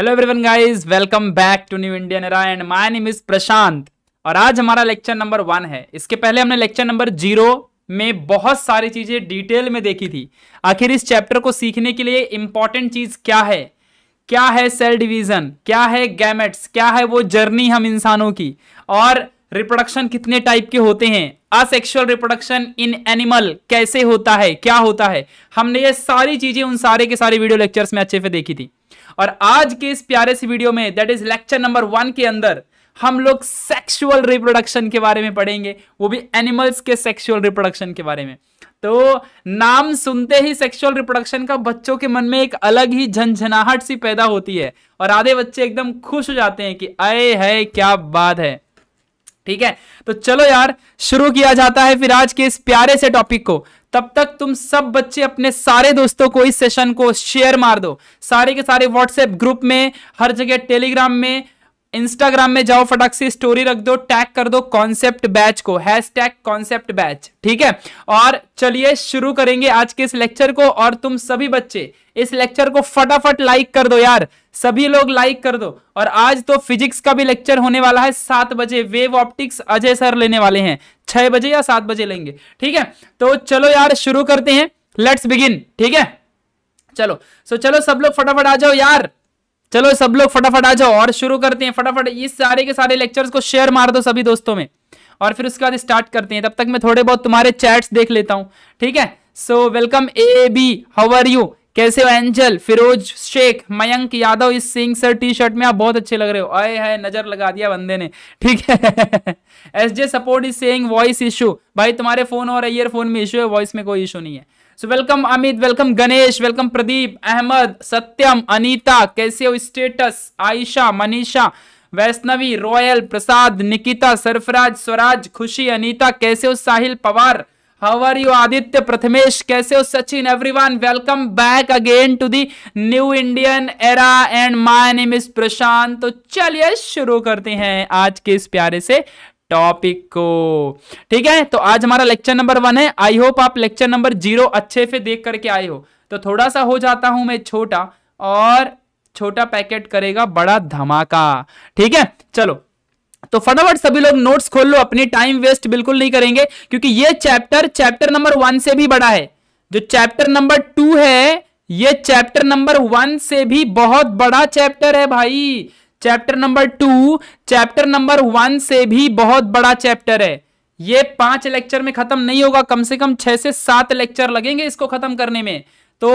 Hello everyone guys welcome back to new Indian era and my name is Prashant और आज हमारा lecture number one है इसके पहले हमने लेक्चर नंबर जीरो में बहुत सारी चीज़ें डिटेल में देखी थी आखिर इस चैप्टर को सीखने के लिए इंपॉर्टेंट चीज़ क्या है क्या है सेल डिवीज़न क्या है गैमेट्स क्या है वो जर्नी हम इंसानों की और रिप्रोडक्शन कितने टाइप के होते हैं असेक्सुअल रिप्रोडक्शन इन एनिमल कैसे होता है क्या होता है हमने ये सारी चीज़ें उन सारे के सारे वीडियो लेक्चर्स में अच्छे से देखी थी और आज के इस प्यारे से वीडियो में that is lecture number one के अंदर हम लोग सेक्सुअल रिप्रोडक्शन के बारे में पढ़ेंगे वो भी एनिमल्स के सेक्सुअल रिप्रोडक्शन के बारे में तो नाम सुनते ही सेक्सुअल रिप्रोडक्शन का बच्चों के मन में एक अलग ही झंझनाहट सी पैदा होती है और आधे बच्चे एकदम खुश हो जाते हैं कि आए है क्या बात है ठीक है तो चलो यार शुरू किया जाता है फिर आज के इस प्यारे से टॉपिक को तब तक तुम सब बच्चे अपने सारे दोस्तों को इस सेशन को शेयर मार दो सारे के सारे व्हाट्सएप ग्रुप में हर जगह टेलीग्राम में इंस्टाग्राम में जाओ फटाक से स्टोरी रख दो टैग कर दो कॉन्सेप्ट बैच को हैश टैग कॉन्सेप्ट बैच ठीक है और चलिए शुरू करेंगे आज के इस लेक्चर को और तुम सभी बच्चे इस लेक्चर को फटाफट लाइक कर दो यार सभी लोग लाइक कर दो और आज तो फिजिक्स का भी लेक्चर होने वाला है सात बजे वेव ऑप्टिक्स अजय सर लेने वाले हैं छह बजे या सात बजे लेंगे ठीक है तो चलो यार शुरू करते हैं लेट्स बिगिन ठीक है चलो सो so, चलो सब लोग फटाफट आ जाओ यार चलो सब लोग फटाफट आ जाओ और शुरू करते हैं फटाफट इस सारे के सारे लेक्चर्स को शेयर मार दो सभी दोस्तों में और फिर उसके बाद स्टार्ट करते हैं तब तक मैं थोड़े बहुत तुम्हारे चैट्स देख लेता हूँ ठीक है so welcome A B how are you कैसे हो एंजल फिरोज शेख मयंक यादव इस सिंह सर टी शर्ट में आप बहुत अच्छे लग रहे हो आए है नजर लगा दिया बंदे ने ठीक है S J support is saying voice issue भाई तुम्हारे फोन और ईयरफोन में इशू है वॉइस में कोई इशू नहीं है so welcome Amit welcome Ganesh welcome Pradeep Ahmad Satyam Anita कैसे हो स्टेटस आयशा मनीषा वैष्णवी रॉयल प्रसाद निकिता सरफराज स्वराज खुशी अनीता कैसे हो Sahil Pawar how are you Aditya Prathamesh कैसे हो Sachin everyone welcome back again to the new Indian era and my name is Prashant तो चलिए शुरू करते हैं आज के इस प्यारे से टॉपिक को ठीक है तो आज हमारा लेक्चर नंबर वन है आई होप आप लेक्चर नंबर जीरो अच्छे से देख करके आए हो तो थोड़ा सा हो जाता हूं मैं छोटा और छोटा पैकेट करेगा बड़ा धमाका ठीक है चलो तो फटाफट सभी लोग नोट्स खोल लो अपनी टाइम वेस्ट बिल्कुल नहीं करेंगे क्योंकि ये चैप्टर चैप्टर नंबर वन से भी बड़ा है जो चैप्टर नंबर टू है ये चैप्टर नंबर वन से भी बहुत बड़ा चैप्टर है भाई chapter number two chapter number one से भी बहुत बड़ा चैप्टर है ये पांच लेक्चर में खत्म नहीं होगा कम से कम छह से सात लेक्चर लगेंगे इसको खत्म करने में तो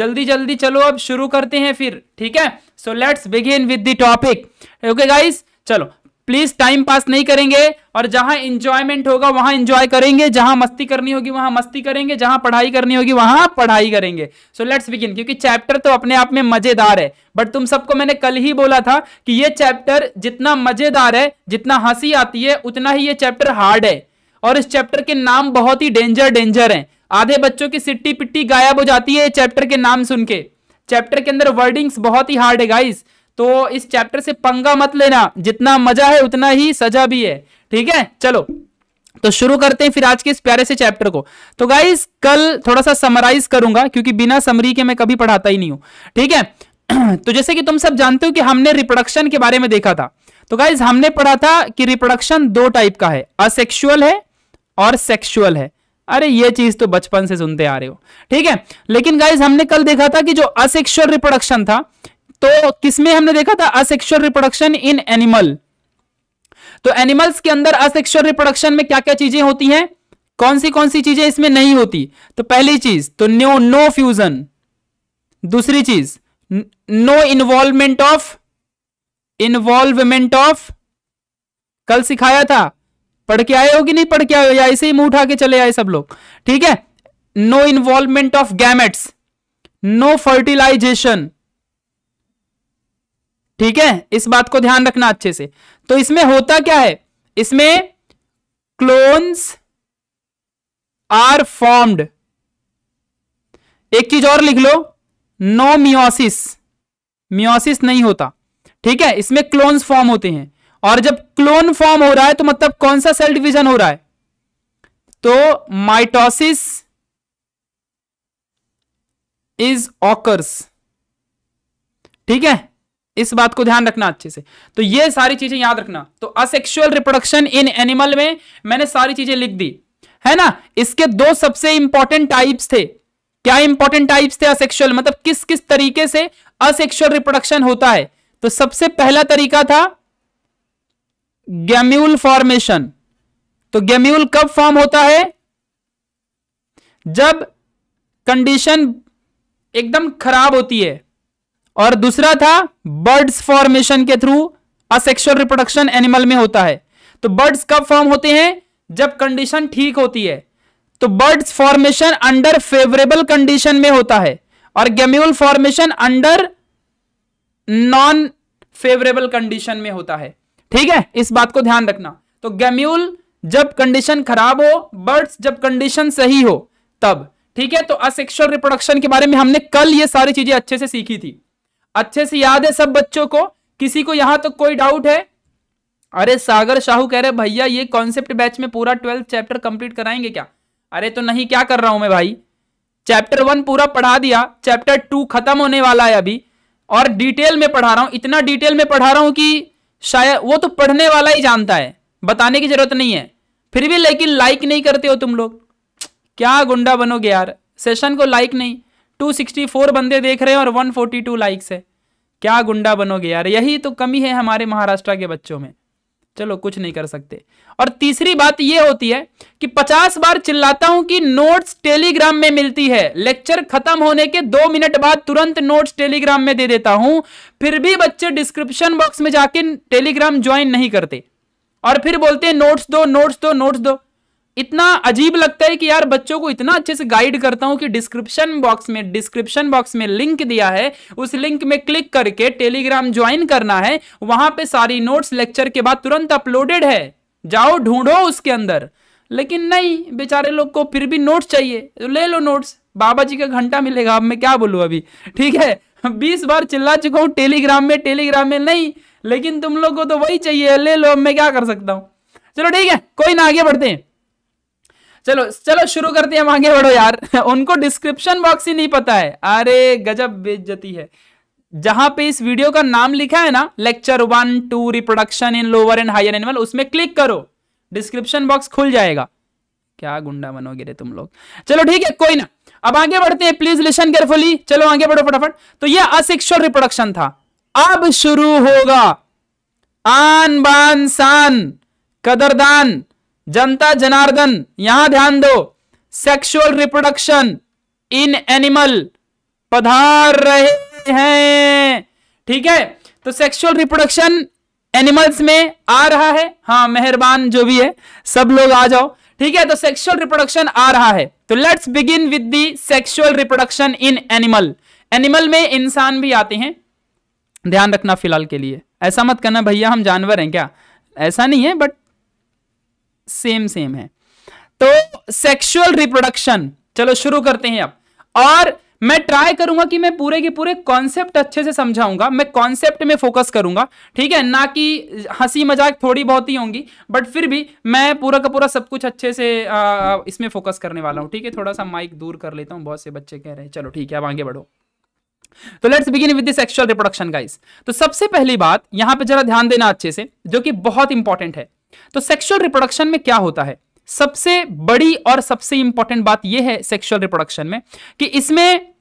जल्दी जल्दी चलो अब शुरू करते हैं फिर ठीक है so let's begin with the topic okay guys चलो प्लीज टाइम पास नहीं करेंगे और जहां इंजॉयमेंट होगा वहां इंजॉय करेंगे जहां मस्ती करनी होगी वहां मस्ती करेंगे जहां पढ़ाई करनी होगी वहां पढ़ाई करेंगे सो लेट्स बिगिन क्योंकि चैप्टर तो अपने आप में मजेदार है बट तुम सबको मैंने कल ही बोला था कि ये चैप्टर जितना मजेदार है जितना हंसी आती है उतना ही ये चैप्टर हार्ड है और इस चैप्टर के नाम बहुत ही डेंजर डेंजर है आधे बच्चों की सिट्टी पिट्टी गायब हो जाती है चैप्टर के नाम सुन के चैप्टर के अंदर वर्डिंग्स बहुत ही हार्ड है गाइस तो इस चैप्टर से पंगा मत लेना जितना मजा है उतना ही सजा भी है ठीक है चलो तो शुरू करते हैं फिर आज के इस प्यारे से चैप्टर को तो गाइज कल थोड़ा सा समराइज करूंगा क्योंकि बिना समरी के मैं कभी पढ़ाता ही नहीं हूं ठीक है तो जैसे कि तुम सब जानते हो कि हमने रिप्रोडक्शन के बारे में देखा था तो गाइज हमने पढ़ा था कि रिप्रोडक्शन दो टाइप का है असेक्सुअल है और सेक्सुअल है अरे ये चीज तो बचपन से सुनते आ रहे हो ठीक है लेकिन गाइज हमने कल देखा था कि जो असेक्सुअल रिप्रोडक्शन था तो किसमें हमने देखा था असेक्सुअल रिप्रोडक्शन इन एनिमल तो एनिमल्स के अंदर असेक्सुअल रिप्रोडक्शन में क्या क्या चीजें होती हैं कौन सी कौन सी चीजें इसमें नहीं होती तो पहली चीज तो नो नो फ्यूजन दूसरी चीज no involvement of involvement of कल सिखाया था पढ़ के आए हो कि नहीं पढ़ के आए हो या ऐसे ही मुंह उठा के चले आए सब लोग ठीक है no involvement of gametes no fertilization ठीक है इस बात को ध्यान रखना अच्छे से तो इसमें होता क्या है इसमें क्लोन्स आर फॉर्म्ड एक चीज और लिख लो नो मियोसिस मियोसिस नहीं होता ठीक है इसमें क्लोन्स फॉर्म होते हैं और जब क्लोन फॉर्म हो रहा है तो मतलब कौन सा सेल डिवीजन हो रहा है तो माइटोसिस इज ऑकर्स ठीक है इस बात को ध्यान रखना अच्छे से तो ये सारी चीजें याद रखना तो असेक्सुअल रिप्रोडक्शन इन एनिमल में मैंने सारी चीजें लिख दी है ना इसके दो सबसे इंपॉर्टेंट टाइप्स थे क्या इंपॉर्टेंट टाइप्स थे असेक्सुअल मतलब किस किस तरीके से असेक्सुअल रिप्रोडक्शन होता है तो सबसे पहला तरीका था गैम्यूल फॉर्मेशन तो गैम्यूल कब फॉर्म होता है जब कंडीशन एकदम खराब होती है और दूसरा था बर्ड्स फॉर्मेशन के थ्रू असेक्सुअल रिप्रोडक्शन एनिमल में होता है तो बर्ड्स कब फॉर्म होते हैं जब कंडीशन ठीक होती है तो buds formation under favourable condition में होता है और gemmule formation under non favourable condition में होता है ठीक है इस बात को ध्यान रखना तो गेम्यूल जब कंडीशन खराब हो बर्ड्स जब कंडीशन सही हो तब ठीक है तो असेक्सुअल रिप्रोडक्शन के बारे में हमने कल ये सारी चीजें अच्छे से सीखी थी अच्छे से याद है सब बच्चों को किसी को यहां तक तो कोई डाउट है अरे सागर शाहू कह रहे भैया ये कॉन्सेप्ट बैच में पूरा ट्वेल्थ चैप्टर कंप्लीट कराएंगे क्या अरे तो नहीं क्या कर रहा हूं मैं भाई चैप्टर वन पूरा पढ़ा दिया चैप्टर टू खत्म होने वाला है अभी और डिटेल में पढ़ा रहा हूं इतना डिटेल में पढ़ा रहा हूं कि शायद वो तो पढ़ने वाला ही जानता है बताने की जरूरत नहीं है फिर भी लेकिन लाइक नहीं करते हो तुम लोग क्या गुंडा बनोगे यार सेशन को लाइक नहीं 264 बंदे देख रहे हैं और 142 लाइक्स है क्या गुंडा बनोगे यार यही तो कमी है हमारे महाराष्ट्र के बच्चों में चलो कुछ नहीं कर सकते और तीसरी बात यह होती है कि 50 बार चिल्लाता हूं कि नोट्स टेलीग्राम में मिलती है लेक्चर खत्म होने के दो मिनट बाद तुरंत नोट्स टेलीग्राम में दे देता हूं फिर भी बच्चे डिस्क्रिप्शन बॉक्स में जाके टेलीग्राम ज्वाइन नहीं करते और फिर बोलते हैं नोट्स दो नोट्स दो नोट्स दो इतना अजीब लगता है कि यार बच्चों को इतना अच्छे से गाइड करता हूं कि डिस्क्रिप्शन बॉक्स में डिस्क्रिप्शन बॉक्स में लिंक दिया है उस लिंक में क्लिक करके टेलीग्राम ज्वाइन करना है वहां पे सारी नोट्स लेक्चर के बाद तुरंत अपलोडेड है जाओ ढूंढो उसके अंदर लेकिन नहीं बेचारे लोग को फिर भी नोट्स चाहिए तो ले लो नोट्स बाबा जी का घंटा मिलेगा अब मैं क्या बोलूँ अभी ठीक है बीस बार चिल्ला चुका हूँ टेलीग्राम में टेलीग्राम में नहीं लेकिन तुम लोग को तो वही चाहिए ले लो मैं क्या कर सकता हूँ चलो ठीक है कोई ना आगे बढ़ते हैं चलो चलो शुरू करते हैं हम आगे बढ़ो यार उनको डिस्क्रिप्शन बॉक्स ही नहीं पता है अरे गजब बेज्जती है जहां पे इस वीडियो का नाम लिखा है ना lecture one two reproduction in lower and higher animal उसमें क्लिक करो डिस्क्रिप्शन बॉक्स खुल जाएगा क्या गुंडा बनोगे रे तुम लोग चलो ठीक है कोई ना अब आगे बढ़ते हैं प्लीज लिशन केयरफुली चलो आगे बढ़ो फटाफट तो यह असिक्षुअल रिप्रोडक्शन था अब शुरू होगा आन बान सान कदरदान जनता जनार्दन यहां ध्यान दो सेक्सुअल रिप्रोडक्शन इन एनिमल पधार रहे हैं ठीक है तो सेक्सुअल रिप्रोडक्शन एनिमल्स में आ रहा है हाँ मेहरबान जो भी है सब लोग आ जाओ ठीक है तो सेक्सुअल रिप्रोडक्शन आ रहा है तो let's begin with the sexual reproduction in animal animal में इंसान भी आते हैं ध्यान रखना फिलहाल के लिए ऐसा मत करना भैया हम जानवर हैं क्या ऐसा नहीं है बट सेम सेम है तो सेक्सुअल रिप्रोडक्शन चलो शुरू करते हैं अब और मैं ट्राई करूंगा कि मैं पूरे के पूरे कॉन्सेप्ट अच्छे से समझाऊंगा मैं कॉन्सेप्ट में फोकस करूंगा ठीक है ना कि हंसी मजाक थोड़ी बहुत ही होंगी बट फिर भी मैं पूरा का पूरा सब कुछ अच्छे से आ, इसमें फोकस करने वाला हूं ठीक है थोड़ा सा माइक दूर कर लेता हूं बहुत से बच्चे कह रहे हैं चलो ठीक है अब आगे बढ़ो तो let's begin with sexual reproduction guys तो सबसे पहली बात यहां पर जरा ध्यान देना अच्छे से जो कि बहुत इंपॉर्टेंट है तो सेक्सुअल रिप्रोडक्शन में क्या होता है सबसे बड़ी और सबसे इंपॉर्टेंट बात यह है सेक्सुअल रिप्रोडक्शन में कि इसमें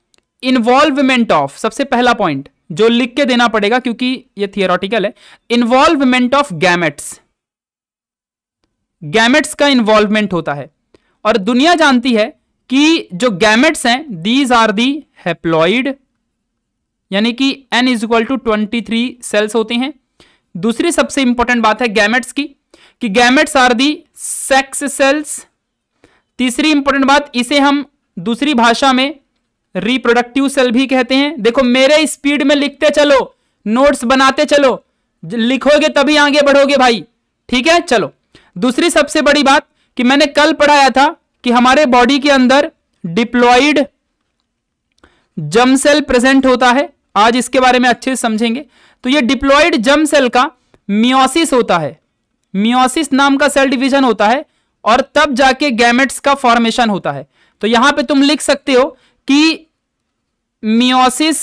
इन्वॉल्वमेंट ऑफ सबसे पहला पॉइंट जो लिख के देना पड़ेगा क्योंकि यह थियोरटिकल है इन्वॉल्वमेंट ऑफ गैमेट्स गैमेट्स का इन्वॉल्वमेंट होता है और दुनिया जानती है कि जो गैमेट्स हैं दीज आर दी हेप्लॉइड यानी कि N is equal to twenty three cells होते हैं दूसरी सबसे इंपॉर्टेंट बात है गैमेट्स की कि gametes are the sex cells तीसरी इंपॉर्टेंट बात इसे हम दूसरी भाषा में रिप्रोडक्टिव सेल भी कहते हैं देखो मेरे स्पीड में लिखते चलो नोट्स बनाते चलो लिखोगे तभी आगे बढ़ोगे भाई ठीक है चलो दूसरी सबसे बड़ी बात कि मैंने कल पढ़ाया था कि हमारे बॉडी के अंदर डिप्लॉइड जम सेल प्रेजेंट होता है आज इसके बारे में अच्छे से समझेंगे तो ये डिप्लॉइड जम सेल का मियोसिस होता है मियोसिस नाम का सेल डिवीजन होता है और तब जाके गैमेट्स का फॉर्मेशन होता है तो यहां पे तुम लिख सकते हो कि मियोसिस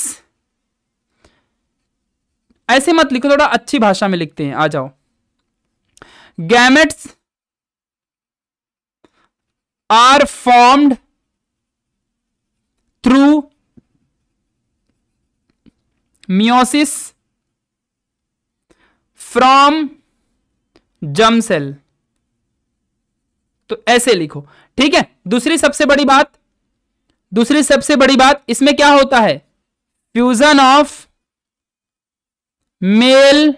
ऐसे मत लिखो थोड़ा अच्छी भाषा में लिखते हैं आ जाओ gametes are formed through meiosis from germ cell तो ऐसे लिखो ठीक है दूसरी सबसे बड़ी बात दूसरी सबसे बड़ी बात इसमें क्या होता है fusion of male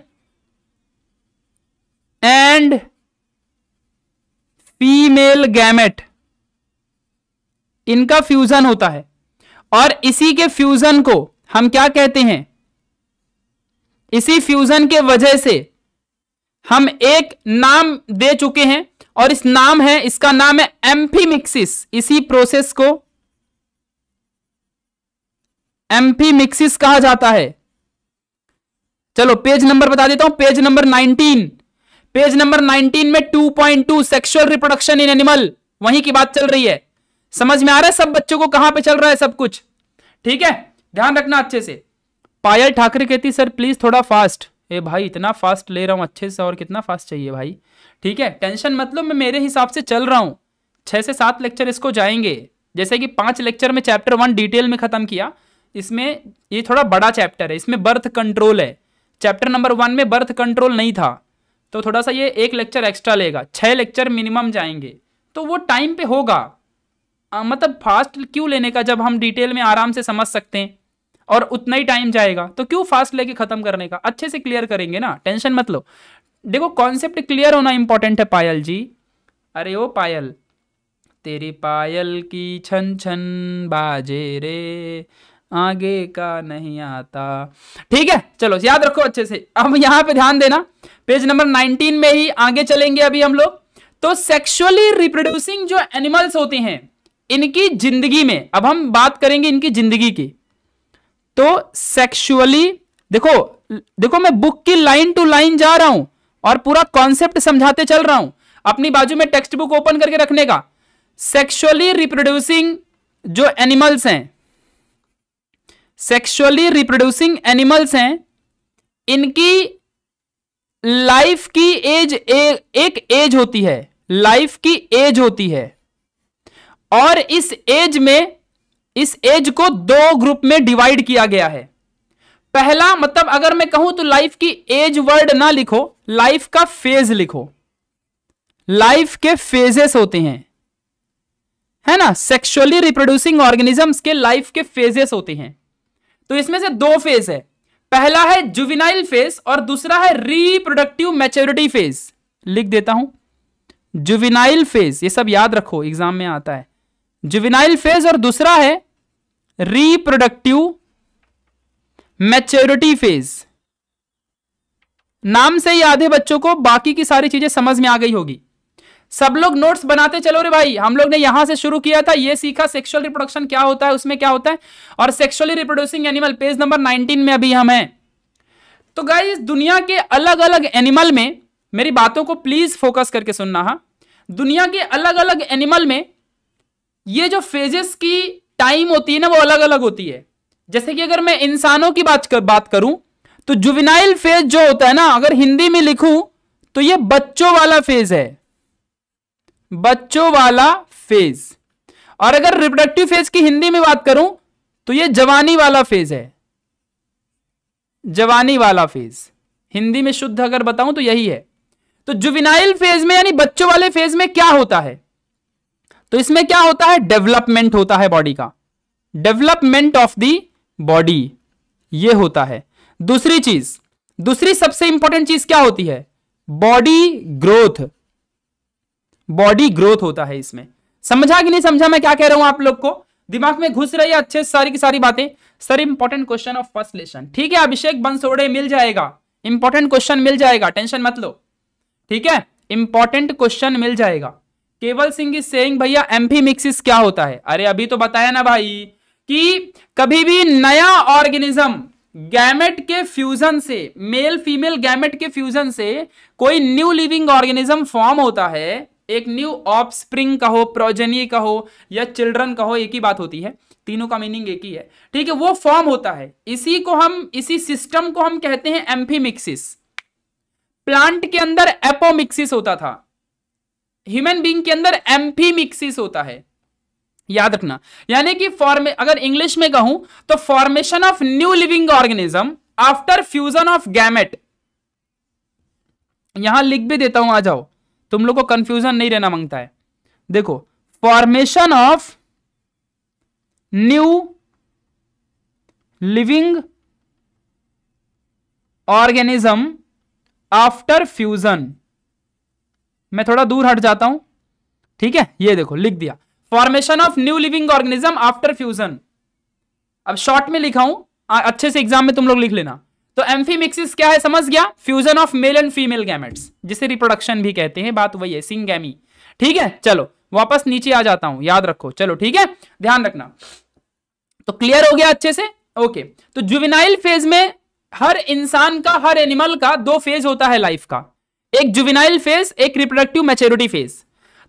and female gamete इनका फ्यूजन होता है और इसी के फ्यूजन को हम क्या कहते हैं इसी फ्यूजन के वजह से हम एक नाम दे चुके हैं और इस नाम है इसका नाम है एम्फीमिक्सिस इसी प्रोसेस को एम्फीमिक्सिस कहा जाता है चलो पेज नंबर बता देता हूं पेज नंबर 19 पेज नंबर 19 में 2.2 सेक्शुअल रिप्रोडक्शन इन एनिमल वहीं की बात चल रही है समझ में आ रहा है सब बच्चों को कहां पे चल रहा है सब कुछ ठीक है ध्यान रखना अच्छे से पायल ठाकरे कहती सर प्लीज थोड़ा फास्ट ए भाई इतना फास्ट ले रहा हूँ अच्छे से और कितना फास्ट चाहिए भाई ठीक है टेंशन मतलब मैं मेरे हिसाब से चल रहा हूँ छः से सात लेक्चर इसको जाएंगे जैसे कि पाँच लेक्चर में चैप्टर वन डिटेल में ख़त्म किया इसमें ये थोड़ा बड़ा चैप्टर है इसमें बर्थ कंट्रोल है चैप्टर नंबर वन में बर्थ कंट्रोल नहीं था तो थोड़ा सा ये एक लेक्चर एक्स्ट्रा लेगा छः लेक्चर मिनिमम जाएंगे तो वो टाइम पे होगा आ, मतलब फास्ट क्यों लेने का जब हम डिटेल में आराम से समझ सकते हैं और उतना ही टाइम जाएगा तो क्यों फास्ट लेके खत्म करने का अच्छे से क्लियर करेंगे ना टेंशन मत लो देखो कॉन्सेप्ट क्लियर होना इंपॉर्टेंट है पायल जी अरे ओ पायल तेरी पायल की छन छन बाजे रे आगे का नहीं आता ठीक है चलो याद रखो अच्छे से अब यहाँ पे ध्यान देना पेज नंबर 19 में ही आगे चलेंगे अभी हम लोग तो सेक्सुअली रिप्रोड्यूसिंग जो एनिमल्स होते हैं इनकी जिंदगी में अब हम बात करेंगे इनकी जिंदगी की तो सेक्सुअली देखो देखो मैं बुक की लाइन टू लाइन जा रहा हूं और पूरा कॉन्सेप्ट समझाते चल रहा हूं अपनी बाजू में टेक्स्ट बुक ओपन करके रखने का सेक्सुअली रिप्रोड्यूसिंग जो एनिमल्स हैं सेक्सुअली रिप्रोड्यूसिंग एनिमल्स हैं इनकी लाइफ की एज ए, एक एज होती है लाइफ की एज होती है और इस एज में इस एज को दो ग्रुप में डिवाइड किया गया है पहला मतलब अगर मैं कहूं तो लाइफ की एज वर्ड ना लिखो लाइफ का फेज लिखो लाइफ के फेजेस होते हैं है ना सेक्सुअली रिप्रोड्यूसिंग ऑर्गेनिजम्स के लाइफ के फेजेस होते हैं तो इसमें से दो फेज है पहला है जुविनाइल फेज और दूसरा है रिप्रोडक्टिव मैच्योरिटी फेज लिख देता हूं जुविनाइल फेज ये सब याद रखो एग्जाम में आता है जुविनाइल फेज और दूसरा है रिप्रोडक्टिव मैच्योरिटी फेज नाम से ही आधे बच्चों को बाकी की सारी चीजें समझ में आ गई होगी सब लोग नोट्स बनाते चलो रे भाई हम लोग ने यहां से शुरू किया था ये सीखा सेक्सुअल रिप्रोडक्शन क्या होता है उसमें क्या होता है और sexually reproducing animal page number 19 में अभी हम हैं तो गाय दुनिया के अलग अलग एनिमल में मेरी बातों को प्लीज फोकस करके सुनना हा दुनिया के अलग अलग एनिमल में ये जो फेजेस की टाइम होती है ना वो अलग अलग होती है जैसे कि अगर मैं इंसानों की बात कर, बात करूं तो जुविनाइल फेज जो होता है ना अगर हिंदी में लिखूं तो ये बच्चों वाला फेज है बच्चों वाला फेज और अगर रिप्रोडक्टिव फेज की हिंदी में बात करूं तो ये जवानी वाला फेज है जवानी वाला फेज हिंदी में शुद्ध अगर बताऊं तो यही है तो जुविनाइल फेज में यानी बच्चों वाले फेज में क्या होता है तो इसमें क्या होता है डेवलपमेंट होता है बॉडी का डेवलपमेंट ऑफ दी बॉडी ये होता है दूसरी चीज दूसरी सबसे इंपॉर्टेंट चीज क्या होती है बॉडी ग्रोथ बॉडी ग्रोथ होता है इसमें समझा कि नहीं समझा मैं क्या कह रहा हूं आप लोग को दिमाग में घुस रही है अच्छे सारी की सारी बातें sir important question of first lesson ठीक है अभिषेक बंसोड़े मिल जाएगा इंपॉर्टेंट क्वेश्चन मिल जाएगा टेंशन मत लो ठीक है इंपॉर्टेंट क्वेश्चन मिल जाएगा केवल सिंह इज सेइंग भैया एमपी मिक्सिस क्या होता है अरे अभी तो बताया ना भाई कि कभी भी नया ऑर्गेनिज्म गैमेट के फ्यूजन से मेल फीमेल गैमेट के फ्यूजन से कोई न्यू लिविंग ऑर्गेनिज्म फॉर्म होता है एक न्यू ऑफस्प्रिंग कहो प्रोजेनी कहो या चिल्ड्रन कहो एक ही बात होती है तीनों का मीनिंग एक ही है ठीक है वो फॉर्म होता है इसी को हम इसी सिस्टम को हम कहते हैं एम्फीमिक्सिस प्लांट के अंदर एपोमिक्सिस होता था ह्यूमन बींग के अंदर एम्फीमिक्सिस होता है याद रखना यानी कि फॉर्मे अगर इंग्लिश में कहूं तो formation of new living organism after fusion of gamete यहां लिख भी देता हूं आ जाओ तुम लोग को कंफ्यूजन नहीं रहना मांगता है देखो formation of new living organism after fusion मैं थोड़ा दूर हट जाता हूं ठीक है ये देखो लिख दिया formation of new living organism after fusion अब शॉर्ट में लिखा हूं अच्छे से एग्जाम में तुम लोग लिख लेना तो एम्फीमिक्सिस क्या है समझ गया fusion of male and female gametes जिसे रिप्रोडक्शन भी कहते हैं बात वही है सिंगैमी ठीक है चलो वापस नीचे आ जाता हूं याद रखो चलो ठीक है ध्यान रखना तो क्लियर हो गया अच्छे से ओके तो जुविनाइल फेज में हर इंसान का हर एनिमल का दो फेज होता है लाइफ का एक जुविनाइल फेज एक रिप्रोडक्टिव मेच्योरिटी फेज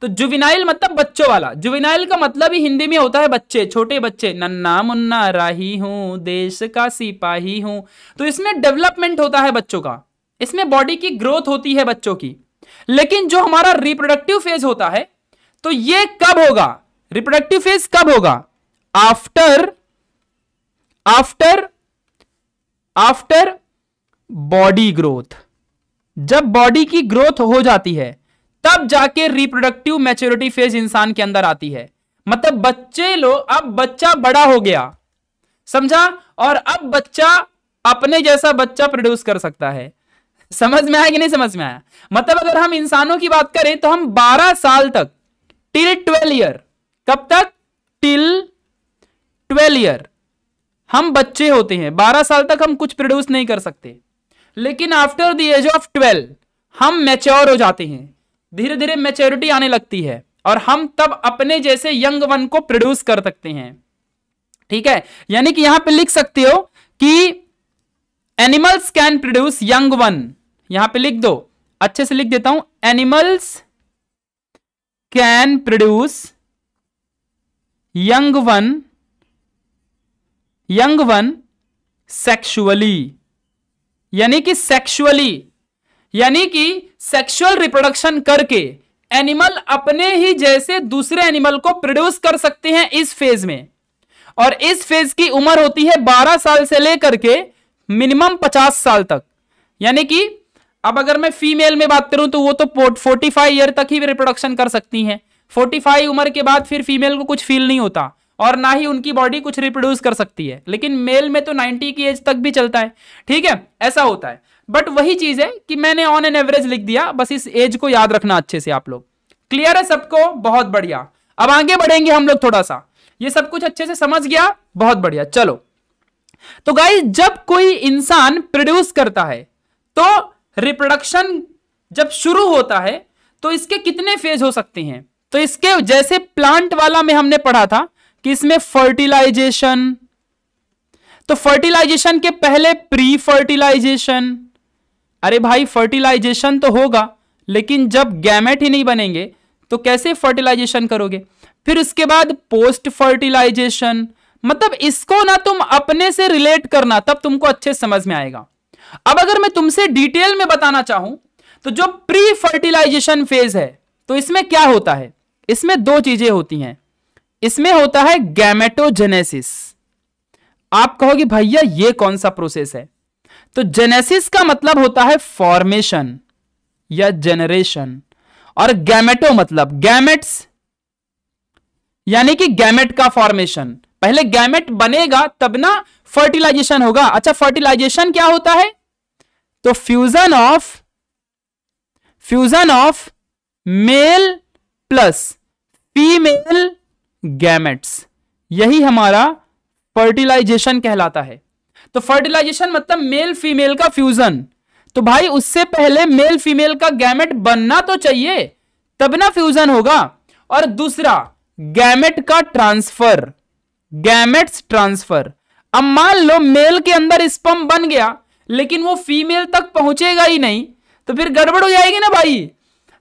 तो जुविनाइल मतलब बच्चों वाला जुविनाइल का मतलब ही हिंदी में होता है बच्चे छोटे बच्चे नन्ना मुन्ना राही हूं देश का सिपाही हूं तो इसमें डेवलपमेंट होता है बच्चों का इसमें बॉडी की ग्रोथ होती है बच्चों की लेकिन जो हमारा रिप्रोडक्टिव फेज होता है तो ये कब होगा रिप्रोडक्टिव फेज कब होगा after after after body growth जब बॉडी की ग्रोथ हो जाती है तब जाके रिप्रोडक्टिव मैच्योरिटी फेज इंसान के अंदर आती है मतलब बच्चे लोग अब बच्चा बड़ा हो गया समझा और अब बच्चा अपने जैसा बच्चा प्रोड्यूस कर सकता है समझ में आया कि नहीं समझ में आया मतलब अगर हम इंसानों की बात करें तो हम 12 साल तक टिल 12 ईयर कब तक टिल 12 ईयर हम बच्चे होते हैं 12 साल तक हम कुछ प्रोड्यूस नहीं कर सकते लेकिन after the age of twelve हम मैच्योर हो जाते हैं धीरे धीरे मैच्योरिटी आने लगती है और हम तब अपने जैसे यंग वन को प्रोड्यूस कर सकते हैं ठीक है यानी कि यहां पे लिख सकते हो कि animals can produce young one यहां पे लिख दो अच्छे से लिख देता हूं animals can produce young one young one sexually यानी कि सेक्सुअली यानी कि सेक्सुअल रिप्रोडक्शन करके एनिमल अपने ही जैसे दूसरे एनिमल को प्रोड्यूस कर सकते हैं इस फेज में और इस फेज की उम्र होती है 12 साल से लेकर के मिनिमम 50 साल तक यानी कि अब अगर मैं फीमेल में बात करूं तो वो तो फोर्टी फाइव ईयर तक ही रिप्रोडक्शन कर सकती हैं फोर्टी फाइव उम्र के बाद फिर फीमेल को कुछ फील नहीं होता और ना ही उनकी बॉडी कुछ रिप्रोड्यूस कर सकती है लेकिन मेल में तो 90 की एज तक भी चलता है ठीक है ऐसा होता है बट वही चीज है कि मैंने ऑन एन एवरेज लिख दिया बस इस एज को याद रखना अच्छे से आप लोग क्लियर है सबको बहुत बढ़िया अब आगे बढ़ेंगे हम लोग थोड़ा सा ये सब कुछ अच्छे से समझ गया बहुत बढ़िया चलो तो गाई जब कोई इंसान प्रोड्यूस करता है तो रिप्रोडक्शन जब शुरू होता है तो इसके कितने फेज हो सकते हैं तो इसके जैसे प्लांट वाला में हमने पढ़ा था किसमें फर्टिलाइजेशन तो फर्टिलाइजेशन के पहले प्री फर्टिलाइजेशन अरे भाई फर्टिलाइजेशन तो होगा लेकिन जब गैमेट ही नहीं बनेंगे तो कैसे फर्टिलाइजेशन करोगे फिर उसके बाद पोस्ट फर्टिलाइजेशन मतलब इसको ना तुम अपने से रिलेट करना तब तुमको अच्छे समझ में आएगा अब अगर मैं तुमसे डिटेल में बताना चाहूं तो जो प्री फर्टिलाइजेशन फेज है तो इसमें क्या होता है इसमें दो चीजें होती हैं इसमें होता है गैमेटोजेनेसिस आप कहोगे भैया ये कौन सा प्रोसेस है तो जेनेसिस का मतलब होता है फॉर्मेशन या जेनरेशन और गैमेटो मतलब गैमेट्स यानी कि गैमेट का फॉर्मेशन पहले गैमेट बनेगा तब ना फर्टिलाइजेशन होगा अच्छा फर्टिलाइजेशन क्या होता है तो fusion of fusion of male plus female gametes यही हमारा फर्टिलाइजेशन कहलाता है तो फर्टिलाइजेशन मतलब मेल फीमेल का फ्यूजन तो भाई उससे पहले मेल फीमेल का गैमेट बनना तो चाहिए तब ना फ्यूजन होगा और दूसरा गैमेट का ट्रांसफर गैमेट्स ट्रांसफर अब मान लो मेल के अंदर स्पम बन गया लेकिन वो फीमेल तक पहुंचेगा ही नहीं तो फिर गड़बड़ हो जाएगी ना भाई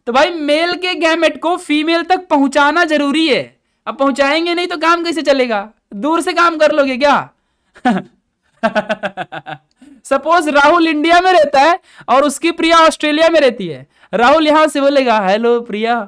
तो भाई मेल के गैमेट को फीमेल तक पहुंचाना जरूरी है अब पहुंचाएंगे नहीं तो काम कैसे चलेगा दूर से काम कर लोगे क्या सपोज राहुल इंडिया में रहता है और उसकी प्रिया ऑस्ट्रेलिया में रहती है राहुल यहां से बोलेगा हेलो प्रिया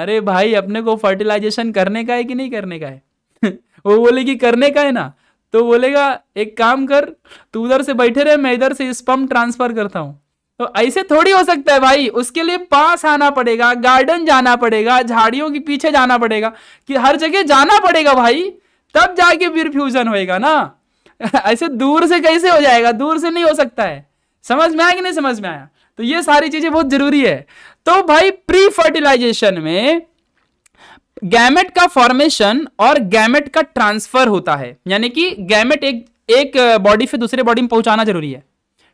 अरे भाई अपने को फर्टिलाइजेशन करने का है कि नहीं करने का है वो बोलेगी करने का है ना तो बोलेगा एक काम कर तू उधर से बैठे रहे मैं इधर से स्पम ट्रांसफर करता हूँ तो ऐसे थोड़ी हो सकता है भाई उसके लिए पास आना पड़ेगा गार्डन जाना पड़ेगा झाड़ियों के पीछे जाना पड़ेगा कि हर जगह जाना पड़ेगा भाई तब जाके वीर फ्यूजन होएगा ना ऐसे दूर से कैसे हो जाएगा दूर से नहीं हो सकता है समझ में आया कि नहीं समझ में आया तो ये सारी चीजें बहुत जरूरी है तो भाई प्री फर्टिलाइजेशन में गैमेट का फॉर्मेशन और गैमेट का ट्रांसफर होता है यानी कि गैमेट एक एक बॉडी से दूसरे बॉडी में पहुंचाना जरूरी है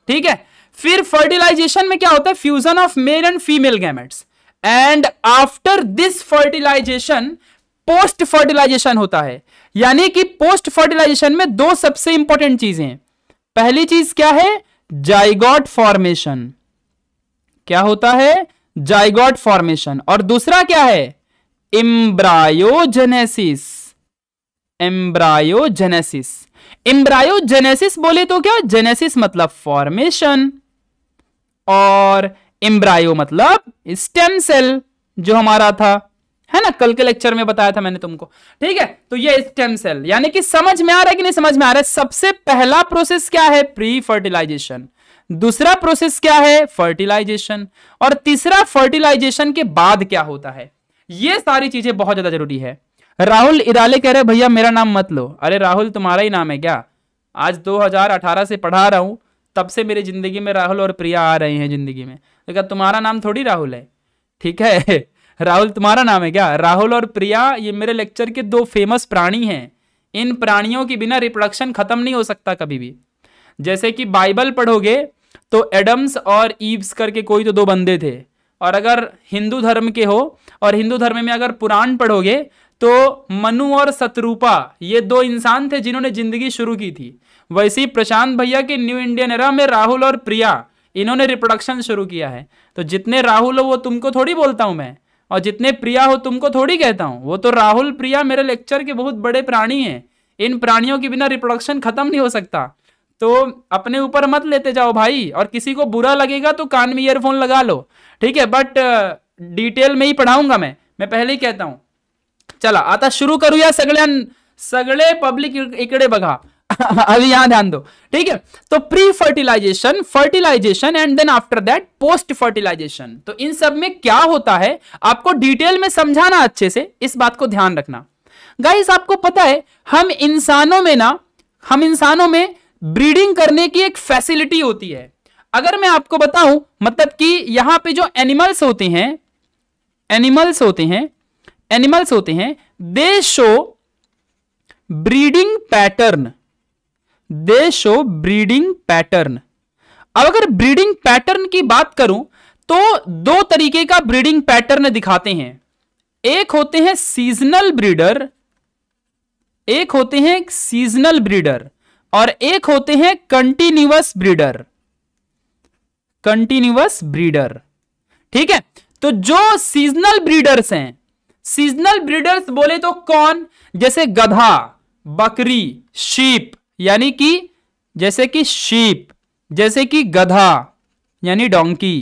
ठीक है फिर फर्टिलाइजेशन में क्या होता है fusion of male and female gametes and after this fertilisation post fertilisation होता है यानी कि पोस्ट फर्टिलाइजेशन में दो सबसे इंपॉर्टेंट चीजें पहली चीज क्या है जाइगॉट फॉर्मेशन क्या होता है जाइगॉट फॉर्मेशन और दूसरा क्या है इम्ब्रायोजेनेसिस एम्ब्रायोजेनेसिस एम्ब्रायोजेनेसिस बोले तो क्या जेनेसिस मतलब फॉर्मेशन और इम्ब्रायो मतलब स्टेम सेल जो हमारा था है ना कल के लेक्चर में बताया था मैंने तुमको ठीक है तो ये स्टेम सेल यानी कि समझ में आ रहा है कि नहीं समझ में आ रहा है सबसे पहला प्रोसेस क्या है प्री फर्टिलाइजेशन दूसरा प्रोसेस क्या है फर्टिलाइजेशन और तीसरा फर्टिलाइजेशन के बाद क्या होता है ये सारी चीजें बहुत ज्यादा जरूरी है राहुल इराले कह रहे भैया मेरा नाम मत लो अरे राहुल तुम्हारा ही नाम है क्या आज 2018 से पढ़ा रहा हूं तब से मेरी ज़िंदगी में राहुल और प्रिया आ रहे हैं ज़िंदगी में तो क्या तुम्हारा नाम थोड़ी राहुल है ठीक है राहुल तुम्हारा नाम है क्या राहुल और प्रिया ये मेरे लेक्चर के दो फेमस प्राणी हैं इन प्राणियों के बिना रिप्रोडक्शन ख़त्म नहीं हो सकता कभी भी जैसे कि बाइबल पढ़ोगे तो एडम्स और ईव्स करके कोई तो दो बंदे थे और अगर हिंदू धर्म के हो और हिंदू धर्म में अगर पुराण पढ़ोगे तो मनु और सतरूपा ये दो इंसान थे जिन्होंने ज़िंदगी शुरू की थी वैसे ही प्रशांत भैया के न्यू इंडियन एरा में राहुल और प्रिया इन्होंने रिप्रोडक्शन शुरू किया है तो जितने राहुल हो वो तुमको थोड़ी बोलता हूँ मैं और जितने प्रिया हो तुमको थोड़ी कहता हूँ वो तो राहुल प्रिया मेरे लेक्चर के बहुत बड़े प्राणी हैं इन प्राणियों के बिना रिप्रोडक्शन खत्म नहीं हो सकता तो अपने ऊपर मत लेते जाओ भाई और किसी को बुरा लगेगा तो कान में ईयरफोन लगा लो ठीक है बट डिटेल uh, में ही पढ़ाऊंगा मैं मैं पहले ही कहता हूँ चला आता सुरू या सगले सगळे पब्लिक इकडे बघा अभी यहां ध्यान दो ठीक है तो pre fertilisation fertilisation and then after that post fertilisation तो इन सब में क्या होता है आपको डिटेल में समझाना अच्छे से इस बात को ध्यान रखना गाइस आपको पता है हम इंसानों में ना हम इंसानों में ब्रीडिंग करने की एक फैसिलिटी होती है अगर मैं आपको बताऊं मतलब कि यहां पे जो एनिमल्स होते हैं एनिमल्स होते हैं एनिमल्स होते हैं they show breeding pattern they show breeding pattern अब अगर ब्रीडिंग पैटर्न की बात करूं तो दो तरीके का ब्रीडिंग पैटर्न दिखाते हैं एक होते हैं सीजनल ब्रीडर एक होते हैं सीजनल ब्रीडर और एक होते हैं कंटिन्यूस ब्रीडर कंटिन्यूअस ब्रीडर ठीक है तो जो सीजनल ब्रीडर्स हैं सीजनल ब्रीडर्स बोले तो कौन जैसे गधा बकरी शीप यानी कि जैसे कि शीप जैसे कि गधा यानी डोंकी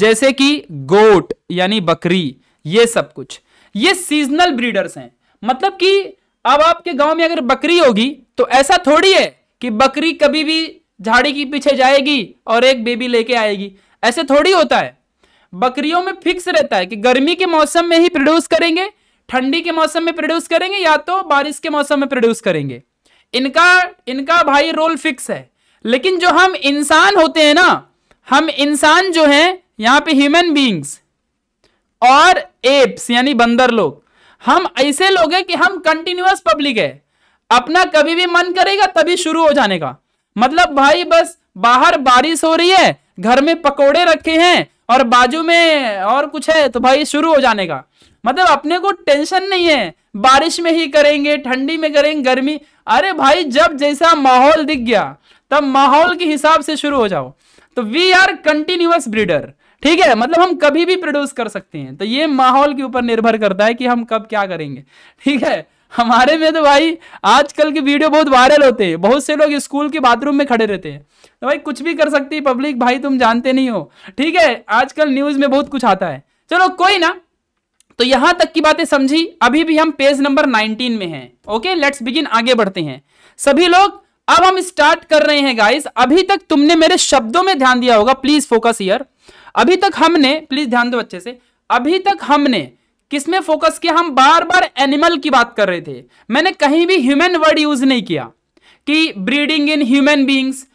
जैसे कि गोट यानी बकरी ये सब कुछ ये सीजनल ब्रीडर्स हैं मतलब कि अब आपके गांव में अगर बकरी होगी तो ऐसा थोड़ी है कि बकरी कभी भी झाड़ी के पीछे जाएगी और एक बेबी लेके आएगी ऐसे थोड़ी होता है बकरियों में फिक्स रहता है कि गर्मी के मौसम में ही प्रोड्यूस करेंगे ठंडी के मौसम में प्रोड्यूस करेंगे या तो बारिश के मौसम में प्रोड्यूस करेंगे इनका इनका भाई रोल फिक्स है लेकिन जो हम इंसान होते हैं ना हम इंसान जो हैं यहाँ पे ह्यूमन बींग्स और एप्स यानी बंदर लोग हम ऐसे लोग हैं कि हम कंटिन्यूस पब्लिक है अपना कभी भी मन करेगा तभी शुरू हो जाने का मतलब भाई बस बाहर बारिश हो रही है घर में पकोड़े रखे हैं और बाजू में और कुछ है तो भाई शुरू हो जाने का मतलब अपने को टेंशन नहीं है बारिश में ही करेंगे ठंडी में करेंगे गर्मी अरे भाई जब जैसा माहौल दिख गया तब माहौल के हिसाब से शुरू हो जाओ तो वी आर कंटिन्यूस ब्रीडर ठीक है मतलब हम कभी भी प्रोड्यूस कर सकते हैं तो ये माहौल के ऊपर निर्भर करता है कि हम कब क्या करेंगे ठीक है हमारे में तो भाई आजकल के वीडियो बहुत वायरल होते हैं बहुत से लोग स्कूल के बाथरूम में खड़े रहते हैं तो भाई कुछ भी कर सकती है पब्लिक भाई तुम जानते नहीं हो ठीक है आजकल न्यूज़ में बहुत कुछ आता है चलो कोई ना तो यहां तक की बातें समझी अभी भी हम पेज नंबर 19 में हैं ओके लेट्स बिगिन आगे बढ़ते हैं सभी लोग अब हम स्टार्ट कर रहे हैं गाइस अभी तक तुमने मेरे शब्दों में ध्यान दिया होगा प्लीज फोकस ईयर अभी तक हमने प्लीज ध्यान दो अच्छे से अभी तक हमने किसमें फोकस किया हम बार बार एनिमल की बात कर रहे थे मैंने कहीं भी ह्यूमन वर्ड यूज नहीं किया कि breeding in human beings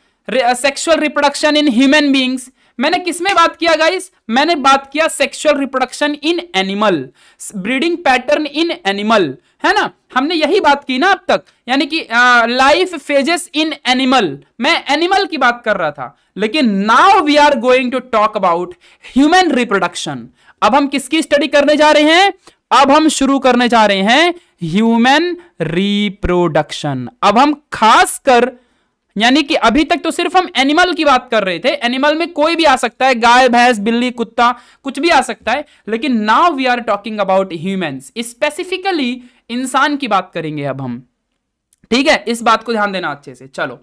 sexual reproduction in human beings मैंने किसमें बात किया गाइस मैंने बात किया sexual reproduction in animal breeding pattern in animal है ना हमने यही बात की ना अब तक यानी कि लाइफ फेजेस इन एनिमल मैं एनिमल की बात कर रहा था लेकिन now we are going to talk about human reproduction अब हम किसकी स्टडी करने जा रहे हैं अब हम शुरू करने जा रहे हैं ह्यूमन रिप्रोडक्शन अब हम खासकर यानी कि अभी तक तो सिर्फ हम एनिमल की बात कर रहे थे एनिमल में कोई भी आ सकता है गाय भैंस बिल्ली कुत्ता कुछ भी आ सकता है लेकिन now we are talking about humans specifically इंसान की बात करेंगे अब हम ठीक है इस बात को ध्यान देना अच्छे से चलो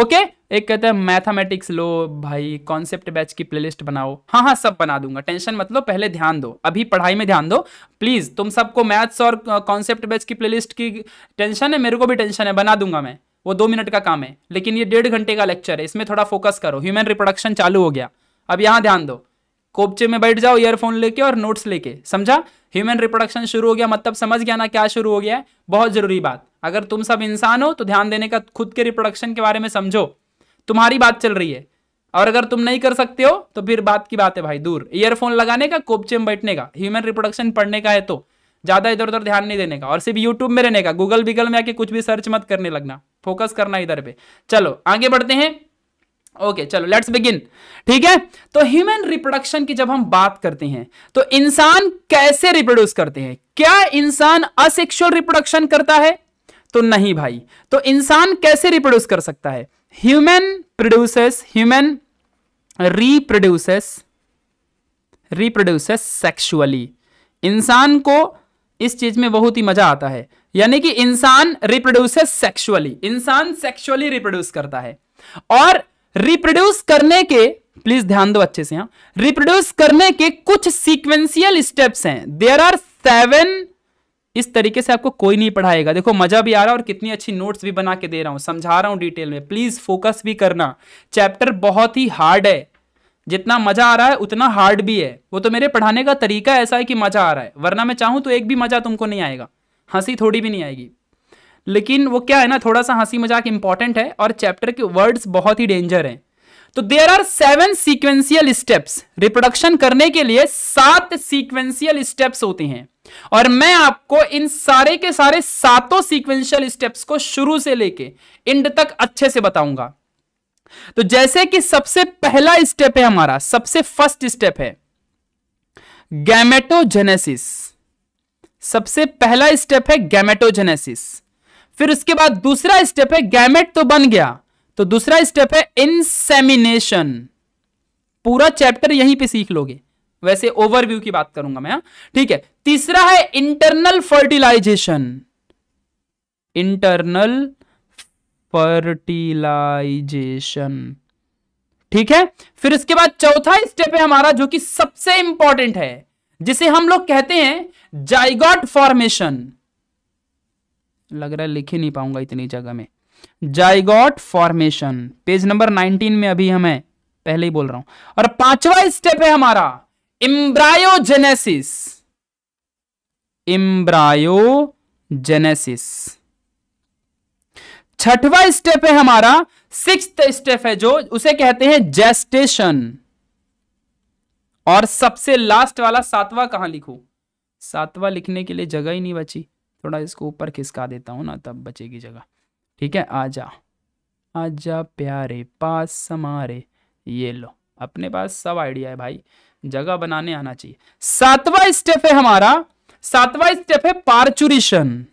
ओके एक कहते हैं मैथमेटिक्स लो भाई कॉन्सेप्ट बैच की प्लेलिस्ट बनाओ हाँ हाँ सब बना दूंगा टेंशन मतलब पहले ध्यान दो अभी पढ़ाई में ध्यान दो प्लीज़ तुम सबको मैथ्स और कॉन्सेप्ट बैच की प्लेलिस्ट की टेंशन है मेरे को भी टेंशन है बना दूंगा मैं वो दो मिनट का काम है लेकिन ये डेढ़ घंटे का लेक्चर है इसमें थोड़ा फोकस करो ह्यूमन रिप्रोडक्शन चालू हो गया अब यहाँ ध्यान दो कोपचे में बैठ जाओ ईयरफोन लेके और नोट्स लेके समझा ह्यूमन रिप्रोडक्शन शुरू हो गया मतलब समझ गया ना क्या शुरू हो गया है बहुत ज़रूरी बात अगर तुम सब इंसान हो तो ध्यान देने का खुद के रिप्रोडक्शन के बारे में समझो तुम्हारी बात चल रही है और अगर तुम नहीं कर सकते हो तो फिर बात की बात है भाई दूर ईयरफोन लगाने का कोपचे में बैठने का ह्यूमन रिप्रोडक्शन पढ़ने का है तो ज़्यादा इधर उधर ध्यान नहीं देने का और सिर्फ यूट्यूब में रहने का गूगल बिगल में आके कुछ भी सर्च मत करने लगना फोकस करना इधर पे चलो आगे बढ़ते हैं ओके okay, चलो लेट्स बिगिन ठीक है तो ह्यूमन रिप्रोडक्शन की जब हम बात करते हैं तो इंसान कैसे रिप्रोड्यूस करते हैं क्या इंसान असेक्सुअल रिप्रोडक्शन करता है तो नहीं भाई तो इंसान कैसे रिप्रोड्यूस कर सकता है human produces human reproduces reproduces sexually इंसान को इस चीज में बहुत ही मजा आता है यानी कि इंसान रिप्रोड्यूस सेक्सुअली इंसान सेक्सुअली रिप्रोड्यूस करता है और रिप्रोड्यूस करने के प्लीज ध्यान दो अच्छे से यहां रिप्रोड्यूस करने के कुछ सीक्वेंशियल स्टेप्स हैं देर आर सेवन इस तरीके से आपको कोई नहीं पढ़ाएगा देखो मजा भी आ रहा है और कितनी अच्छी नोट्स भी बना के दे रहा हूं समझा रहा हूं डिटेल में प्लीज फोकस भी करना चैप्टर बहुत ही हार्ड है जितना मजा आ रहा है उतना हार्ड भी है वो तो मेरे पढ़ाने का तरीका ऐसा है कि मजा आ रहा है वरना मैं चाहूँ तो एक भी मजा तुमको नहीं आएगा हंसी थोड़ी भी नहीं आएगी लेकिन वो क्या है ना थोड़ा सा हंसी मजाक इंपॉर्टेंट है और चैप्टर के वर्ड्स बहुत ही डेंजर हैं तो there are seven sequential steps reproduction करने के लिए सात सीक्वेंसियल स्टेप्स होते हैं और मैं आपको इन सारे के सारे सातों सीक्वेंशियल स्टेप्स को शुरू से लेके एंड तक अच्छे से बताऊंगा तो जैसे कि सबसे पहला स्टेप है हमारा सबसे फर्स्ट स्टेप है गैमेटोजेनेसिस सबसे पहला स्टेप है गैमेटोजेनेसिस फिर उसके बाद दूसरा स्टेप है गैमेट तो बन गया तो दूसरा स्टेप है इनसेमिनेशन पूरा चैप्टर यहीं पे सीख लोगे वैसे ओवरव्यू की बात करूंगा मैं हाँ। ठीक है तीसरा है इंटरनल फर्टिलाइजेशन इंटरनल फर्टिलाइजेशन ठीक है फिर इसके बाद चौथा स्टेप है हमारा जो कि सबसे इंपॉर्टेंट है जिसे हम लोग कहते हैं जाइगॉट फॉर्मेशन लग रहा है लिख ही नहीं पाऊंगा इतनी जगह में जाइगॉट फॉर्मेशन पेज नंबर 19 में अभी हमें पहले ही बोल रहा हूं और पांचवा स्टेप है हमारा इम्ब्रायोजेनेसिस इम्ब्रायोजेनेसिस छठवा स्टेप है हमारा सिक्स स्टेप है जो उसे कहते हैं जेस्टेशन और सबसे लास्ट वाला सातवां कहां लिखू सातवां लिखने के लिए जगह ही नहीं बची थोड़ा इसको ऊपर खिसका देता हूं ना तब बचेगी जगह ठीक है आ जा प्यारे पास समारे ये लो अपने पास सब आइडिया है भाई जगह बनाने आना चाहिए सातवां स्टेप है हमारा सातवां स्टेप है पार्चुरिशन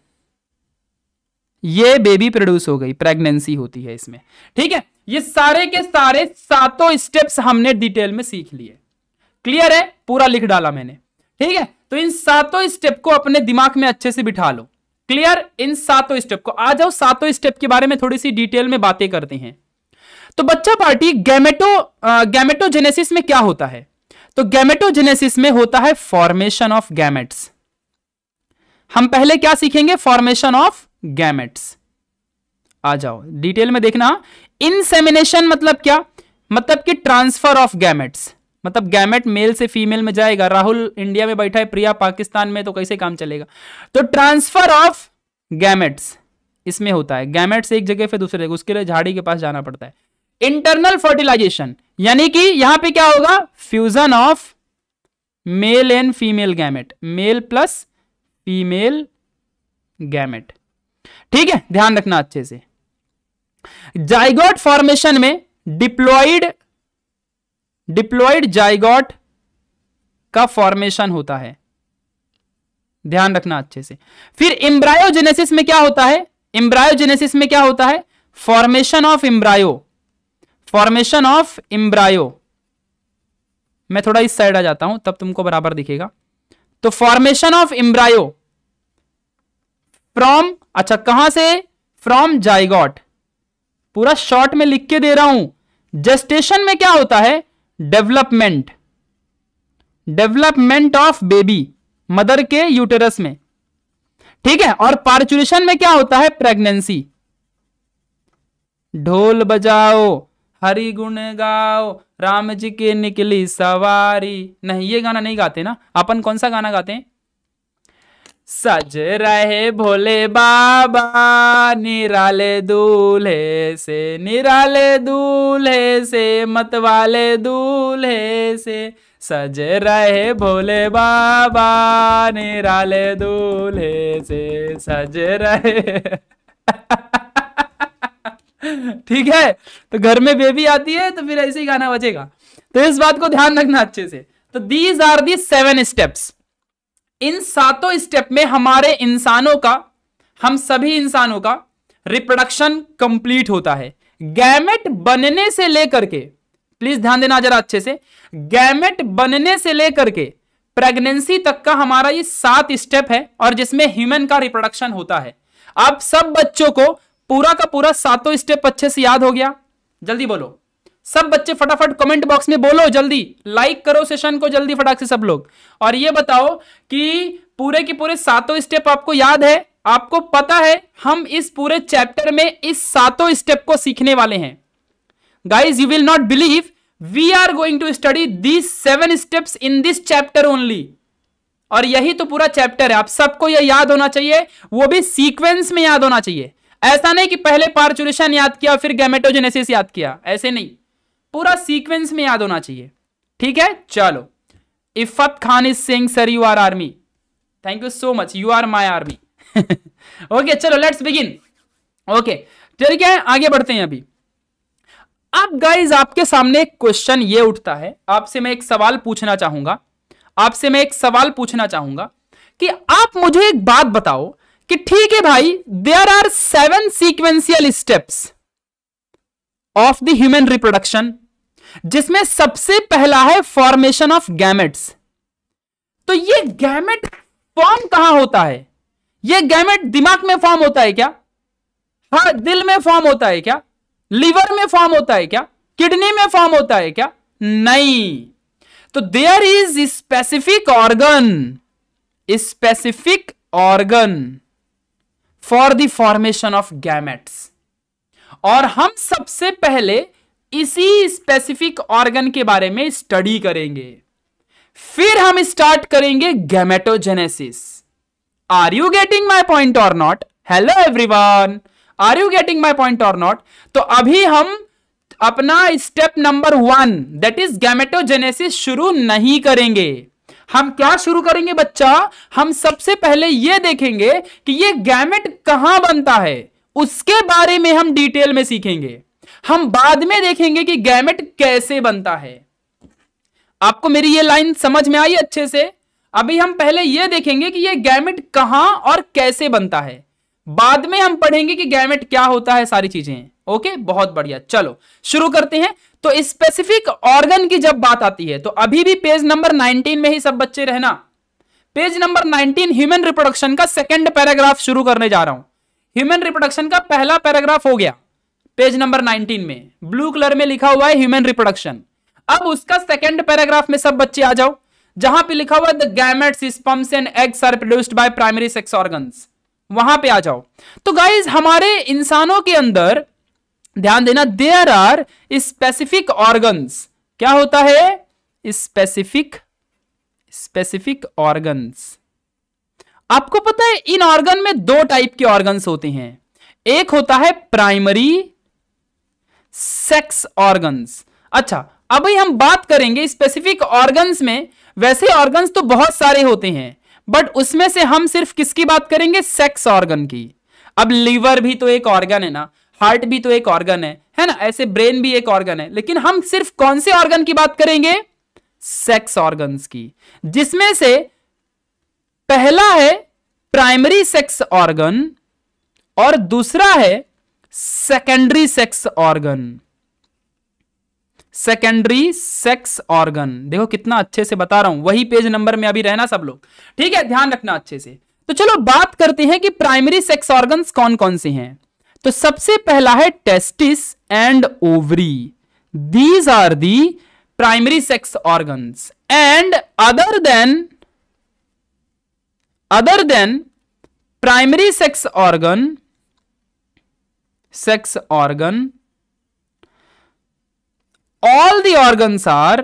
ये बेबी प्रोड्यूस हो गई प्रेगनेंसी होती है इसमें ठीक है ये सारे के सारे सातों स्टेप्स हमने डिटेल में सीख लिए क्लियर है पूरा लिख डाला मैंने ठीक है तो इन सातों स्टेप को अपने दिमाग में अच्छे से बिठा लो क्लियर इन सातों स्टेप को आ जाओ सातों स्टेप के बारे में थोड़ी सी डिटेल में बातें करते हैं तो बच्चा पार्टी गैमेटो गैमेटोजेनेसिस में क्या होता है तो गैमेटोजेनेसिस में होता है फॉर्मेशन ऑफ गैमेट्स हम पहले क्या सीखेंगे फॉर्मेशन ऑफ गैमेट्स आ जाओ डिटेल में देखना इनसेमिनेशन मतलब क्या मतलब कि ट्रांसफर ऑफ गैमेट्स मतलब गैमेट मेल से फीमेल में जाएगा राहुल इंडिया में बैठा है प्रिया पाकिस्तान में तो कैसे काम चलेगा तो ट्रांसफर ऑफ गैमेट्स इसमें होता है गैमेट्स एक जगह से दूसरे जगह उसके लिए झाड़ी के पास जाना पड़ता है इंटरनल फर्टिलाइजेशन यानी कि यहां पे क्या होगा fusion of male and female gamete male plus female gamete ठीक है ध्यान रखना अच्छे से जाइगोट फॉर्मेशन में डिप्लॉइड डिप्लॉइड जाइगोट का फॉर्मेशन होता है ध्यान रखना अच्छे से फिर इम्ब्रायोजेनेसिस में क्या होता है इम्ब्रायोजेनेसिस में क्या होता है formation of embryo formation of embryo मैं थोड़ा इस साइड आ जाता हूं तब तुमको बराबर दिखेगा तो फॉर्मेशन ऑफ इम्ब्रायो फ्रॉम अच्छा कहां से फ्रॉम जाइगॉट पूरा शॉर्ट में लिख के दे रहा हूं जेस्टेशन में क्या होता है development development of baby mother के यूटेरस में ठीक है और पार्चुरेशन में क्या होता है प्रेगनेंसी ढोल बजाओ हरी गुण गाओ राम जी के निकली सवारी नहीं ये गाना नहीं गाते ना अपन कौन सा गाना गाते हैं सज रहे भोले बाबा निराले दूल्हे से निराले दूल्हे से मतवाले दूल्हे से सज रहे भोले बाबा निराले दूल्हे से सज रहे ठीक है तो घर में बेबी आती है तो फिर ऐसे ही गाना बजेगा तो इस बात को ध्यान रखना अच्छे से तो these are the seven steps इन सातों स्टेप में हमारे इंसानों का हम सभी इंसानों का रिप्रोडक्शन कंप्लीट होता है गैमेट बनने से लेकर के प्लीज ध्यान देना जरा अच्छे से गैमेट बनने से लेकर के प्रेगनेंसी तक का हमारा ये सात स्टेप है और जिसमें ह्यूमन का रिप्रोडक्शन होता है अब सब बच्चों को पूरा का पूरा सातों स्टेप अच्छे से याद हो गया जल्दी बोलो सब बच्चे फटाफट कमेंट बॉक्स में बोलो जल्दी लाइक करो सेशन को जल्दी फटाक से सब लोग और ये बताओ कि पूरे के पूरे सातों स्टेप आपको याद है आपको पता है हम इस पूरे चैप्टर में इस सातों स्टेप को सीखने वाले हैं guys you will not believe we are going to study these seven steps in this chapter only और यही तो पूरा चैप्टर है आप सबको यह याद होना चाहिए वो भी सीक्वेंस में याद होना चाहिए ऐसा नहीं कि पहले पार्चुरेशन याद किया फिर गैमेटोजेनेसिस याद किया ऐसे नहीं पूरा सीक्वेंस में याद होना चाहिए ठीक है चलो Iffat Khan is saying sir you are army thank you so much you are my army okay चलो लेट्स बिगिन ओके क्या है आगे बढ़ते हैं अभी अब गाइज आपके सामने एक क्वेश्चन ये उठता है आपसे मैं एक सवाल पूछना चाहूंगा आपसे मैं एक सवाल पूछना चाहूंगा कि आप मुझे एक बात बताओ कि ठीक है भाई there are seven sequential steps of the human reproduction जिसमें सबसे पहला है फॉर्मेशन ऑफ गैमेट्स तो ये गैमेट फॉर्म कहां होता है ये गैमेट दिमाग में फॉर्म होता है क्या हाँ दिल में फॉर्म होता है क्या लिवर में फॉर्म होता है क्या किडनी में फॉर्म होता है क्या नहीं तो there is specific organ specific organ for the formation of gametes और हम सबसे पहले इसी स्पेसिफिक ऑर्गन के बारे में स्टडी करेंगे फिर हम स्टार्ट करेंगे gametogenesis are you getting my point or not hello one are you getting my point or not तो अभी हम अपना step number one that is gametogenesis शुरू नहीं करेंगे हम क्या शुरू करेंगे बच्चा हम सबसे पहले यह देखेंगे कि यह गैमेट कहां बनता है उसके बारे में हम डिटेल में सीखेंगे हम बाद में देखेंगे कि गैमेट कैसे बनता है आपको मेरी ये लाइन समझ में आई अच्छे से अभी हम पहले ये देखेंगे कि ये गैमेट कहां और कैसे बनता है बाद में हम पढ़ेंगे कि गैमेट क्या होता है सारी चीजें ओके बहुत बढ़िया चलो शुरू करते हैं तो स्पेसिफिक ऑर्गन की जब बात आती है तो अभी भी पेज नंबर 19 में ही सब बच्चे रहना पेज नंबर 19 ह्यूमन रिप्रोडक्शन का सेकंड पैराग्राफ शुरू करने जा रहा हूं ह्यूमन रिप्रोडक्शन का पहला पैराग्राफ हो गया पेज नंबर 19 में ब्लू कलर में लिखा हुआ है ह्यूमन रिप्रोडक्शन अब उसका सेकेंड पैराग्राफ में सब बच्चे आ जाओ जहां पे लिखा हुआ the gamete sperms and eggs are produced by primary sex organ वहां पे आ जाओ तो गाइज हमारे इंसानों के अंदर ध्यान देना देयर आर स्पेसिफिक ऑर्गन क्या होता है स्पेसिफिक स्पेसिफिक ऑर्गन आपको पता है इन ऑर्गन में दो टाइप के ऑर्गन होते हैं एक होता है प्राइमरी सेक्स ऑर्गन्स अच्छा अब हम बात करेंगे स्पेसिफिक ऑर्गन्स में वैसे ऑर्गन्स तो बहुत सारे होते हैं बट उसमें से हम सिर्फ किसकी बात करेंगे सेक्स ऑर्गन की अब लीवर भी तो एक ऑर्गन है ना हार्ट भी तो एक ऑर्गन है है ना ऐसे ब्रेन भी एक ऑर्गन है लेकिन हम सिर्फ कौन से ऑर्गन की बात करेंगे सेक्स ऑर्गन्स की जिसमें से पहला है प्राइमरी सेक्स ऑर्गन और दूसरा है secondary sex organ secondary sex organ देखो कितना अच्छे से बता रहा हूं वही पेज नंबर में अभी रहना सब लोग ठीक है ध्यान रखना अच्छे से तो चलो बात करते हैं कि प्राइमरी सेक्स ऑर्गन कौन कौन से हैं तो सबसे पहला है testis and ovary these are the primary sex organ and other than other than primary sex organ sex organ all the organs are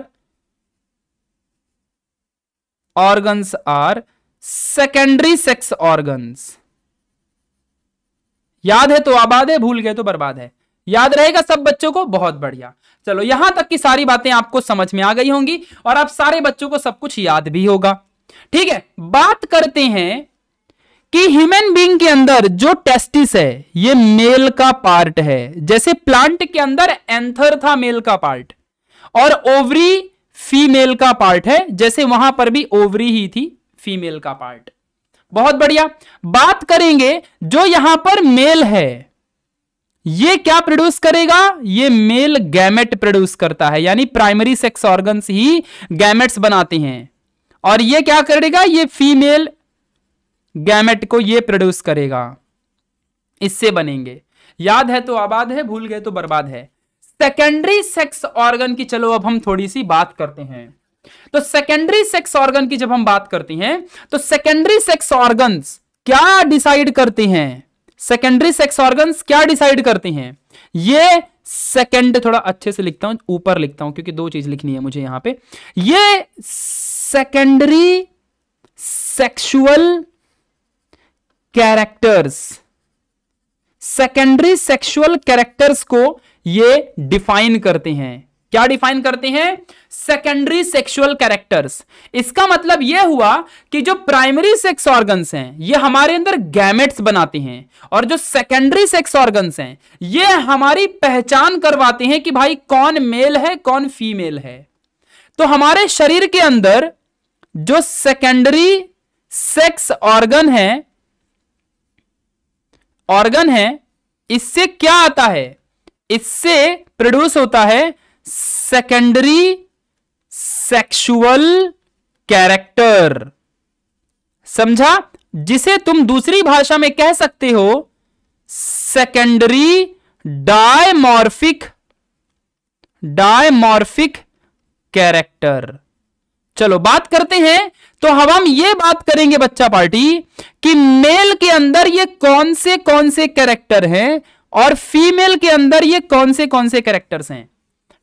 organs are secondary sex organs याद है तो आबाद है भूल गए तो बर्बाद है याद रहेगा सब बच्चों को बहुत बढ़िया चलो यहां तक की सारी बातें आपको समझ में आ गई होंगी और आप सारे बच्चों को सब कुछ याद भी होगा ठीक है बात करते हैं कि ह्यूमन बींग के अंदर जो टेस्टिस है ये मेल का पार्ट है जैसे प्लांट के अंदर एंथर था मेल का पार्ट और ओवरी फीमेल का पार्ट है जैसे वहां पर भी ओवरी ही थी फीमेल का पार्ट बहुत बढ़िया बात करेंगे जो यहां पर मेल है ये क्या प्रोड्यूस करेगा ये मेल गैमेट प्रोड्यूस करता है यानी प्राइमरी सेक्स ऑर्गन्स ही गैमेट्स बनाते हैं और ये क्या करेगा ये फीमेल गैमेट को ये प्रोड्यूस करेगा इससे बनेंगे याद है तो आबाद है भूल गए तो बर्बाद है सेकेंडरी सेक्स ऑर्गन की चलो अब हम थोड़ी सी बात करते हैं तो सेकेंडरी सेक्स ऑर्गन की जब हम बात करते हैं तो सेकेंडरी सेक्स ऑर्गन क्या डिसाइड करते हैं सेकेंडरी सेक्स ऑर्गन क्या डिसाइड करते हैं ये सेकेंड थोड़ा अच्छे से लिखता हूं ऊपर लिखता हूं क्योंकि दो चीज लिखनी है मुझे यहां पे ये secondary sexual characters secondary sexual characters को ये डिफाइन करते हैं क्या डिफाइन करते हैं सेकेंडरी सेक्सुअल कैरेक्टर्स इसका मतलब यह हुआ कि जो प्राइमरी सेक्स ऑर्गन्स हैं ये हमारे अंदर गैमेट्स बनाते हैं और जो सेकेंडरी सेक्स ऑर्गन्स हैं ये हमारी पहचान करवाते हैं कि भाई कौन मेल है कौन फीमेल है तो हमारे शरीर के अंदर जो सेकेंडरी सेक्स ऑर्गन है ऑर्गन है इससे क्या आता है इससे प्रोड्यूस होता है सेकेंडरी सेक्सुअल कैरेक्टर समझा जिसे तुम दूसरी भाषा में कह सकते हो सेकेंडरी डायमॉर्फिक डायमॉर्फिक कैरेक्टर चलो बात करते हैं तो अब हम ये बात करेंगे बच्चा पार्टी कि मेल के अंदर ये कौन से कौन से कैरेक्टर हैं और फीमेल के अंदर ये कौन से कौन से कैरेक्टर्स हैं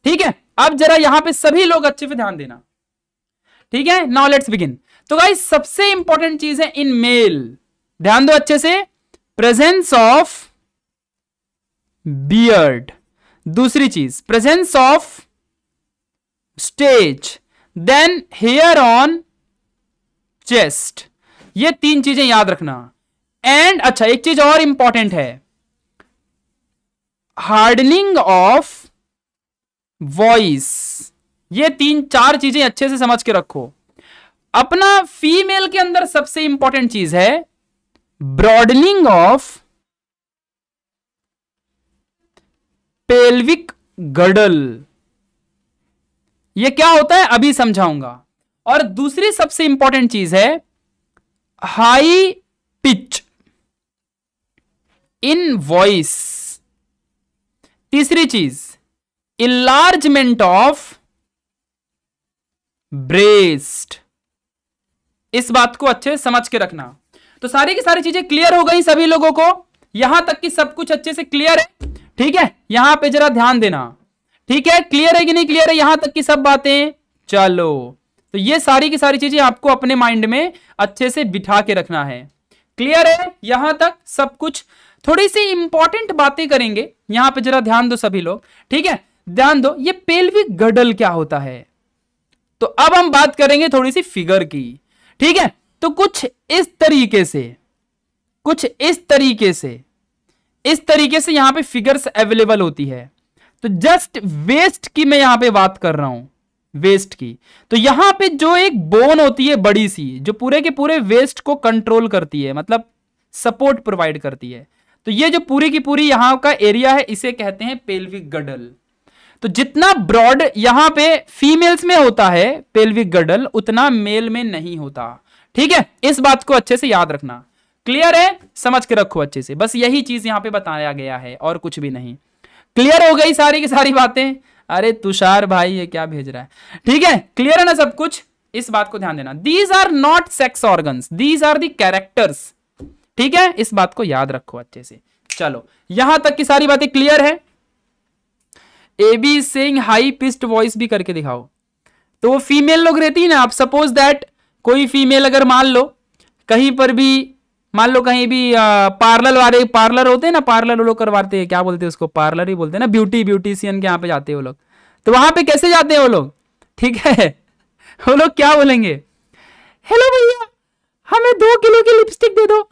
ठीक है अब जरा यहां पे सभी लोग अच्छे से ध्यान देना ठीक है नाउ लेट्स बिगिन तो भाई सबसे इंपॉर्टेंट चीज है इन मेल ध्यान दो अच्छे से प्रेजेंस ऑफ बियर्ड दूसरी चीज presence of stage then hair on chest ये तीन चीजें याद रखना एंड अच्छा एक चीज और इंपॉर्टेंट है हार्डनिंग ऑफ वॉइस ये तीन चार चीजें अच्छे से समझ के रखो अपना फीमेल के अंदर सबसे इंपॉर्टेंट चीज है ब्रॉडनिंग ऑफ पेल्विक गर्डल ये क्या होता है अभी समझाऊंगा और दूसरी सबसे इंपॉर्टेंट चीज है हाई पिच इन वॉइस तीसरी चीज इलार्जमेंट ऑफ ब्रेस्ट इस बात को अच्छे समझ के रखना तो सारी की सारी चीजें क्लियर हो गई सभी लोगों को यहां तक कि सब कुछ अच्छे से क्लियर है ठीक है यहां पे जरा ध्यान देना ठीक है क्लियर है कि नहीं क्लियर है यहां तक की सब बातें चलो तो ये सारी की सारी चीजें आपको अपने माइंड में अच्छे से बिठा के रखना है क्लियर है यहां तक सब कुछ थोड़ी सी इंपॉर्टेंट बातें करेंगे यहां पे जरा ध्यान दो सभी लोग ठीक है ध्यान दो ये पेल्विक गडल क्या होता है तो अब हम बात करेंगे थोड़ी सी फिगर की ठीक है तो कुछ इस तरीके से कुछ इस तरीके से इस तरीके से यहां पे फिगर्स अवेलेबल होती है तो जस्ट वेस्ट की मैं यहां पे बात कर रहा हूं वेस्ट की तो यहां पे जो एक बोन होती है बड़ी सी जो पूरे के पूरे वेस्ट को कंट्रोल करती है मतलब सपोर्ट प्रोवाइड करती है तो ये जो पूरी की पूरी यहां का एरिया है इसे कहते हैं पेल्विक गडल तो जितना ब्रॉड यहां पे फीमेल्स में होता है पेल्विक गडल उतना मेल में नहीं होता ठीक है इस बात को अच्छे से याद रखना क्लियर है समझ के रखो अच्छे से बस यही चीज यहां पे बताया गया है और कुछ भी नहीं क्लियर हो गई सारी की सारी बातें अरे तुषार भाई ये क्या भेज रहा है ठीक है क्लियर है ना सब कुछ इस बात को ध्यान देना these are not sex organ these are the characters ठीक है इस बात को याद रखो अच्छे से चलो यहां तक की सारी बातें क्लियर है A B sing high pitch voice भी करके दिखाओ तो वो फीमेल लोग रहती है ना आप सपोज दैट कोई फीमेल अगर मान लो कहीं पर भी मान लो कहीं भी पार्लर वाले पार्लर होते हैं ना पार्लर वो लोग करवाते हैं क्या बोलते हैं उसको पार्लर ही बोलते हैं ना ब्यूटी ब्यूटिशियन के यहाँ पे जाते हैं वो लोग तो वहां पे कैसे जाते हैं वो लोग ठीक है वो लोग क्या बोलेंगे हेलो भैया हमें दो किलो की लिपस्टिक दे दो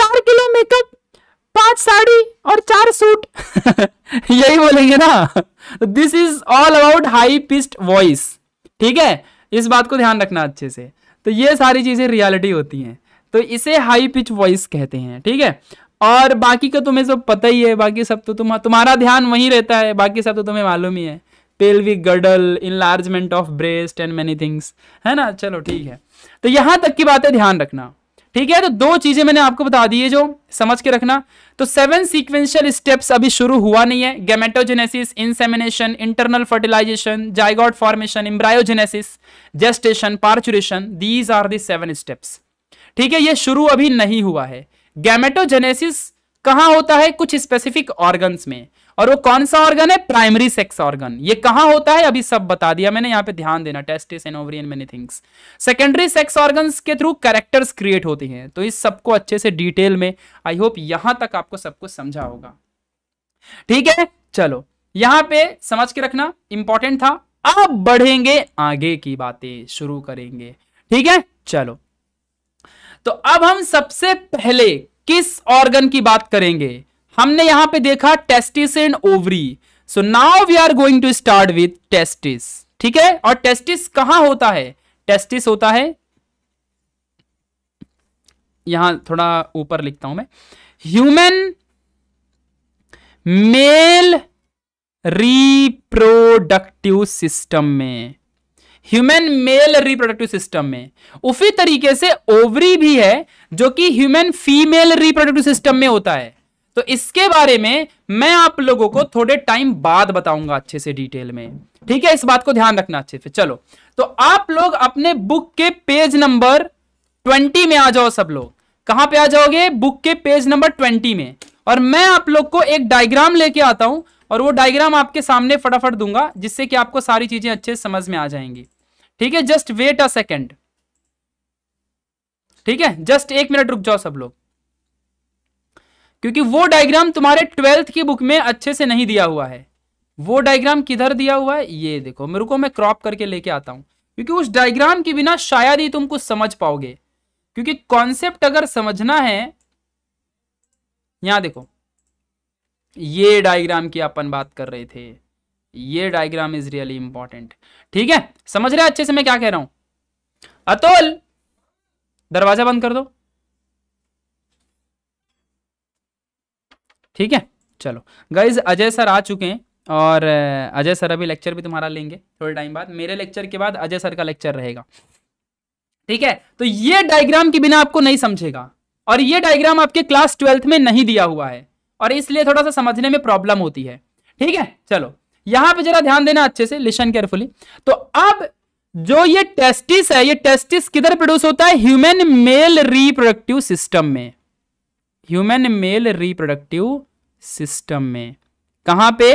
चार किलो मेकअप पांच साड़ी और चार सूट यही बोलेंगे ना this is all about high pitch voice ठीक है इस बात को ध्यान रखना अच्छे से तो ये सारी चीज़ें रियलिटी होती हैं तो इसे हाई पिच वॉइस कहते हैं ठीक है और बाकी का तुम्हें सब पता ही है बाकी सब तो तुम तुम्हारा ध्यान वहीं रहता है बाकी सब तो तुम्हें मालूम ही है pelvic girdle enlargement of breast and many things है ना चलो ठीक है तो यहाँ तक की बातें ध्यान रखना ठीक है तो दो चीजें मैंने आपको बता दी है जो समझ के रखना तो सेवन सीक्वेंशियल स्टेप्स अभी शुरू हुआ नहीं है gametogenesis insemination internal fertilisation zygote formation embryogenesis gestation parturition these are the seven steps ठीक है ये शुरू अभी नहीं हुआ है गैमेटोजेनेसिस कहां होता है कुछ स्पेसिफिक ऑर्गन्स में और वो कौन सा ऑर्गन है प्राइमरी सेक्स ऑर्गन ये कहां होता है अभी सब बता दिया मैंने यहाँ पे ध्यान देना testis and many things secondary sex organ के थ्रू कैरेक्टर्स क्रिएट होती हैं तो इस सबको अच्छे से डिटेल में आई होप यहां तक आपको सब कुछ समझा होगा ठीक है चलो यहां पे समझ के रखना इंपॉर्टेंट था अब बढ़ेंगे आगे की बातें शुरू करेंगे ठीक है चलो तो अब हम सबसे पहले किस ऑर्गन की बात करेंगे हमने यहां पे देखा testis and ovary so now we are going to start with testis ठीक है और टेस्टिस कहां होता है टेस्टिस होता है यहां थोड़ा ऊपर लिखता हूं मैं ह्यूमन मेल रिप्रोडक्टिव सिस्टम में ह्यूमन मेल रिप्रोडक्टिव सिस्टम में उसी तरीके से ओवरी भी है जो कि ह्यूमन फीमेल रिप्रोडक्टिव सिस्टम में होता है तो इसके बारे में मैं आप लोगों को थोड़े टाइम बाद बताऊंगा अच्छे से डिटेल में ठीक है इस बात को ध्यान रखना अच्छे से चलो तो आप लोग अपने बुक के पेज नंबर ट्वेंटी में आ जाओ सब लोग कहां पे आ जाओगे बुक के पेज नंबर ट्वेंटी में और मैं आप लोग को एक डायग्राम लेके आता हूं और वो डायग्राम आपके सामने फटाफट दूंगा जिससे कि आपको सारी चीजें अच्छे से समझ में आ जाएंगी ठीक है जस्ट वेट अ सेकेंड ठीक है जस्ट एक मिनट रुक जाओ सब लोग क्योंकि वो डायग्राम तुम्हारे ट्वेल्थ की बुक में अच्छे से नहीं दिया हुआ है वो डायग्राम किधर दिया हुआ है ये देखो मेरे को मैं क्रॉप करके लेके आता हूं क्योंकि उस डायग्राम के बिना शायद ही तुम कुछ समझ पाओगे क्योंकि कॉन्सेप्ट अगर समझना है यहां देखो ये डायग्राम की अपन बात कर रहे थे ये डायग्राम इज रियली इंपॉर्टेंट ठीक है समझ रहे अच्छे से मैं क्या कह रहा हूं अतुल दरवाजा बंद कर दो ठीक है चलो गाइज अजय सर आ चुके हैं और अजय सर अभी लेक्चर भी तुम्हारा लेंगे थोड़े टाइम बाद मेरे लेक्चर के बाद अजय सर का लेक्चर रहेगा ठीक है तो ये डायग्राम के बिना आपको नहीं समझेगा और ये डायग्राम आपके क्लास ट्वेल्थ में नहीं दिया हुआ है और इसलिए थोड़ा सा समझने में प्रॉब्लम होती है ठीक है चलो यहां पे जरा ध्यान देना अच्छे से लिशन केयरफुली तो अब जो ये टेस्टिस है ये टेस्टिस किधर प्रोड्यूस होता है ह्यूमन मेल रिप्रोडक्टिव सिस्टम में ह्यूमन मेल रिप्रोडक्टिव सिस्टम में कहां पे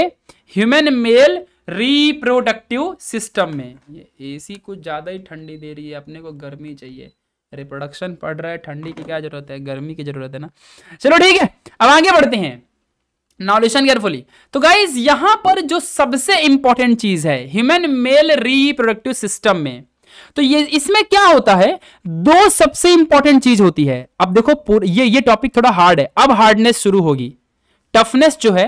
ह्यूमन मेल रिप्रोडक्टिव सिस्टम में ये एसी कुछ ज़्यादा ही ठंडी दे रही है अपने को गर्मी चाहिए रिप्रोडक्शन पड़ रहा है ठंडी की क्या जरूरत है गर्मी की जरूरत है ना चलो ठीक है अब आगे बढ़ते हैं नॉलेशन केयरफुली तो गाइज यहां पर जो सबसे इंपॉर्टेंट चीज है ह्यूमन मेल रिप्रोडक्टिव सिस्टम में तो ये इसमें क्या होता है दो सबसे इंपॉर्टेंट चीज होती है अब देखो ये ये टॉपिक थोड़ा हार्ड है अब हार्डनेस शुरू होगी टफनेस जो है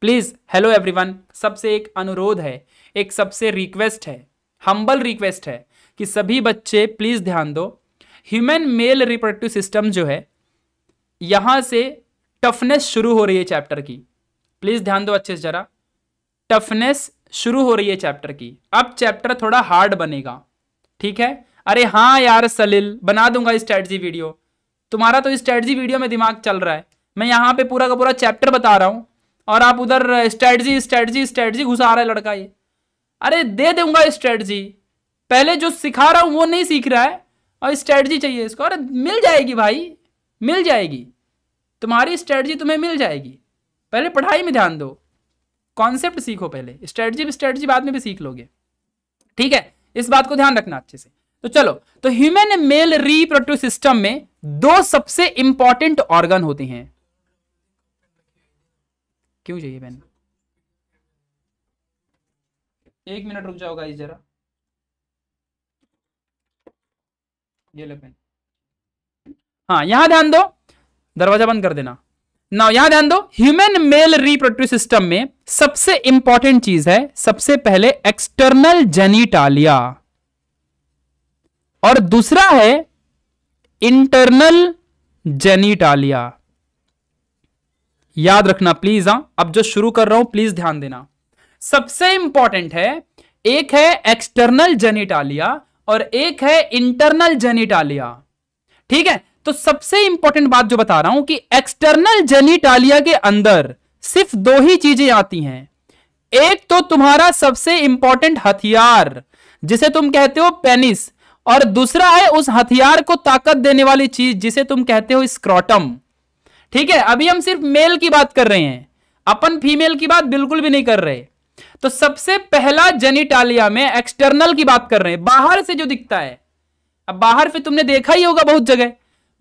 प्लीज हेलो एवरीवन सबसे एक अनुरोध है एक सबसे रिक्वेस्ट है हम्बल रिक्वेस्ट है कि सभी बच्चे प्लीज ध्यान दो ह्यूमन मेल रिप्रोडक्टिव सिस्टम जो है यहां से टफनेस शुरू हो रही है चैप्टर की प्लीज ध्यान दो अच्छे से जरा टफनेस शुरू हो रही है चैप्टर की अब चैप्टर थोड़ा हार्ड बनेगा ठीक है अरे हाँ यार सलील बना दूंगा स्ट्रेटजी वीडियो तुम्हारा तो स्ट्रेटजी वीडियो में दिमाग चल रहा है मैं यहाँ पे पूरा का पूरा चैप्टर बता रहा हूँ और आप उधर स्ट्रेटजी स्ट्रेटजी स्ट्रेटजी घुसा रहा है लड़का ये अरे दे दूंगा स्ट्रेटजी पहले जो सिखा रहा हूँ वो नहीं सीख रहा है और स्ट्रेटजी चाहिए इसको अरे मिल जाएगी भाई मिल जाएगी तुम्हारी स्ट्रेटजी तुम्हें मिल जाएगी पहले पढ़ाई में ध्यान दो कॉन्सेप्ट सीखो पहले स्ट्रेटजी स्ट्रेटजी बाद में भी सीख लोगे ठीक है इस बात को ध्यान रखना अच्छे से तो चलो तो ह्यूमन मेल रिप्रोडक्टिव सिस्टम में दो सबसे इंपॉर्टेंट ऑर्गन होते हैं क्यों चाहिए बहन एक मिनट रुक जाओगा इस जरा ये हाँ यहां ध्यान दो दरवाजा बंद कर देना नाउ यहां ध्यान दो ह्यूमन मेल रिप्रोडक्टिव सिस्टम में सबसे इंपॉर्टेंट चीज है सबसे पहले एक्सटर्नल जेनिटालिया और दूसरा है इंटरनल जेनिटालिया याद रखना प्लीज हां अब जो शुरू कर रहा हूं प्लीज ध्यान देना सबसे इंपॉर्टेंट है एक है एक्सटर्नल जेनिटालिया और एक है इंटरनल जेनिटालिया ठीक है तो सबसे इंपॉर्टेंट बात जो बता रहा हूं कि एक्सटर्नल जेनिटालिया के अंदर सिर्फ दो ही चीजें आती हैं एक तो तुम्हारा सबसे इंपॉर्टेंट हथियार जिसे तुम कहते हो पेनिस और दूसरा है उस हथियार को ताकत देने वाली चीज जिसे तुम कहते हो स्क्रॉटम ठीक है अभी हम सिर्फ मेल की बात कर रहे हैं अपन फीमेल की बात बिल्कुल भी नहीं कर रहे तो सबसे पहला जेनिटालिया में एक्सटर्नल की बात कर रहे हैं बाहर से जो दिखता है अब बाहर फिर तुमने देखा ही होगा बहुत जगह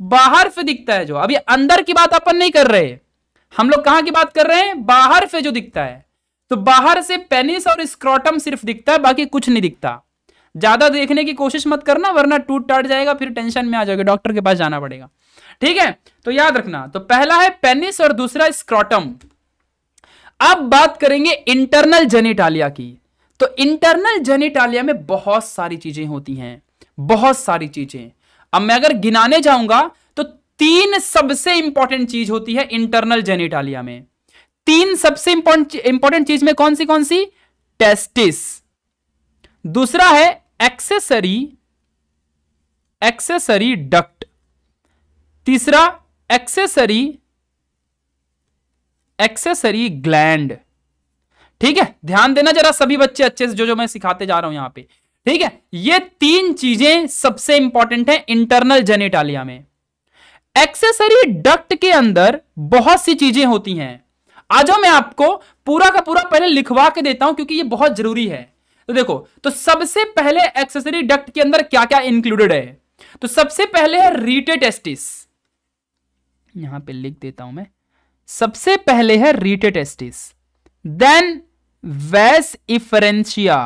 बाहर से दिखता है जो अभी अंदर की बात अपन नहीं कर रहे हम लोग कहां की बात कर रहे हैं बाहर से जो दिखता है तो बाहर से पेनिस और स्क्रॉटम सिर्फ दिखता है बाकी कुछ नहीं दिखता ज्यादा देखने की कोशिश मत करना वरना टूट टाट जाएगा फिर टेंशन में आ जाओगे डॉक्टर के पास जाना पड़ेगा ठीक है तो याद रखना तो पहला है पेनिस और दूसरा स्क्रॉटम अब बात करेंगे इंटरनल जेनिटालिया की तो इंटरनल जेनिटालिया में बहुत सारी चीजें होती हैं बहुत सारी चीजें अब मैं अगर गिनाने जाऊंगा तो तीन सबसे इंपॉर्टेंट चीज होती है इंटरनल जेनिटालिया में तीन सबसे इंपॉर्टेंट चीज में कौन सी कौन सी टेस्टिस दूसरा है एक्सेसरी एक्सेसरी डक्ट तीसरा एक्सेसरी एक्सेसरी ग्लैंड ठीक है ध्यान देना जरा सभी बच्चे अच्छे से जो जो मैं सिखाते जा रहा हूं यहां पे ठीक है ये तीन चीजें सबसे इंपॉर्टेंट है इंटरनल जेनेटालिया में एक्सेसरी डक्ट के अंदर बहुत सी चीजें होती हैं आज मैं आपको पूरा का पूरा पहले लिखवा के देता हूं क्योंकि ये बहुत जरूरी है तो देखो तो सबसे पहले एक्सेसरी डक्ट के अंदर क्या क्या इंक्लूडेड है तो सबसे पहले है रीटेटेस्टिस यहां पे लिख देता हूं मैं सबसे पहले है रीटेटेस्टिस देन वैस इफरेंशिया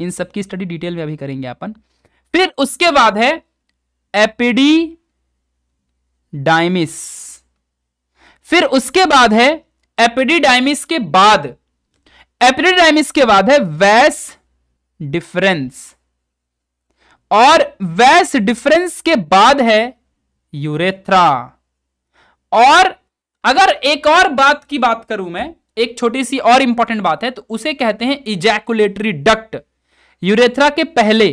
इन सब की स्टडी डिटेल में अभी करेंगे अपन फिर उसके बाद है एपिडी डायमिस फिर उसके बाद है एपिडीडाइमिस के बाद एपिडीडाइमिस के बाद है वैस डिफरेंस और वैस डिफरेंस के बाद है यूरेथ्रा और अगर एक और बात की बात करूं मैं एक छोटी सी और इंपॉर्टेंट बात है तो उसे कहते हैं इजैकुलेटरी डक्ट यूरेथ्रा के पहले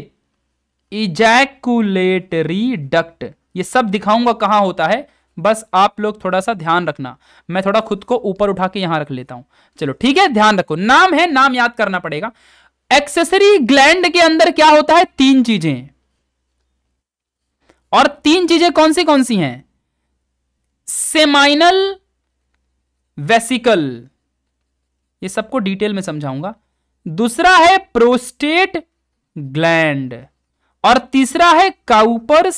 इजैकुलेटरी डक्ट ये सब दिखाऊंगा कहां होता है बस आप लोग थोड़ा सा ध्यान रखना मैं थोड़ा खुद को ऊपर उठा के यहां रख लेता हूं चलो ठीक है ध्यान रखो नाम है नाम याद करना पड़ेगा एक्सेसरी ग्लैंड के अंदर क्या होता है तीन चीजें और तीन चीजें कौन सी कौन सी हैं सेमाइनल वेसिकल ये सबको डिटेल में समझाऊंगा दूसरा है प्रोस्टेट ग्लैंड और तीसरा है काउपर्स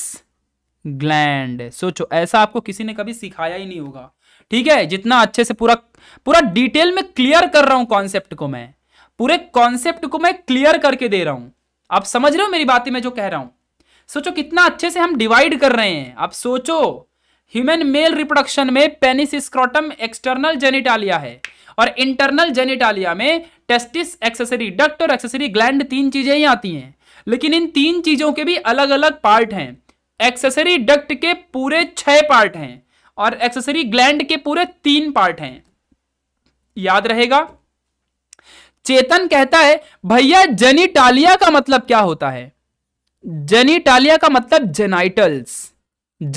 ग्लैंड सोचो ऐसा आपको किसी ने कभी सिखाया ही नहीं होगा ठीक है जितना अच्छे से पूरा पूरा डिटेल में क्लियर कर रहा हूं कॉन्सेप्ट को मैं पूरे कॉन्सेप्ट को मैं क्लियर करके दे रहा हूं आप समझ रहे हो मेरी बातें मैं जो कह रहा हूं सोचो कितना अच्छे से हम डिवाइड कर रहे हैं आप सोचो ह्यूमन मेल रिप्रोडक्शन में पेनिस स्क्रोटम एक्सटर्नल जेनिटालिया है और इंटरनल जेनिटालिया में टेस्टिस एक्सेसरी डक्ट और एक्सेसरी ग्लैंड तीन चीजें ही आती हैं लेकिन इन तीन चीजों के भी अलग अलग पार्ट हैं एक्सेसरी डक्ट के पूरे छह पार्ट हैं और एक्सेसरी ग्लैंड के पूरे तीन पार्ट हैं याद रहेगा चेतन कहता है भैया जेनिटालिया का मतलब क्या होता है जेनिटालिया का मतलब जेनाइटल्स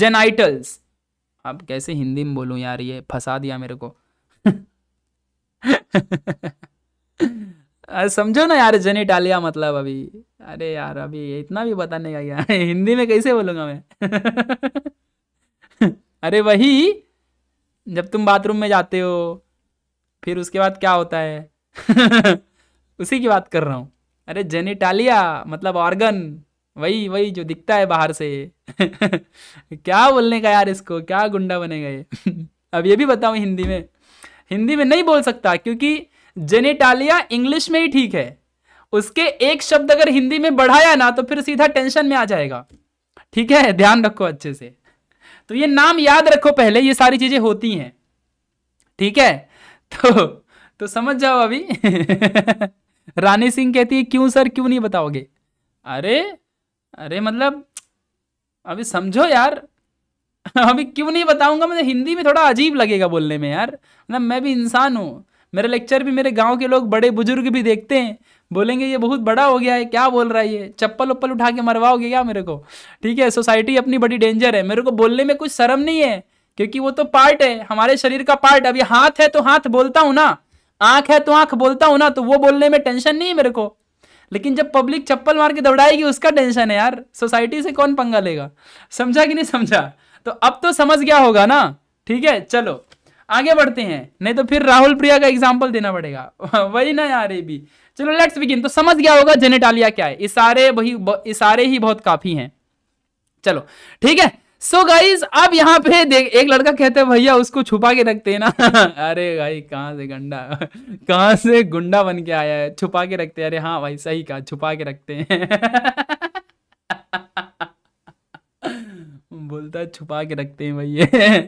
जेनाइटल्स अब कैसे हिंदी में बोलूं यार ये फंसा दिया मेरे को अरे समझो ना यार जनी डालिया मतलब अभी अरे यार अभी इतना भी बताने का यार हिंदी में कैसे बोलूंगा मैं अरे वही जब तुम बाथरूम में जाते हो फिर उसके बाद क्या होता है उसी की बात कर रहा हूँ अरे जेनिटालिया मतलब ऑर्गन वही वही जो दिखता है बाहर से क्या बोलने का यार इसको क्या गुंडा बनेगा गए अब ये भी बताऊँ हिंदी में हिंदी में नहीं बोल सकता क्योंकि जेनेटालिया इंग्लिश में ही ठीक है उसके एक शब्द अगर हिंदी में बढ़ाया ना तो फिर सीधा टेंशन में आ जाएगा ठीक है ध्यान रखो अच्छे से तो ये नाम याद रखो पहले ये सारी चीजें होती हैं ठीक है तो तो समझ जाओ अभी रानी सिंह कहती है क्यों सर क्यों नहीं बताओगे अरे अरे मतलब अभी समझो यार अभी क्यों नहीं बताऊंगा मतलब हिंदी में थोड़ा अजीब लगेगा बोलने में यार मतलब मैं भी इंसान हूँ मेरा लेक्चर भी मेरे गाँव के लोग बड़े बुजुर्ग भी देखते हैं बोलेंगे ये बहुत बड़ा हो गया है क्या बोल रहा है ये चप्पल उप्पल उठा के मरवाओगे क्या मेरे को ठीक है सोसाइटी अपनी बड़ी डेंजर है मेरे को बोलने में कुछ शर्म नहीं है क्योंकि वो तो पार्ट है हमारे शरीर का पार्ट अभी हाथ है तो हाथ बोलता हूँ ना आँख है तो आँख बोलता हूँ ना तो वो बोलने में टेंशन नहीं है मेरे को लेकिन जब पब्लिक चप्पल मार के दौड़ाएगी उसका टेंशन है यार सोसाइटी से कौन पंगा लेगा समझा कि नहीं समझा तो अब तो समझ गया होगा ना ठीक है चलो आगे बढ़ते हैं नहीं तो फिर राहुल प्रिया का एग्जाम्पल देना पड़ेगा वही ना यार ये भी चलो लेट्स बिगिन तो समझ गया होगा जेनेटालिया क्या है इशारे वही इशारे ही बहुत काफी हैं चलो ठीक है सो so गाइज अब यहाँ पे देख एक लड़का कहते हैं भैया उसको छुपा के रखते हैं ना अरे भाई कहाँ से गंडा कहाँ से गुंडा बन के आया है छुपा के रखते हैं अरे हाँ भाई सही कहा छुपा के रखते हैं बोलता है छुपा के रखते हैं ये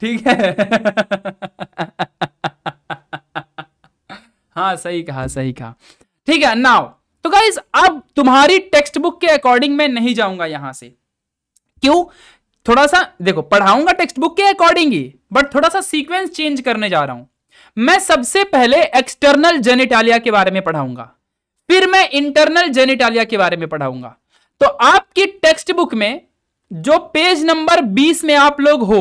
ठीक है हाँ सही कहा सही कहा ठीक है नाउ तो गाइज अब तुम्हारी टेक्स्ट बुक के अकॉर्डिंग मैं नहीं जाऊंगा यहां से क्यों थोड़ा सा देखो पढ़ाऊंगा टेक्स्ट बुक के अकॉर्डिंग ही बट थोड़ा सा सीक्वेंस चेंज करने जा रहा हूं मैं सबसे पहले एक्सटर्नल जेनिटालिया के बारे में पढ़ाऊंगा फिर मैं इंटरनल जेनिटालिया के बारे में पढ़ाऊंगा तो आपकी टेक्स्ट बुक में जो पेज नंबर 20 में आप लोग हो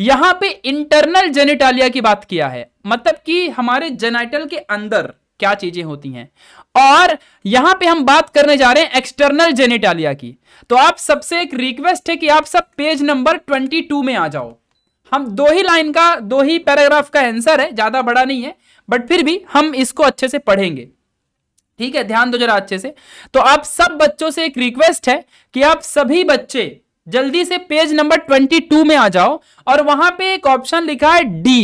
यहां पे इंटरनल जेनिटालिया की बात किया है मतलब कि हमारे जेनाइटल के अंदर क्या चीजें होती हैं और यहां पे हम बात करने जा रहे हैं एक्सटर्नल जेनिटालिया की तो आप सबसे एक रिक्वेस्ट है कि आप सब पेज नंबर 22 में आ जाओ हम दो ही लाइन का दो ही पैराग्राफ का आंसर है ज्यादा बड़ा नहीं है बट फिर भी हम इसको अच्छे से पढ़ेंगे ठीक है ध्यान दो जरा अच्छे से तो आप सब बच्चों से एक रिक्वेस्ट है कि आप सभी बच्चे जल्दी से पेज नंबर ट्वेंटी टू में आ जाओ और वहां पे एक ऑप्शन लिखा है डी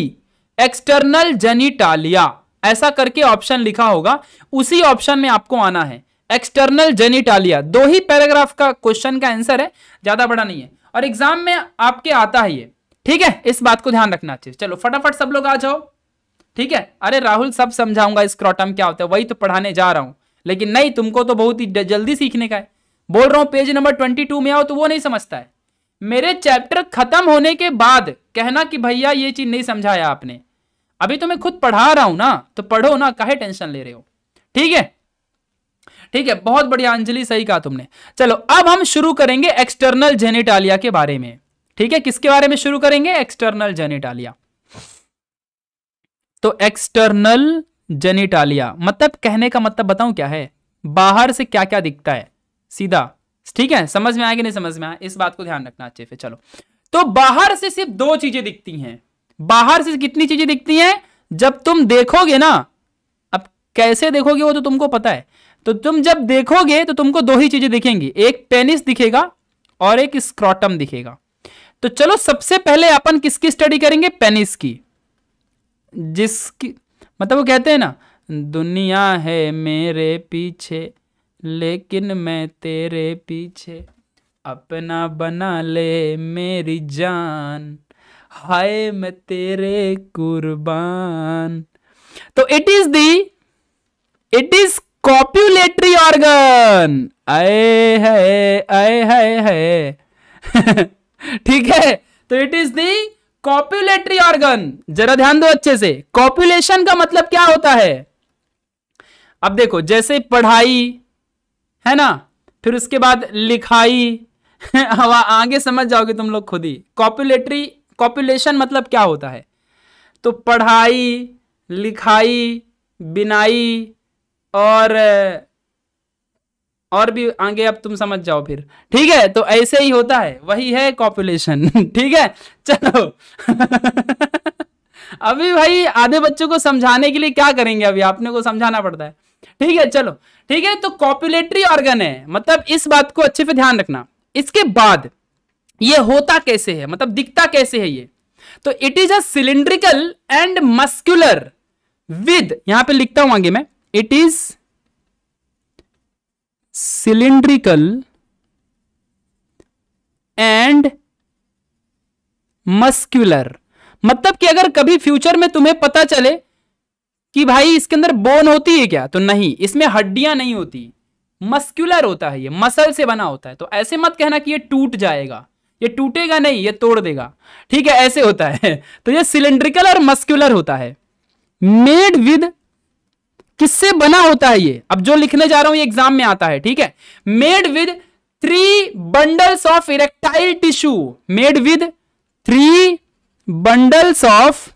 एक्सटर्नल जेनिटालिया ऐसा करके ऑप्शन लिखा होगा उसी ऑप्शन में आपको आना है एक्सटर्नल जेनिटालिया दो ही पैराग्राफ का क्वेश्चन का आंसर है ज्यादा बड़ा नहीं है और एग्जाम में आपके आता है ये ठीक है इस बात को ध्यान रखना चाहिए चलो फटाफट सब लोग आ जाओ ठीक है अरे राहुल सब समझाऊंगा इस क्रॉटम क्या होता है वही तो पढ़ाने जा रहा हूं लेकिन नहीं तुमको तो बहुत ही जल्दी सीखने का है बोल रहा हूं पेज नंबर ट्वेंटी टू में आओ तो वो नहीं समझता है मेरे चैप्टर खत्म होने के बाद कहना कि भैया ये चीज नहीं समझाया आपने अभी तो मैं खुद पढ़ा रहा हूं ना तो पढ़ो ना काहे टेंशन ले रहे हो ठीक है ठीक है बहुत बढ़िया अंजलि सही कहा तुमने चलो अब हम शुरू करेंगे एक्सटर्नल जेनेटालिया के बारे में ठीक है किसके बारे में शुरू करेंगे एक्सटर्नल जेनेटालिया तो एक्सटर्नल जेनेटालिया मतलब कहने का मतलब बताऊं क्या है बाहर से क्या क्या दिखता है सीधा ठीक है समझ में आएगी नहीं समझ में आया इस बात को ध्यान रखना अच्छे से चलो तो बाहर से सिर्फ दो चीजें दिखती हैं बाहर से कितनी चीजें दिखती हैं जब तुम देखोगे ना अब कैसे देखोगे वो तो तुमको पता है तो तुम जब देखोगे तो तुमको दो ही चीजें दिखेंगी एक पेनिस दिखेगा और एक स्क्रॉटम दिखेगा तो चलो सबसे पहले अपन किसकी स्टडी करेंगे पेनिस की जिसकी मतलब वो कहते हैं ना दुनिया है मेरे पीछे लेकिन मैं तेरे पीछे अपना बना ले मेरी जान हाय मैं तेरे कुर्बान तो it is the it is copulatory organ आए है आए है है ठीक है तो it is the copulatory organ जरा ध्यान दो अच्छे से कॉप्यूलेशन का मतलब क्या होता है अब देखो जैसे पढ़ाई है ना फिर उसके बाद लिखाई हवा आगे समझ जाओगे तुम लोग खुद ही कॉपुलेटरी कॉपुलेशन मतलब क्या होता है तो पढ़ाई लिखाई बिनाई और और भी आगे अब तुम समझ जाओ फिर ठीक है तो ऐसे ही होता है वही है कॉपुलेशन ठीक है चलो अभी भाई आधे बच्चों को समझाने के लिए क्या करेंगे अभी आपने को समझाना पड़ता है ठीक है चलो ठीक है तो कॉपुलेटरी ऑर्गन है मतलब इस बात को अच्छे से ध्यान रखना इसके बाद ये होता कैसे है मतलब दिखता कैसे है ये तो it is a cylindrical and muscular with यहां पे लिखता हूं आगे मैं it is cylindrical and muscular मतलब कि अगर कभी फ्यूचर में तुम्हें पता चले कि भाई इसके अंदर बोन होती है क्या तो नहीं इसमें हड्डियां नहीं होती मस्क्यूलर होता है ये मसल से बना होता है तो ऐसे मत कहना कि ये टूट जाएगा ये टूटेगा नहीं ये तोड़ देगा ठीक है ऐसे होता है तो ये सिलेंड्रिकल और मस्क्यूलर होता है मेड विद किससे बना होता है ये अब जो लिखने जा रहा हूं ये एग्जाम में आता है ठीक है made with three bundles of erectile tissue made with three bundles of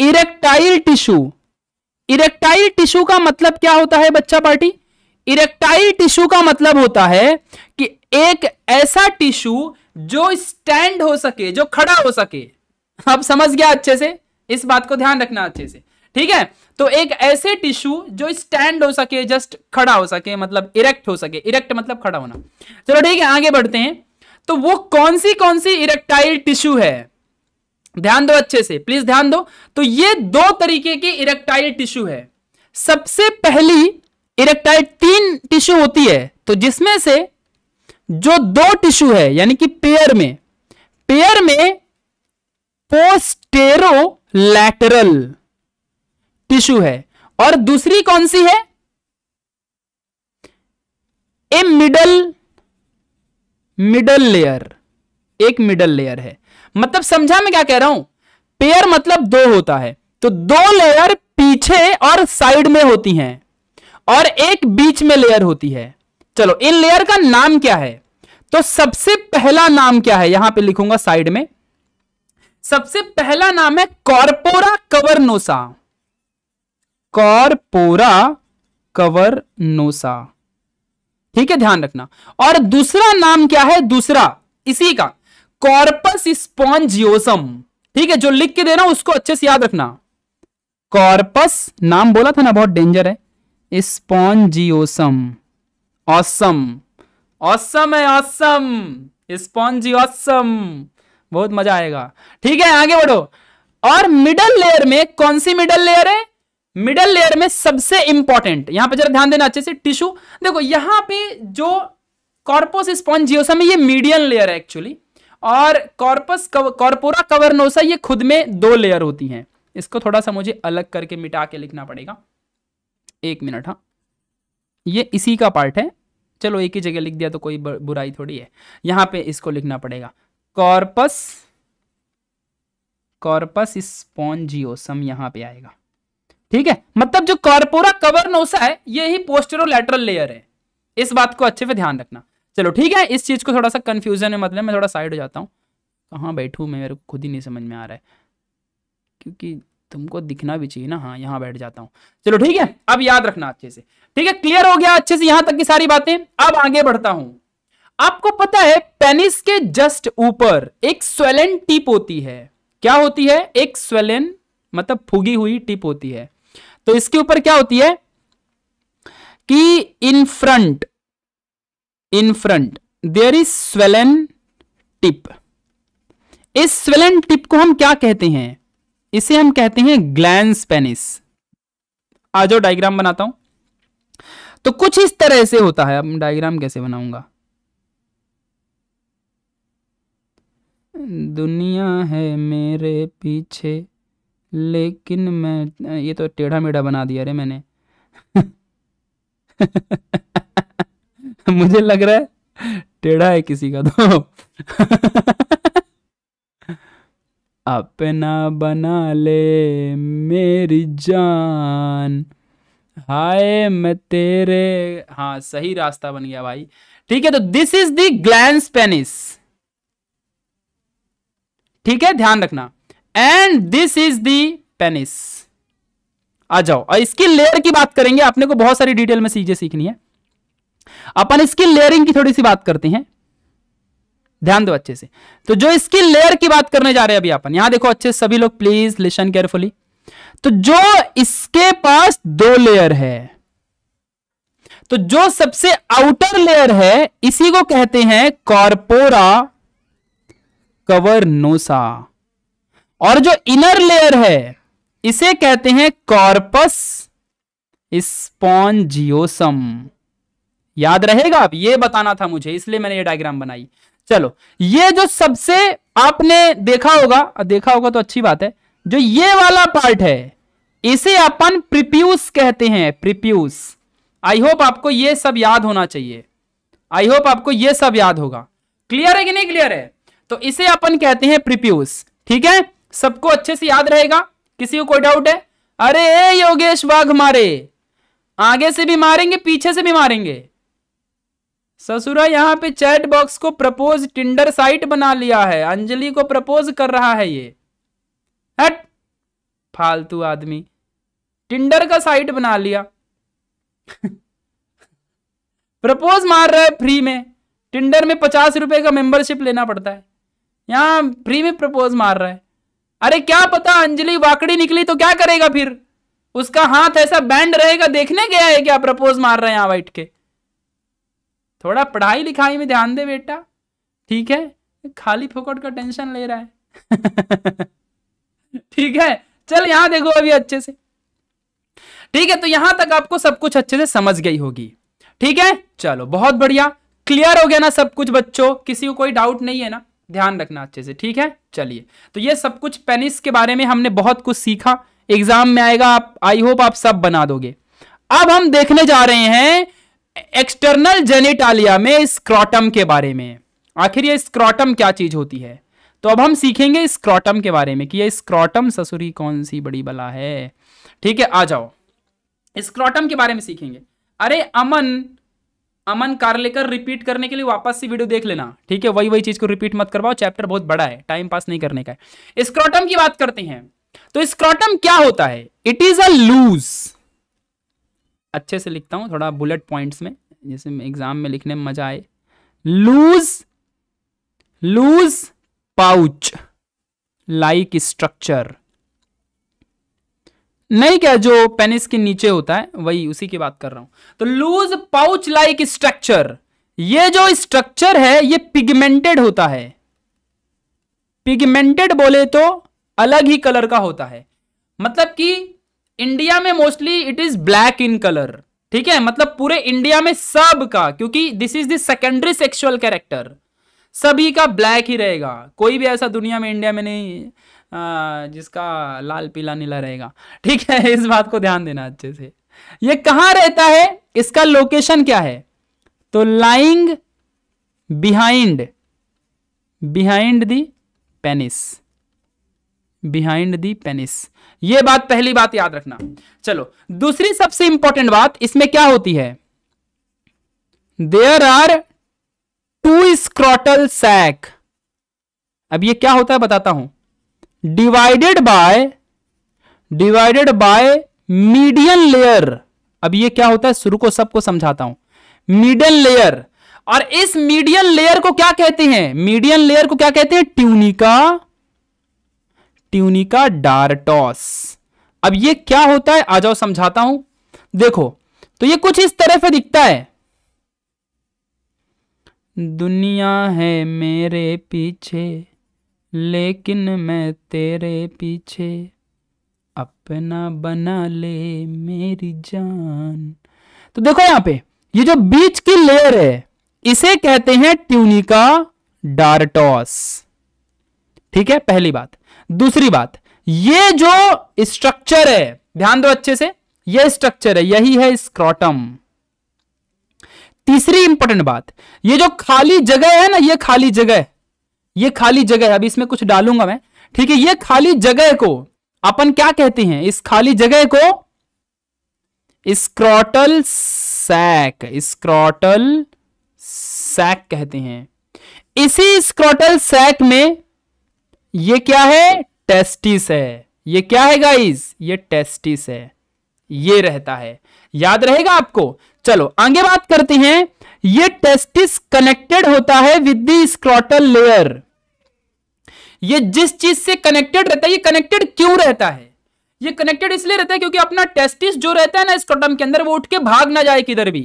erectile tissue erectile tissue का मतलब क्या होता है बच्चा पार्टी इरेक्टाइल टिश्यू का मतलब होता है कि एक ऐसा टिश्यू जो स्टैंड हो सके जो खड़ा हो सके आप समझ गया अच्छे से इस बात को ध्यान रखना अच्छे से ठीक है तो एक ऐसे टिश्यू जो स्टैंड हो सके जस्ट खड़ा हो सके मतलब इरेक्ट हो सके इरेक्ट मतलब खड़ा होना चलो ठीक है आगे बढ़ते हैं तो वो कौन सी कौन सी इरेक्टाइल टिश्यू है ध्यान दो अच्छे से प्लीज ध्यान दो तो ये दो तरीके के इरेक्टाइल टिश्यू है सबसे पहली इरेक्टाइल तीन टिश्यू होती है तो जिसमें से जो दो टिश्यू है यानी कि पेयर में पेयर में पोस्टेरो लैटरल टिश्यू है और दूसरी कौन सी है ए मिडल मिडल लेयर एक मिडल लेयर है मतलब समझा मैं क्या कह रहा हूं पेयर मतलब दो होता है तो दो लेयर पीछे और साइड में होती हैं और एक बीच में लेयर होती है चलो इन लेयर का नाम क्या है तो सबसे पहला नाम क्या है यहां पे लिखूंगा साइड में सबसे पहला नाम है कॉर्पोरा कवरनोसा कॉर्पोरा कवरनोसा ठीक है ध्यान रखना और दूसरा नाम क्या है दूसरा इसी का कॉर्पस स्पॉन्जियोसम ठीक है जो लिख के देना उसको अच्छे से याद रखना कॉर्पस नाम बोला था ना बहुत डेंजर है स्पॉन्जियोसम ऑसम ऑसम है ऑसम स्पॉन्जियोसम बहुत मजा आएगा ठीक है आगे बढ़ो और मिडल लेयर में कौन सी मिडल लेयर है मिडल लेयर में सबसे इंपॉर्टेंट यहां पे जरा ध्यान देना अच्छे से टिश्यू देखो यहां पे जो कॉर्पोस स्पॉन्जियोसम ये मीडियम लेयर है एक्चुअली और कॉर्पस कॉर्पोरा कवर्नोसा ये खुद में दो लेयर होती हैं इसको थोड़ा सा मुझे अलग करके मिटा के लिखना पड़ेगा एक मिनट हाँ ये इसी का पार्ट है चलो एक ही जगह लिख दिया तो कोई बुराई थोड़ी है यहां पे इसको लिखना पड़ेगा कॉर्पस कॉर्पस स्पॉन्जियोसम यहां पे आएगा ठीक है मतलब जो कॉर्पोरा कवरनोसा है ये ही पोस्टरोलेटरल लेयर है इस बात को अच्छे से ध्यान रखना चलो ठीक है इस चीज़ को थोड़ा सा कंफ्यूजन है मतलब मैं थोड़ा साइड हो जाता हूँ कहाँ बैठू मैं मेरे को खुद ही नहीं समझ में आ रहा है क्योंकि तुमको दिखना भी चाहिए ना हाँ यहाँ बैठ जाता हूँ चलो ठीक है अब याद रखना अच्छे से ठीक है क्लियर हो गया अच्छे से यहाँ तक की सारी बातें अब आगे बढ़ता हूँ आपको पता है पेनिस के जस्ट ऊपर एक स्वेलन टिप होती है क्या होती है एक स्वेलन मतलब फूगी हुई टिप होती है तो इसके ऊपर क्या होती है कि in front in front there is swollen tip इस स्वेलन टिप को हम क्या कहते हैं इसे हम कहते हैं ग्लैंस पेनिस आ जाओ डायग्राम बनाता हूं तो कुछ इस तरह से होता है अब डायग्राम कैसे बनाऊंगा दुनिया है मेरे पीछे लेकिन मैं ये तो टेढ़ा मेढ़ा बना दिया रे मैंने मुझे लग रहा है टेढ़ा है किसी का तो अपना बना ले मेरी जान हाय मैं तेरे हाँ सही रास्ता बन गया भाई ठीक है तो this is the glans penis ठीक है ध्यान रखना and this is the penis आ जाओ और इसकी लेयर की बात करेंगे आपने को बहुत सारी डिटेल में चीजें सीखनी है अपन स्किल लेयरिंग की थोड़ी सी बात करते हैं ध्यान दो अच्छे से तो जो स्किल लेयर की बात करने जा रहे हैं अभी अपन यहां देखो अच्छे सभी लोग प्लीज लिसन केयरफुली तो जो इसके पास दो लेयर है तो जो सबसे आउटर लेयर है इसी को कहते हैं कॉर्पोरा कवरनोसा और जो इनर लेयर है इसे कहते हैं कॉर्पस स्पॉन्जियोसम याद रहेगा आप ये बताना था मुझे इसलिए मैंने ये डायग्राम बनाई चलो ये जो सबसे आपने देखा होगा देखा होगा तो अच्छी बात है जो ये वाला पार्ट है इसे अपन प्रिप्यूस कहते हैं प्रिप्यूस आई होप आपको ये सब याद होना चाहिए आई होप आपको ये सब याद होगा क्लियर है कि नहीं क्लियर है तो इसे अपन कहते हैं प्रिप्यूस ठीक है सबको अच्छे से याद रहेगा किसी को कोई डाउट है अरे योगेश बाघ मारे आगे से भी मारेंगे पीछे से भी मारेंगे ससुरा यहाँ पे चैट बॉक्स को प्रपोज टिंडर साइट बना लिया है अंजलि को प्रपोज कर रहा है ये हट फालतू आदमी टिंडर का साइट बना लिया प्रपोज मार रहा है फ्री में टिंडर में पचास रुपए का मेंबरशिप लेना पड़ता है यहाँ फ्री में प्रपोज मार रहा है अरे क्या पता अंजलि वाकड़ी निकली तो क्या करेगा फिर उसका हाथ ऐसा बैंड रहेगा देखने गया है क्या प्रपोज मार रहे हैं यहाँ बैठ के थोड़ा पढ़ाई लिखाई में ध्यान दे बेटा ठीक है खाली फोकट का टेंशन ले रहा है ठीक है चल यहां देखो अभी अच्छे से ठीक है तो यहां तक आपको सब कुछ अच्छे से समझ गई होगी ठीक है चलो बहुत बढ़िया क्लियर हो गया ना सब कुछ बच्चों किसी को कोई डाउट नहीं है ना ध्यान रखना अच्छे से ठीक है चलिए तो ये सब कुछ पेनिस के बारे में हमने बहुत कुछ सीखा एग्जाम में आएगा आप आई होप आप सब बना दोगे अब हम देखने जा रहे हैं एक्सटर्नल जेनिटालिया में स्क्रॉटम के बारे में आखिर ये स्क्रॉटम क्या चीज होती है तो अब हम सीखेंगे स्क्रॉटम के बारे में कि ये स्क्रॉटम ससुरी कौन सी बड़ी बला है ठीक है आ जाओ स्क्रॉटम के बारे में सीखेंगे अरे अमन अमन कार्लेकर रिपीट करने के लिए वापस से वीडियो देख लेना ठीक है वही वही चीज को रिपीट मत करवाओ चैप्टर बहुत बड़ा है टाइम पास नहीं करने का है स्क्रॉटम की बात करते हैं तो स्क्रॉटम क्या होता है इट इज अ लूज अच्छे से लिखता हूँ थोड़ा बुलेट पॉइंट्स में जैसे एग्जाम में लिखने में मजा आए loose loose pouch like structure नहीं क्या जो पेनिस के नीचे होता है वही उसी की बात कर रहा हूं तो लूज पाउच लाइक स्ट्रक्चर ये जो स्ट्रक्चर है ये पिगमेंटेड होता है पिगमेंटेड बोले तो अलग ही कलर का होता है मतलब कि इंडिया में mostly it is black in colour ठीक है मतलब पूरे इंडिया में सब का क्योंकि this is the secondary sexual character सभी का ब्लैक ही रहेगा कोई भी ऐसा दुनिया में इंडिया में नहीं आ, जिसका लाल पीला नीला रहेगा ठीक है इस बात को ध्यान देना अच्छे से ये कहां रहता है इसका लोकेशन क्या है तो lying behind behind the penis behind the penis ये बात पहली बात याद रखना चलो दूसरी सबसे इंपॉर्टेंट बात इसमें क्या होती है there are two scrotal sac अब ये क्या होता है बताता हूं divided by divided by median layer अब ये क्या होता है शुरू को सबको समझाता हूं मीडियन लेयर और इस मीडियन लेयर को क्या कहते हैं मीडियन लेयर को क्या कहते हैं ट्यूनिका ट्यूनिका डार्टॉस अब ये क्या होता है आ जाओ समझाता हूं देखो तो ये कुछ इस तरह से दिखता है दुनिया है मेरे पीछे लेकिन मैं तेरे पीछे अपना बना ले मेरी जान तो देखो यहां पे ये जो बीच की लेयर है इसे कहते हैं ट्यूनिका डार्टॉस ठीक है पहली बात दूसरी बात ये जो स्ट्रक्चर है ध्यान दो अच्छे से यह स्ट्रक्चर है यही है स्क्रॉटम तीसरी इंपॉर्टेंट बात ये जो खाली जगह है ना ये खाली जगह ये खाली जगह है अभी इसमें कुछ डालूंगा मैं ठीक है ये खाली जगह को अपन क्या कहते हैं इस खाली जगह को स्क्रॉटल सैक स्क्रॉटल सैक कहते हैं इसी स्क्रॉटल सैक में ये क्या है टेस्टिस है ये क्या है गाइस ये टेस्टिस है ये रहता है याद रहेगा आपको चलो आगे बात करते हैं ये टेस्टिस कनेक्टेड होता है विद द स्क्रॉटल लेयर ये जिस चीज से कनेक्टेड रहता है ये कनेक्टेड क्यों रहता है ये कनेक्टेड इसलिए रहता है क्योंकि अपना टेस्टिस जो रहता है ना स्क्रॉटम के अंदर वो उठ के भाग ना जाए किधर भी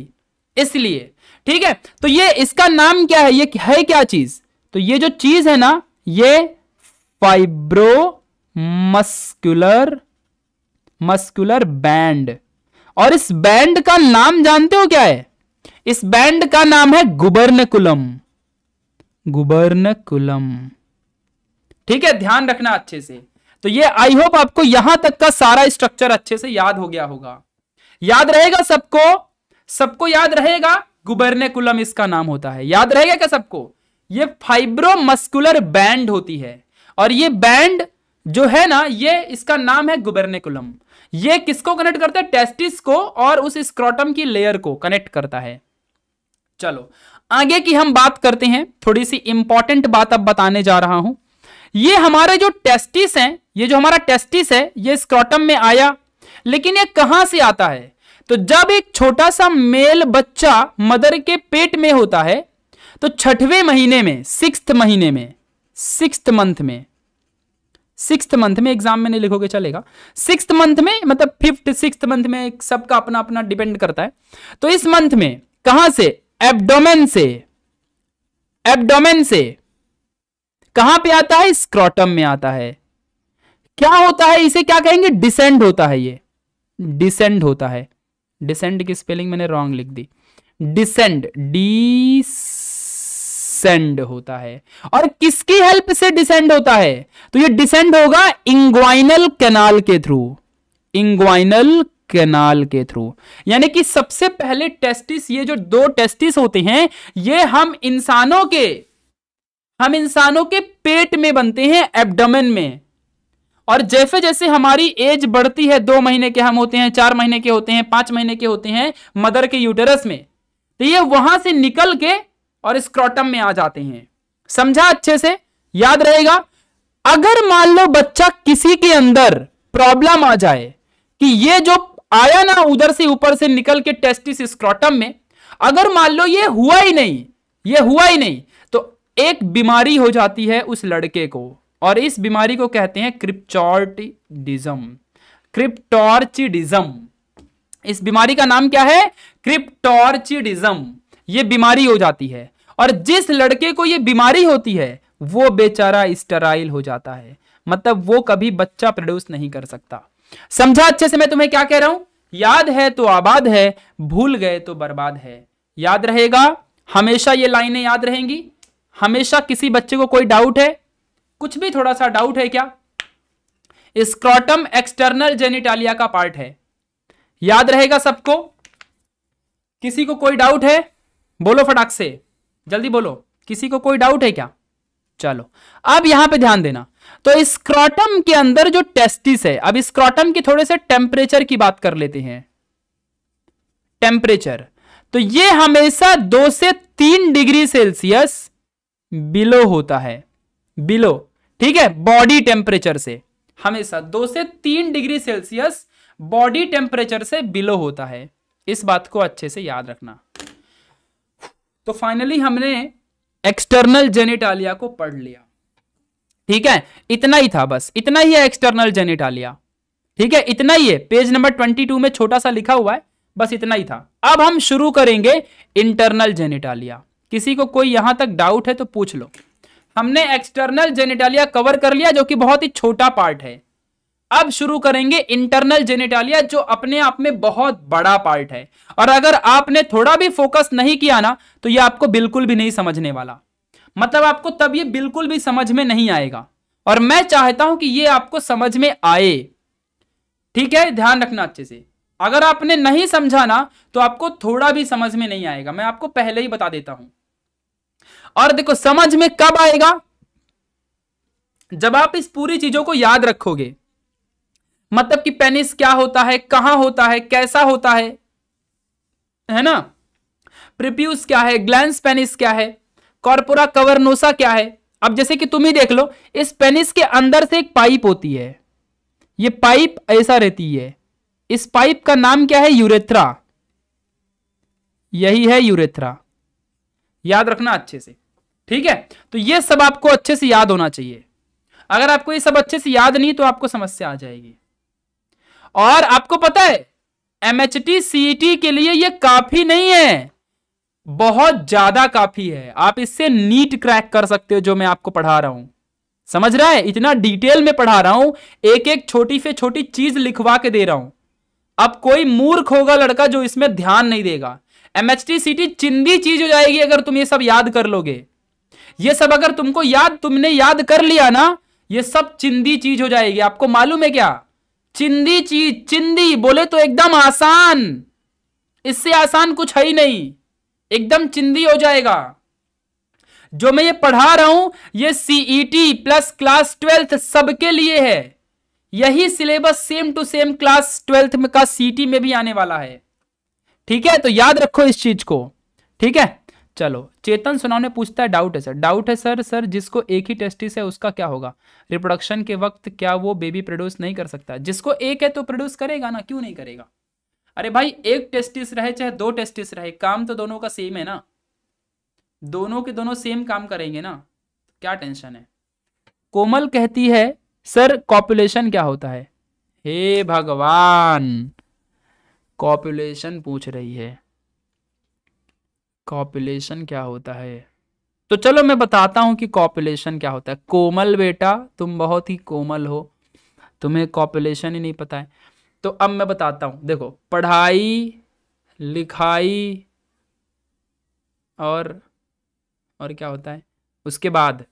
इसलिए ठीक है तो ये इसका नाम क्या है ये है क्या चीज तो ये जो चीज है ना ये फाइब्रो मस्कुलर मस्कुलर बैंड और इस बैंड का नाम जानते हो क्या है इस बैंड का नाम है गुबर्नकुलम गुबर्नकुलम ठीक है ध्यान रखना अच्छे से तो ये आई होप आपको यहां तक का सारा स्ट्रक्चर अच्छे से याद हो गया होगा याद रहेगा सबको सबको याद रहेगा गुबर्नकुलम इसका नाम होता है याद रहेगा क्या सबको ये फाइब्रोमस्कुलर बैंड होती है और ये बैंड जो है ना ये इसका नाम है गुबरनेकुलम ये किसको कनेक्ट करता है टेस्टिस को और उस स्क्रोटम की लेयर को कनेक्ट करता है चलो आगे की हम बात करते हैं थोड़ी सी इंपॉर्टेंट बात अब बताने जा रहा हूं ये हमारे जो टेस्टिस हैं ये जो हमारा टेस्टिस है ये स्क्रोटम में आया लेकिन ये कहां से आता है तो जब एक छोटा सा मेल बच्चा मदर के पेट में होता है तो छठवें महीने में सिक्स महीने में सिक्स मंथ में सिक्स मंथ में एग्जाम में नहीं लिखोगे चलेगा सिक्स मंथ में मतलब फिफ्थ सिक्स मंथ में सबका अपना अपना डिपेंड करता है तो इस मंथ में कहां से एबडोमेन से एबडोमेन से कहां पे आता है स्क्रॉटम में आता है क्या होता है इसे क्या कहेंगे डिसेंड होता है ये डिसेंड होता है डिसेंड की स्पेलिंग मैंने रॉन्ग लिख दी डिसेंड डी डिसेंड होता है और किसकी हेल्प से डिसेंड होता है तो ये डिसेंड होगा इंग्वाइनल कैनाल के थ्रू इंग्वाइनल कैनाल के थ्रू यानी कि सबसे पहले टेस्टिस ये जो दो टेस्टिस होते हैं ये हम इंसानों के हम इंसानों के पेट में बनते हैं एब्डोमेन में और जैसे जैसे हमारी एज बढ़ती है दो महीने के हम होते हैं चार महीने के होते हैं पांच महीने के होते हैं मदर के यूटेरस में तो ये वहां से निकल के और स्क्रॉटम में आ जाते हैं समझा अच्छे से याद रहेगा अगर मान लो बच्चा किसी के अंदर प्रॉब्लम आ जाए कि ये जो आया ना उधर से ऊपर से निकल के टेस्टिस स्क्रॉटम में अगर मान लो ये हुआ ही नहीं ये हुआ ही नहीं तो एक बीमारी हो जाती है उस लड़के को और इस बीमारी को कहते हैं क्रिप्टॉर्टिडिज्म क्रिप्टॉर्चिडिज्म इस बीमारी का नाम क्या है क्रिप्टॉर्चिडिज्म ये बीमारी हो जाती है और जिस लड़के को ये बीमारी होती है वो बेचारा स्टराइल हो जाता है मतलब वो कभी बच्चा प्रोड्यूस नहीं कर सकता समझा अच्छे से मैं तुम्हें क्या कह रहा हूं याद है तो आबाद है भूल गए तो बर्बाद है याद रहेगा हमेशा ये लाइनें याद रहेंगी हमेशा किसी बच्चे को कोई डाउट है कुछ भी थोड़ा सा डाउट है क्या स्क्रॉटम एक्सटर्नल जेनिटालिया का पार्ट है याद रहेगा सबको किसी को कोई डाउट है बोलो फटाक से जल्दी बोलो किसी को कोई डाउट है क्या चलो अब यहां पे ध्यान देना तो स्क्रॉटम के अंदर जो टेस्टिस है अब स्क्रॉटम की थोड़े से टेम्परेचर की बात कर लेते हैं टेम्परेचर तो ये हमेशा दो से तीन डिग्री सेल्सियस बिलो होता है बिलो ठीक है बॉडी टेम्परेचर से हमेशा दो से तीन डिग्री सेल्सियस बॉडी टेम्परेचर से बिलो होता है इस बात को अच्छे से याद रखना तो फाइनली हमने एक्सटर्नल जेनिटालिया को पढ़ लिया ठीक है इतना ही था बस इतना ही है एक्सटर्नल जेनिटालिया ठीक है इतना ही है पेज नंबर ट्वेंटी टू में छोटा सा लिखा हुआ है बस इतना ही था अब हम शुरू करेंगे इंटरनल जेनिटालिया किसी को कोई यहां तक डाउट है तो पूछ लो हमने एक्सटर्नल जेनिटालिया कवर कर लिया जो कि बहुत ही छोटा पार्ट है अब शुरू करेंगे इंटरनल जेनेटालिया जो अपने आप में बहुत बड़ा पार्ट है और अगर आपने थोड़ा भी फोकस नहीं किया ना तो ये आपको बिल्कुल भी नहीं समझने वाला मतलब आपको तब ये बिल्कुल भी समझ में नहीं आएगा और मैं चाहता हूं कि ये आपको समझ में आए ठीक है ध्यान रखना अच्छे से अगर आपने नहीं समझा ना तो आपको थोड़ा भी समझ में नहीं आएगा मैं आपको पहले ही बता देता हूं और देखो समझ में कब आएगा जब आप इस पूरी चीजों को याद रखोगे मतलब कि पेनिस क्या होता है कहां होता है कैसा होता है है ना प्रिप्यूस क्या है ग्लैंस पेनिस क्या है कॉर्पोरा कवरनोसा क्या है अब जैसे कि तुम ही देख लो इस पेनिस के अंदर से एक पाइप होती है ये पाइप ऐसा रहती है इस पाइप का नाम क्या है यूरेथ्रा यही है यूरेथ्रा याद रखना अच्छे से ठीक है तो ये सब आपको अच्छे से याद होना चाहिए अगर आपको ये सब अच्छे से याद नहीं तो आपको समस्या आ जाएगी और आपको पता है एम एच टी सीईटी के लिए यह काफी नहीं है बहुत ज्यादा काफी है आप इससे नीट क्रैक कर सकते हो जो मैं आपको पढ़ा रहा हूं समझ रहा है इतना डिटेल में पढ़ा रहा हूं एक एक छोटी से छोटी चीज लिखवा के दे रहा हूं अब कोई मूर्ख होगा लड़का जो इसमें ध्यान नहीं देगा एमएचटी सीटी e चिंदी चीज हो जाएगी अगर तुम ये सब याद कर लोगे ये सब अगर तुमको याद तुमने याद कर लिया ना ये सब चिंदी चीज हो जाएगी आपको मालूम है क्या चिंदी चीज चिंदी बोले तो एकदम आसान इससे आसान कुछ है ही नहीं एकदम चिंदी हो जाएगा जो मैं ये पढ़ा रहा हूं ये सीईटी प्लस क्लास ट्वेल्थ सबके लिए है यही syllabus same to same class twelfth में का सीटी e में भी आने वाला है ठीक है तो याद रखो इस चीज को ठीक है चलो चेतन सुनाव ने पूछता है डाउट है सर डाउट है सर सर जिसको एक ही टेस्टिस है उसका क्या होगा रिप्रोडक्शन के वक्त क्या वो बेबी प्रोड्यूस नहीं कर सकता जिसको एक है तो प्रोड्यूस करेगा ना क्यों नहीं करेगा अरे भाई एक टेस्टिस रहे चाहे दो टेस्टिस रहे काम तो दोनों का सेम है ना दोनों के दोनों सेम काम करेंगे ना क्या टेंशन है कोमल कहती है सर कॉपुलेशन क्या होता है हे भगवान कॉपुलेशन पूछ रही है कॉपुलेशन क्या होता है तो चलो मैं बताता हूं कि कॉपुलेशन क्या होता है कोमल बेटा तुम बहुत ही कोमल हो तुम्हें कॉपुलेशन ही नहीं पता है तो अब मैं बताता हूं देखो पढ़ाई लिखाई और और क्या होता है उसके बाद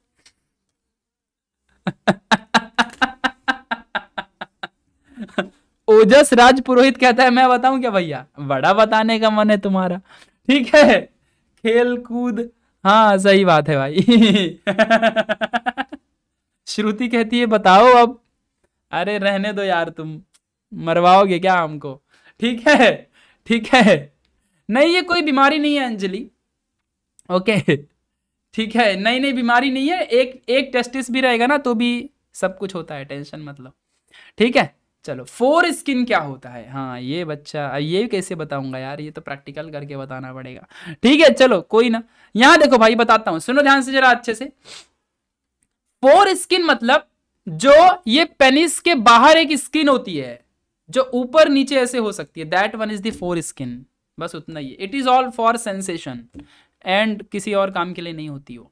ओजस राज पुरोहित कहता है मैं बताऊं क्या भैया बड़ा बताने का मन है तुम्हारा ठीक है खेल कूद हाँ सही बात है भाई श्रुति कहती है बताओ अब अरे रहने दो यार तुम मरवाओगे क्या हमको ठीक है ठीक है नहीं ये कोई बीमारी नहीं है अंजलि ओके ठीक है नहीं नहीं बीमारी नहीं है एक एक टेस्टिस भी रहेगा ना तो भी सब कुछ होता है टेंशन मतलब ठीक है चलो फोर स्किन क्या होता है हाँ ये बच्चा ये कैसे बताऊंगा यार ये तो प्रैक्टिकल करके बताना पड़ेगा ठीक है चलो कोई ना यहाँ देखो भाई बताता हूं सुनो ध्यान से जरा अच्छे से फोर स्किन मतलब जो ये पेनिस के बाहर एक स्किन होती है जो ऊपर नीचे ऐसे हो सकती है that one is for skin बस उतना ही it is all for sensation and किसी और काम के लिए नहीं होती हो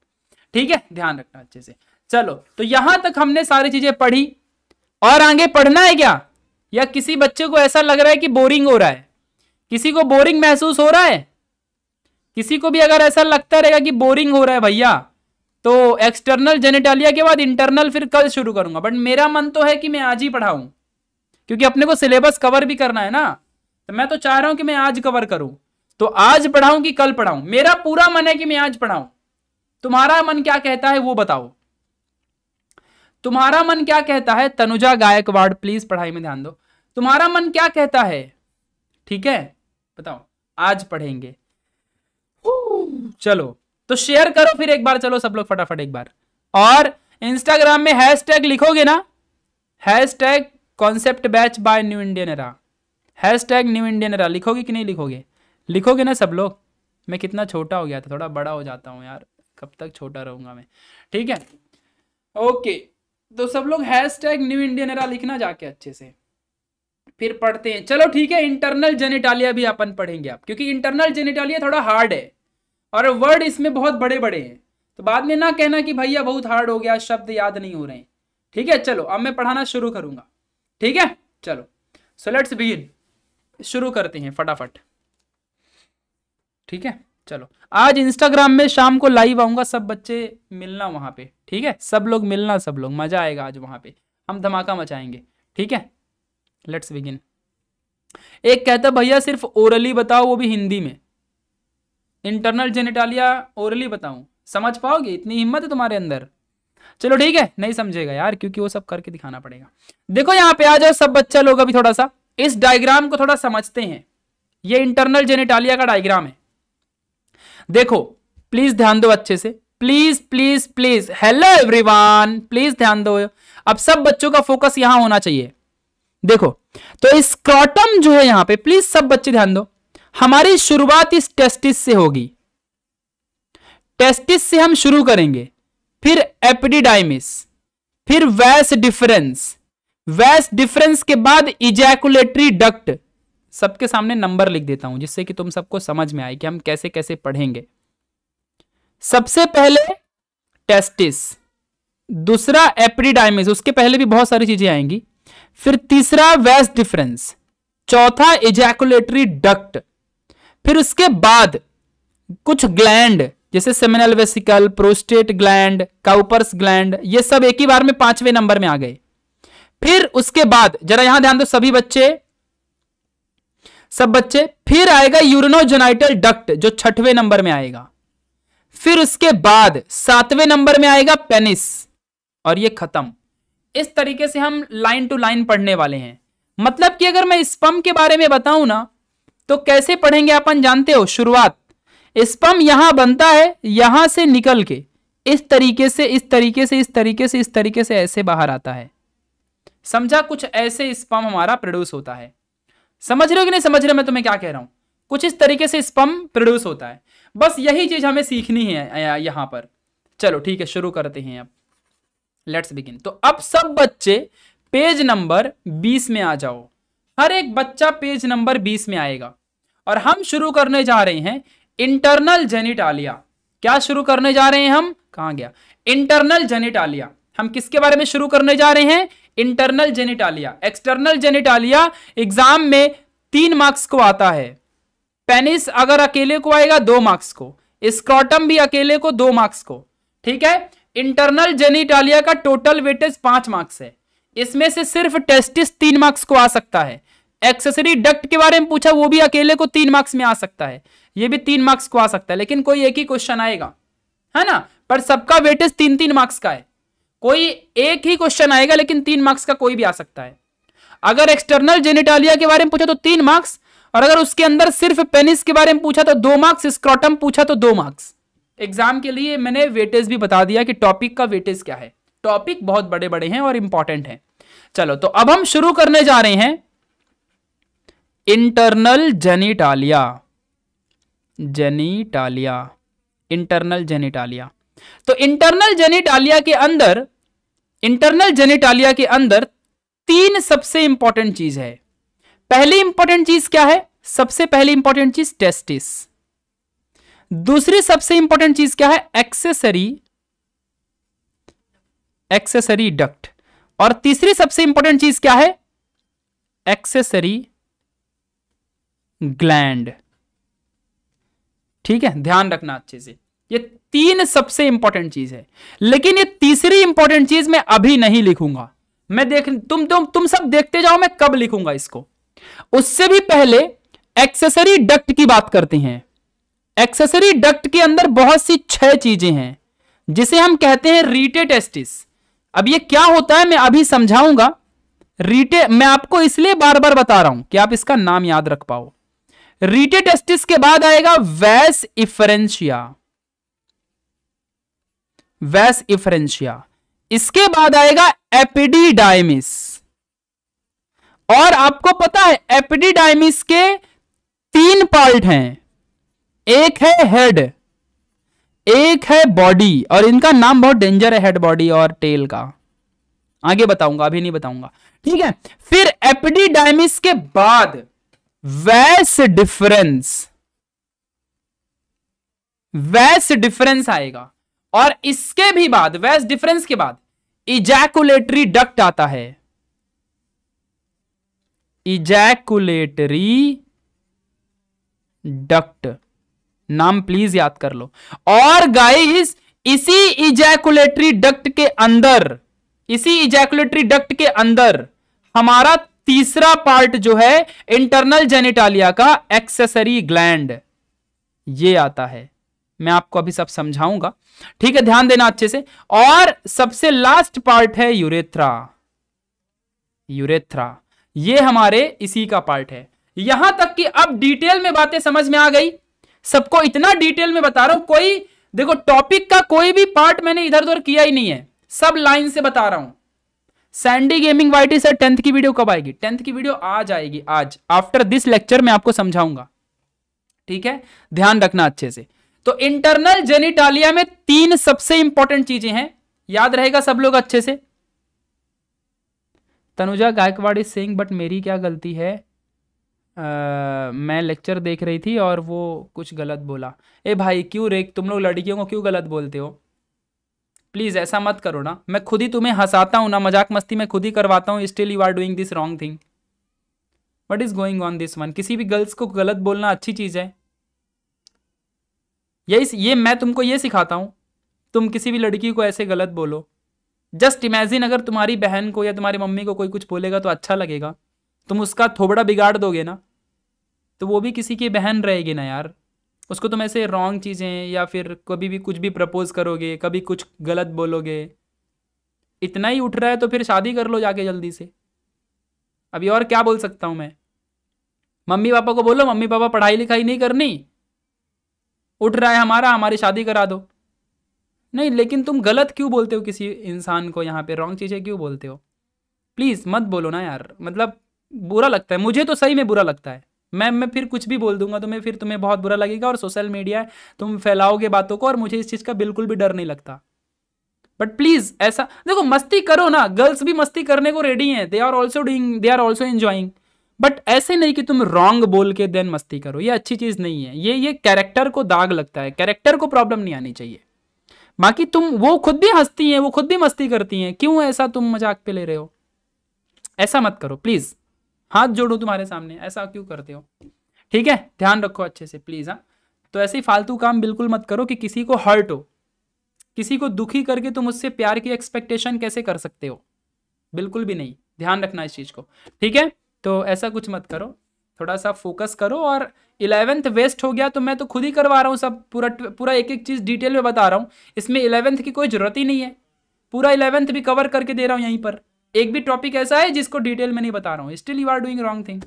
ठीक है ध्यान रखना अच्छे से चलो तो यहां तक हमने सारी चीजें पढ़ी और आगे पढ़ना है क्या या किसी बच्चे को ऐसा लग रहा है कि बोरिंग हो रहा है किसी को बोरिंग महसूस हो रहा है किसी को भी अगर ऐसा लगता रहेगा कि बोरिंग हो रहा है भैया तो एक्सटर्नल जेनेटालिया के बाद इंटरनल फिर कल शुरू करूंगा बट मेरा मन तो है कि मैं आज ही पढ़ाऊं क्योंकि अपने को सिलेबस कवर भी करना है ना तो मैं तो चाह रहा हूं कि मैं आज कवर करूं तो आज पढ़ाऊं कि कल पढ़ाऊं मेरा पूरा मन है कि मैं आज पढ़ाऊं तुम्हारा मन क्या कहता है वो बताओ तुम्हारा मन क्या कहता है तनुजा गायकवाड़ प्लीज पढ़ाई में ध्यान दो तुम्हारा मन क्या कहता है ठीक है बताओ आज पढ़ेंगे चलो तो शेयर करो फिर एक बार चलो सब लोग फटाफट एक बार और इंस्टाग्राम में हैशटैग लिखोगे ना hashtag concept batch by new Indian era hashtag new Indian era लिखोगे कि नहीं लिखोगे लिखोगे ना सब लोग मैं कितना छोटा हो गया था थोड़ा बड़ा हो जाता हूँ यार कब तक छोटा रहूंगा मैं ठीक है ओके तो सब लोग hash tag new Indian era लिखना जाके अच्छे से फिर पढ़ते हैं चलो ठीक है इंटरनल जेनेटालिया भी अपन पढ़ेंगे आप क्योंकि इंटरनल जेनेटालिया थोड़ा हार्ड है और वर्ड इसमें बहुत बड़े बड़े हैं तो बाद में ना कहना कि भैया बहुत हार्ड हो गया शब्द याद नहीं हो रहे ठीक है चलो अब मैं पढ़ाना शुरू करूंगा ठीक है चलो सो लेट्स बिगिन शुरू करते हैं फटाफट ठीक है चलो आज इंस्टाग्राम में शाम को लाइव आऊंगा सब बच्चे मिलना वहां पे ठीक है सब लोग मिलना सब लोग मजा आएगा आज वहां पे हम धमाका मचाएंगे ठीक है लेट्स बिगिन एक कहता भैया सिर्फ ओरली बताओ वो भी हिंदी में इंटरनल जेनेटालिया ओरली बताऊं समझ पाओगे इतनी हिम्मत है तुम्हारे अंदर चलो ठीक है नहीं समझेगा यार क्योंकि वो सब करके दिखाना पड़ेगा देखो यहाँ पे आ जाओ सब बच्चा लोग अभी थोड़ा सा इस डायग्राम को थोड़ा समझते हैं ये इंटरनल जेनेटालिया का डायग्राम है देखो प्लीज ध्यान दो अच्छे से please please please hello everyone please ध्यान दो अब सब बच्चों का फोकस यहां होना चाहिए देखो तो स्क्रॉटम जो है यहां पे प्लीज सब बच्चे ध्यान दो हमारी शुरुआत इस टेस्टिस से होगी टेस्टिस से हम शुरू करेंगे फिर एपिडिडाइमिस फिर वैस डिफरेंस वैस डिफरेंस के बाद इजैकुलेटरी डक्ट सबके सामने नंबर लिख देता हूं जिससे कि तुम सबको समझ में आए कि हम कैसे कैसे पढ़ेंगे सबसे पहले टेस्टिस दूसरा एप्रीडाइमिस उसके पहले भी बहुत सारी चीजें आएंगी फिर तीसरा वेस्ट डिफरेंस चौथा इजैकुलेटरी डक्ट फिर उसके बाद कुछ ग्लैंड जैसे seminal vesicle prostate gland Cowper's gland ये सब एक ही बार में पांचवें नंबर में आ गए फिर उसके बाद जरा यहां ध्यान दो सभी बच्चे सब बच्चे फिर आएगा यूरिनोजेनाइटल डक्ट जो छठवें नंबर में आएगा फिर उसके बाद सातवें नंबर में आएगा पेनिस और ये खत्म इस तरीके से हम लाइन टू लाइन पढ़ने वाले हैं मतलब कि अगर मैं स्पम के बारे में बताऊं ना तो कैसे पढ़ेंगे अपन जानते हो शुरुआत स्पम यहां बनता है यहां से निकल के इस तरीके से इस तरीके से इस तरीके से इस तरीके से ऐसे बाहर आता है समझा कुछ ऐसे स्पम हमारा प्रोड्यूस होता है समझ रहे हो कि नहीं समझ रहे मैं तुम्हें क्या कह रहा हूं कुछ इस तरीके से स्पम प्रोड्यूस होता है बस यही चीज हमें सीखनी है यहां पर चलो ठीक है शुरू करते हैं अब लेट्स बिगिन तो अब सब बच्चे पेज नंबर 20 में आ जाओ हर एक बच्चा पेज नंबर 20 में आएगा और हम शुरू करने जा रहे हैं इंटरनल जेनिटालिया क्या शुरू करने जा रहे हैं हम कहा गया इंटरनल जेनिटालिया हम किसके बारे में शुरू करने जा रहे हैं internal genitalia external genitalia exam में तीन मार्क्स को आता है पेनिस अगर अकेले को आएगा दो मार्क्स को स्क्रॉटम भी अकेले को दो मार्क्स को ठीक है इंटरनल जेनिटालिया का टोटल वेटेज पांच मार्क्स है इसमें से सिर्फ टेस्टिस तीन मार्क्स को आ सकता है एक्सेसरी डक्ट के बारे में पूछा वो भी अकेले को तीन मार्क्स में आ सकता है ये भी तीन मार्क्स को आ सकता है लेकिन कोई एक ही क्वेश्चन आएगा है ना पर सबका वेटेज तीन तीन मार्क्स का है कोई एक ही क्वेश्चन आएगा लेकिन तीन मार्क्स का कोई भी आ सकता है अगर एक्सटर्नल जेनिटालिया के बारे में पूछा तो तीन मार्क्स और अगर उसके अंदर सिर्फ पेनिस के बारे में पूछा तो दो मार्क्स स्क्रॉटम पूछा तो दो मार्क्स एग्जाम के लिए मैंने वेटेज भी बता दिया कि टॉपिक का वेटेज क्या है टॉपिक बहुत बड़े बड़े हैं और इंपॉर्टेंट हैं चलो तो अब हम शुरू करने जा रहे हैं इंटरनल जेनिटालिया जेनिटालिया इंटरनल जेनिटालिया तो इंटरनल जेनिटालिया के अंदर इंटरनल जेनिटालिया के अंदर तीन सबसे इंपॉर्टेंट चीज है पहली इंपॉर्टेंट चीज क्या है सबसे पहली इंपॉर्टेंट चीज टेस्टिस दूसरी सबसे इंपॉर्टेंट चीज क्या है एक्सेसरी एक्सेसरी डक्ट और तीसरी सबसे इंपॉर्टेंट चीज क्या है एक्सेसरी ग्लैंड ठीक है ध्यान रखना अच्छे से ये तीन सबसे इंपॉर्टेंट चीज है लेकिन ये तीसरी इंपॉर्टेंट चीज मैं अभी नहीं लिखूंगा मैं देख तुम तुम तुम सब देखते जाओ मैं कब लिखूंगा इसको उससे भी पहले एक्सेसरी डक्ट की बात करते हैं एक्सेसरी डक्ट के अंदर बहुत सी छह चीजें हैं जिसे हम कहते हैं रीटे टेस्टिस अब ये क्या होता है मैं अभी समझाऊंगा रीटे मैं आपको इसलिए बार बार बता रहा हूं कि आप इसका नाम याद रख पाओ रीटे टेस्टिस के बाद आएगा वैस इफरेंशिया वैस इफरेंशिया इसके बाद आएगा एपिडीडाइमिस और आपको पता है एपिडीडाइमिस के तीन पार्ट हैं एक है हेड एक है बॉडी और इनका नाम बहुत डेंजर है हेड बॉडी और टेल का आगे बताऊंगा अभी नहीं बताऊंगा ठीक है फिर एपिडीडाइमिस के बाद वैस डिफरेंस वैस डिफरेंस आएगा और इसके भी बाद वेस्ट डिफरेंस के बाद इजैकुलेटरी डक्ट आता है इजैकुलेटरी डक्ट नाम प्लीज याद कर लो और गाइस इसी इजैकुलेटरी डक्ट के अंदर इसी इजैकुलेटरी डक्ट के अंदर हमारा तीसरा पार्ट जो है इंटरनल जेनिटालिया का एक्सेसरी ग्लैंड ये आता है मैं आपको अभी सब समझाऊंगा ठीक है ध्यान देना अच्छे से और सबसे लास्ट पार्ट है यूरेथ्रा यूरेथ्रा ये हमारे इसी का पार्ट है यहां तक कि अब डिटेल में बातें समझ में आ गई सबको इतना डिटेल में बता रहा हूं कोई देखो टॉपिक का कोई भी पार्ट मैंने इधर उधर किया ही नहीं है सब लाइन से बता रहा हूं सैंडी गेमिंग वाइटी सर टेंथ की वीडियो कब आएगी टेंथ की वीडियो आज आएगी आज आफ्टर दिस लेक्चर मैं आपको समझाऊंगा ठीक है ध्यान रखना अच्छे से तो इंटरनल जेनिटालिया में तीन सबसे इंपॉर्टेंट चीजें हैं याद रहेगा सब लोग अच्छे से तनुजा गायकवाड़ इज सिंह बट मेरी क्या गलती है आ, मैं लेक्चर देख रही थी और वो कुछ गलत बोला ए भाई क्यों रेख तुम लोग लड़कियों को क्यों गलत बोलते हो प्लीज़ ऐसा मत करो ना मैं खुद ही तुम्हें हंसाता हूँ ना मजाक मस्ती में खुद ही करवाता हूँ still you are doing this wrong thing what is going on this one किसी भी गर्ल्स को गलत बोलना अच्छी चीज़ है यही ये मैं तुमको ये सिखाता हूँ तुम किसी भी लड़की को ऐसे गलत बोलो जस्ट इमेजिन अगर तुम्हारी बहन को या तुम्हारी मम्मी को कोई कुछ बोलेगा तो अच्छा लगेगा तुम उसका थोबड़ा बिगाड़ दोगे ना तो वो भी किसी की बहन रहेगी ना यार उसको तुम ऐसे रॉन्ग चीज़ें या फिर कभी भी कुछ भी प्रपोज करोगे कभी कुछ गलत बोलोगे इतना ही उठ रहा है तो फिर शादी कर लो जाके जल्दी से अभी और क्या बोल सकता हूँ मैं मम्मी पापा को बोलो मम्मी पापा पढ़ाई लिखाई नहीं करनी उठ रहा है हमारा हमारी शादी करा दो नहीं लेकिन तुम गलत क्यों बोलते हो किसी इंसान को यहाँ पे रॉन्ग चीज़ें क्यों बोलते हो प्लीज़ मत बोलो ना यार मतलब बुरा लगता है मुझे तो सही में बुरा लगता है मैं मैं फिर कुछ भी बोल दूंगा तो मैं फिर तुम्हें बहुत बुरा लगेगा और सोशल मीडिया है तुम फैलाओगे बातों को और मुझे इस चीज़ का बिल्कुल भी डर नहीं लगता बट प्लीज़ ऐसा देखो मस्ती करो ना गर्ल्स भी मस्ती करने को रेडी हैं they are also doing they are also enjoying but ऐसे नहीं कि तुम रॉन्ग बोल के देन मस्ती करो ये अच्छी चीज़ नहीं है ये ये कैरेक्टर को दाग लगता है कैरेक्टर को प्रॉब्लम नहीं आनी चाहिए बाकी तुम वो खुद भी हंसती हैं वो खुद भी मस्ती करती हैं क्यों ऐसा तुम मजाक पे ले रहे हो ऐसा मत करो प्लीज़ हाथ जोड़ो तुम्हारे सामने ऐसा क्यों करते हो ठीक है ध्यान रखो अच्छे से प्लीज़ हाँ तो ऐसे ही फालतू काम बिल्कुल मत करो कि किसी को हर्ट हो किसी को दुखी करके तुम उससे प्यार की एक्सपेक्टेशन कैसे कर सकते हो बिल्कुल भी नहीं ध्यान रखना इस चीज़ को ठीक है तो ऐसा कुछ मत करो थोड़ा सा फोकस करो और इलेवेंथ वेस्ट हो गया तो मैं तो खुद ही करवा रहा हूँ सब पूरा पूरा एक एक चीज़ डिटेल में बता रहा हूँ इसमें इलेवेंथ की कोई ज़रूरत ही नहीं है पूरा इलेवेंथ भी कवर करके दे रहा हूँ यहीं पर एक भी टॉपिक ऐसा है जिसको डिटेल में नहीं बता रहा हूँ still you are doing wrong thing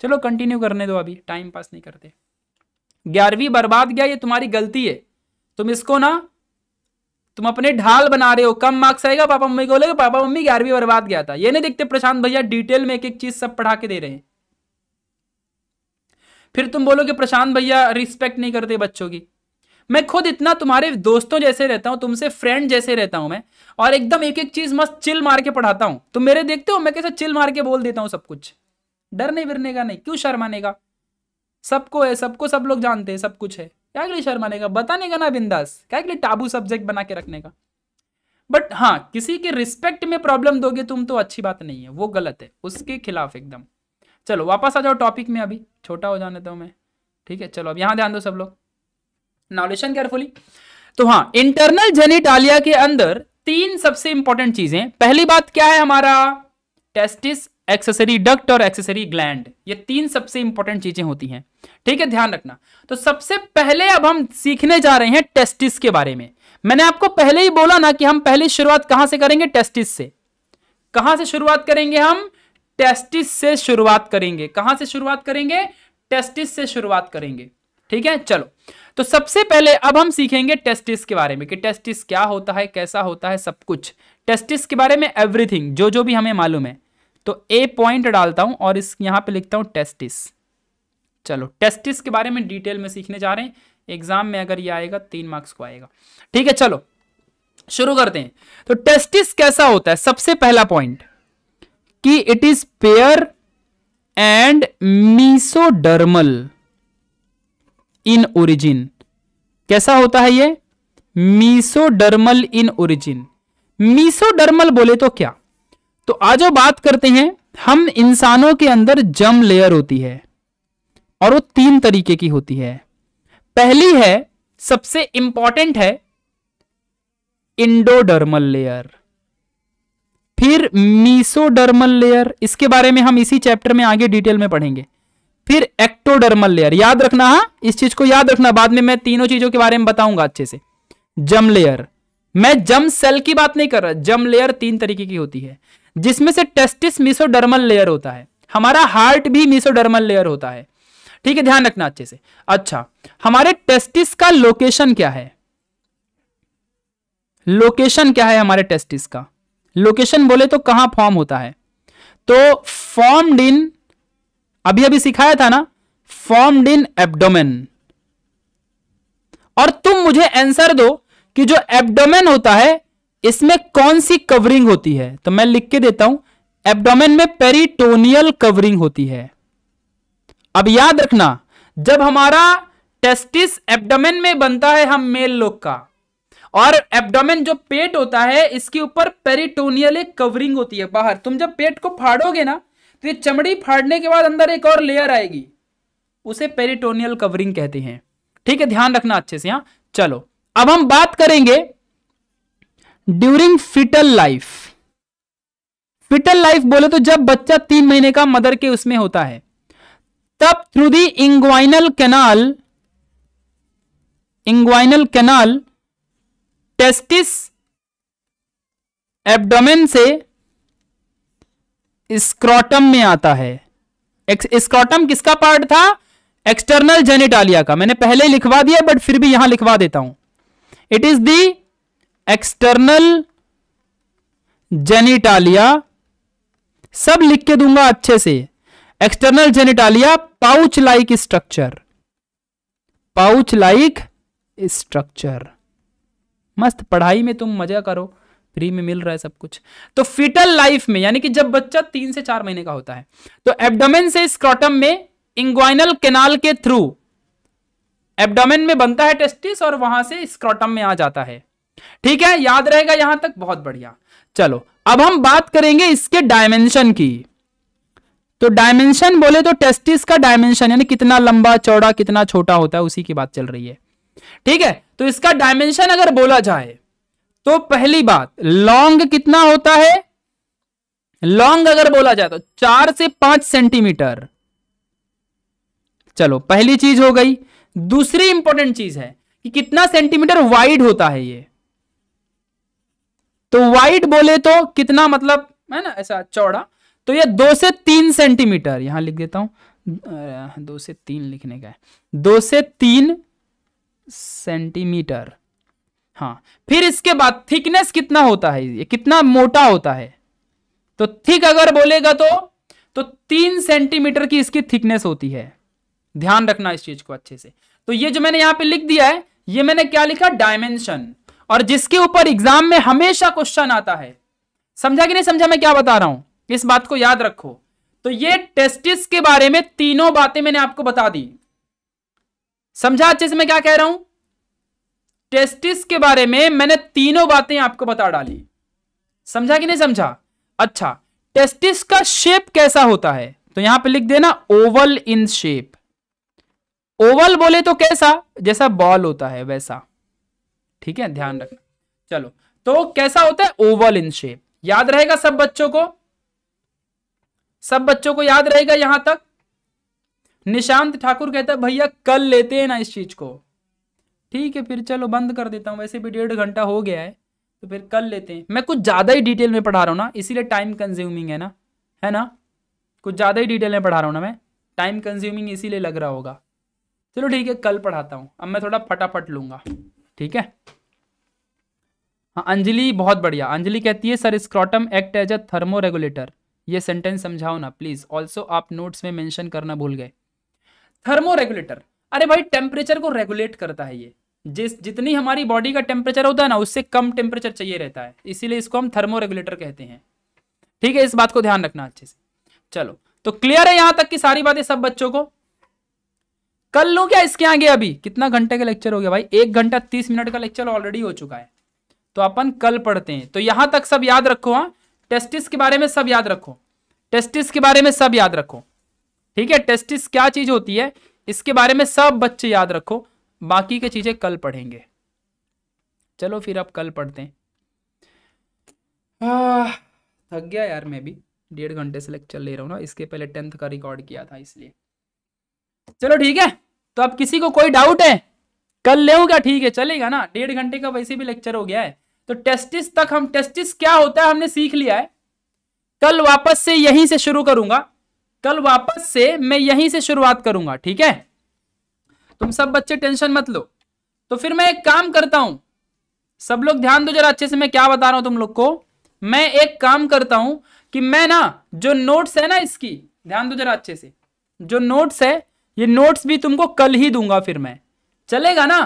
चलो कंटिन्यू करने दो अभी टाइम पास नहीं करते ग्यारहवीं बर्बाद गया ये तुम्हारी गलती है तुम इसको ना तुम अपने ढाल बना रहे हो कम मार्क्स आएगा पापा मम्मी को बोलेगा पापा मम्मी ग्यारहवीं बर्बाद गया था ये नहीं देखते प्रशांत भैया डिटेल में एक एक चीज सब पढ़ा के दे रहे हैं फिर तुम बोलोगे प्रशांत भैया रिस्पेक्ट नहीं करते बच्चों की मैं खुद इतना तुम्हारे दोस्तों जैसे रहता हूँ तुमसे फ्रेंड जैसे रहता हूं मैं और एकदम एक एक चीज मस्त चिल मार के पढ़ाता हूँ तुम मेरे देखते हो मैं कैसे चिल मार के बोल देता हूँ सब कुछ डरने विरने का नहीं क्यों शर्माने का सबको है सबको सब लोग जानते हैं सब कुछ है क्या के लिए शर्माने का बताने का ना बिंदास क्या के लिए टाबू सब्जेक्ट बना के रखने का बट हाँ किसी के रिस्पेक्ट में प्रॉब्लम दोगे तुम तो अच्छी बात नहीं है वो गलत है उसके खिलाफ एकदम चलो वापस आ जाओ टॉपिक में अभी छोटा हो जाने दो मैं ठीक है चलो अब यहाँ ध्यान दो सब लोग नॉलेशन केयरफुली तो हाँ इंटरनल जेनिटालिया के अंदर तीन सबसे इंपॉर्टेंट चीजें पहली बात क्या है हमारा टेस्टिस एक्सेसरी डक्ट और एक्सेसरी ग्लैंड ये तीन सबसे इंपॉर्टेंट चीजें होती हैं ठीक है ध्यान रखना तो सबसे पहले अब हम सीखने जा रहे हैं टेस्टिस के बारे में मैंने आपको पहले ही बोला ना कि हम पहले शुरुआत कहां से करेंगे टेस्टिस से कहां से शुरुआत करेंगे हम टेस्टिस से शुरुआत करेंगे कहां से शुरुआत करेंगे टेस्टिस से शुरुआत करेंगे ठीक है चलो तो सबसे पहले अब हम सीखेंगे टेस्टिस के बारे में कि टेस्टिस क्या होता है कैसा होता है सब कुछ टेस्टिस के बारे में एवरीथिंग जो जो भी हमें मालूम है तो ए पॉइंट डालता हूं और इस यहां पे लिखता हूं टेस्टिस चलो टेस्टिस के बारे में डिटेल में सीखने जा रहे हैं एग्जाम में अगर ये आएगा तीन मार्क्स को आएगा ठीक है चलो शुरू करते हैं तो टेस्टिस कैसा होता है सबसे पहला पॉइंट कि it is pair and mesodermal in origin कैसा होता है ये मीसोडर्मल इन ओरिजिन मीसोडर्मल बोले तो क्या तो आज बात करते हैं हम इंसानों के अंदर जम लेयर होती है और वो तीन तरीके की होती है पहली है सबसे इंपॉर्टेंट है इंडोडर्मल लेयर फिर मीसोडर्मल लेयर इसके बारे में हम इसी चैप्टर में आगे डिटेल में पढ़ेंगे फिर एक्टोडर्मल लेयर याद रखना हा? इस चीज को याद रखना बाद में मैं तीनों चीजों के बारे में बताऊंगा अच्छे से जम लेयर मैं जम सेल की बात नहीं कर रहा जम लेयर तीन तरीके की होती है जिसमें से टेस्टिस मिसोडर्मल लेयर होता है हमारा हार्ट भी मिसोडर्मल लेयर होता है ठीक है ध्यान रखना अच्छे से अच्छा हमारे टेस्टिस का लोकेशन क्या है लोकेशन क्या है हमारे टेस्टिस का लोकेशन बोले तो कहां फॉर्म होता है तो फॉर्म इन अभी अभी सिखाया था ना फॉर्म इन एब्डोमेन और तुम मुझे आंसर दो कि जो एब्डोमेन होता है इसमें कौन सी कवरिंग होती है तो मैं लिख के देता हूं एब्डोमेन में पेरिटोनियल कवरिंग होती है अब याद रखना जब हमारा टेस्टिस एब्डोमेन में बनता है हम मेल लोग का और एब्डोमेन जो पेट होता है इसके ऊपर पेरिटोनियल एक कवरिंग होती है बाहर तुम जब पेट को फाड़ोगे ना तो ये चमड़ी फाड़ने के बाद अंदर एक और लेयर आएगी उसे पेरिटोनियल कवरिंग कहते हैं ठीक है ध्यान रखना अच्छे से यहां चलो अब हम बात करेंगे during foetal life foetal life बोले तो जब बच्चा तीन महीने का मदर के उसमें होता है तब through the inguinal canal inguinal canal testis abdomen से स्क्रॉटम में आता है स्क्रॉटम किसका पार्ट था एक्सटर्नल जेनिटालिया का मैंने पहले लिखवा दिया बट फिर भी यहां लिखवा देता हूं it is the external genitalia सब लिख के दूंगा अच्छे से external genitalia pouch like structure pouch like structure मस्त पढ़ाई में तुम मजा करो फ्री में मिल रहा है सब कुछ तो फिटल लाइफ में यानी कि जब बच्चा तीन से चार महीने का होता है तो एब्डोमेन से स्क्रॉटम में इंग्वाइनल केनाल के थ्रू एब्डोमेन में बनता है टेस्टिस और वहां से स्क्रॉटम में आ जाता है ठीक है याद रहेगा यहां तक बहुत बढ़िया चलो अब हम बात करेंगे इसके डायमेंशन की तो डायमेंशन बोले तो टेस्टिस का डायमेंशन यानी कितना लंबा चौड़ा कितना छोटा होता है उसी की बात चल रही है ठीक है तो इसका डायमेंशन अगर बोला जाए तो पहली बात लॉन्ग कितना होता है लॉन्ग अगर बोला जाए तो चार से पांच सेंटीमीटर चलो पहली चीज हो गई दूसरी इंपॉर्टेंट चीज है कि कितना सेंटीमीटर वाइड होता है यह तो वाइड बोले तो कितना मतलब है ना ऐसा चौड़ा तो ये दो से तीन सेंटीमीटर यहां लिख देता हूं दो से तीन लिखने का है दो से तीन सेंटीमीटर हाँ फिर इसके बाद थिकनेस कितना होता है ये कितना मोटा होता है तो थिक अगर बोलेगा तो तो तीन सेंटीमीटर की इसकी थिकनेस होती है ध्यान रखना इस चीज को अच्छे से तो ये जो मैंने यहां पे लिख दिया है ये मैंने क्या लिखा डायमेंशन और जिसके ऊपर एग्जाम में हमेशा क्वेश्चन आता है समझा कि नहीं समझा मैं क्या बता रहा हूं इस बात को याद रखो तो ये टेस्टिस के बारे में तीनों बातें मैंने आपको बता दी समझा अच्छे से मैं क्या कह रहा हूं टेस्टिस के बारे में मैंने तीनों बातें आपको बता डाली समझा कि नहीं समझा अच्छा टेस्टिस का शेप कैसा होता है तो यहां पे लिख देना ओवल इन शेप ओवल बोले तो कैसा जैसा बॉल होता है वैसा ठीक है ध्यान रखना चलो तो कैसा होता है ओवल इन शेप याद रहेगा सब बच्चों को सब बच्चों को याद रहेगा यहां तक निशांत ठाकुर कहता है भैया कल लेते हैं ना इस चीज को ठीक है फिर चलो बंद कर देता हूं वैसे भी डेढ़ घंटा हो गया है तो फिर कल लेते हैं मैं कुछ ज़्यादा ही डिटेल में पढ़ा रहा हूं ना इसीलिए टाइम कंज्यूमिंग है ना है ना कुछ ज़्यादा ही डिटेल में पढ़ा रहा हूं ना मैं टाइम कंज्यूमिंग इसीलिए लग रहा होगा चलो ठीक है कल पढ़ाता हूँ अब मैं थोड़ा फटाफट लूंगा ठीक है हाँ अंजलि बहुत बढ़िया अंजलि कहती है sir scrotum act as a thermo regulator ये सेंटेंस समझाओ ना प्लीज ऑल्सो आप नोट्स में मैंशन करना भूल गए थर्मो रेगुलेटर अरे भाई टेम्परेचर को रेगुलेट करता है ये जिस जितनी हमारी बॉडी का टेम्परेचर होता है ना उससे कम टेम्परेचर चाहिए रहता है इसीलिए इसको हम थर्मो रेगुलेटर कहते हैं ठीक है इस बात को ध्यान रखना अच्छे से चलो तो क्लियर है यहां तक की सारी बातें सब बच्चों को कर लो क्या इसके आगे अभी कितना घंटे का लेक्चर हो गया भाई एक घंटा तीस मिनट का लेक्चर ऑलरेडी हो चुका है तो अपन कल पढ़ते हैं तो यहां तक सब याद रखो हाँ टेस्टिस के बारे में सब याद रखो टेस्टिस के बारे में सब याद रखो ठीक है टेस्टिस क्या चीज़ होती है इसके बारे में सब बच्चे याद रखो बाकी के चीज़ें कल पढ़ेंगे चलो फिर आप कल पढ़ते हैं थक गया यार मैं भी डेढ़ घंटे से लेक्चर ले रहा हूँ ना इसके पहले टेंथ का रिकॉर्ड किया था इसलिए चलो ठीक है तो अब किसी को कोई डाउट है कल ले क्या ठीक है चलेगा ना डेढ़ घंटे का वैसे भी लेक्चर हो गया है तो टेस्टिस तक हम टेस्टिस क्या होता है हमने सीख लिया है कल वापस से यहीं से शुरू करूंगा कल वापस से मैं यहीं से शुरुआत करूंगा ठीक है तुम सब बच्चे टेंशन मत लो तो फिर मैं एक काम करता हूं सब लोग ध्यान दो जरा अच्छे से मैं क्या बता रहा हूं तुम लोग को मैं एक काम करता हूं कि मैं ना जो नोट्स है ना इसकी ध्यान दो जरा अच्छे से जो नोट्स है ये नोट्स भी तुमको कल ही दूंगा फिर मैं चलेगा ना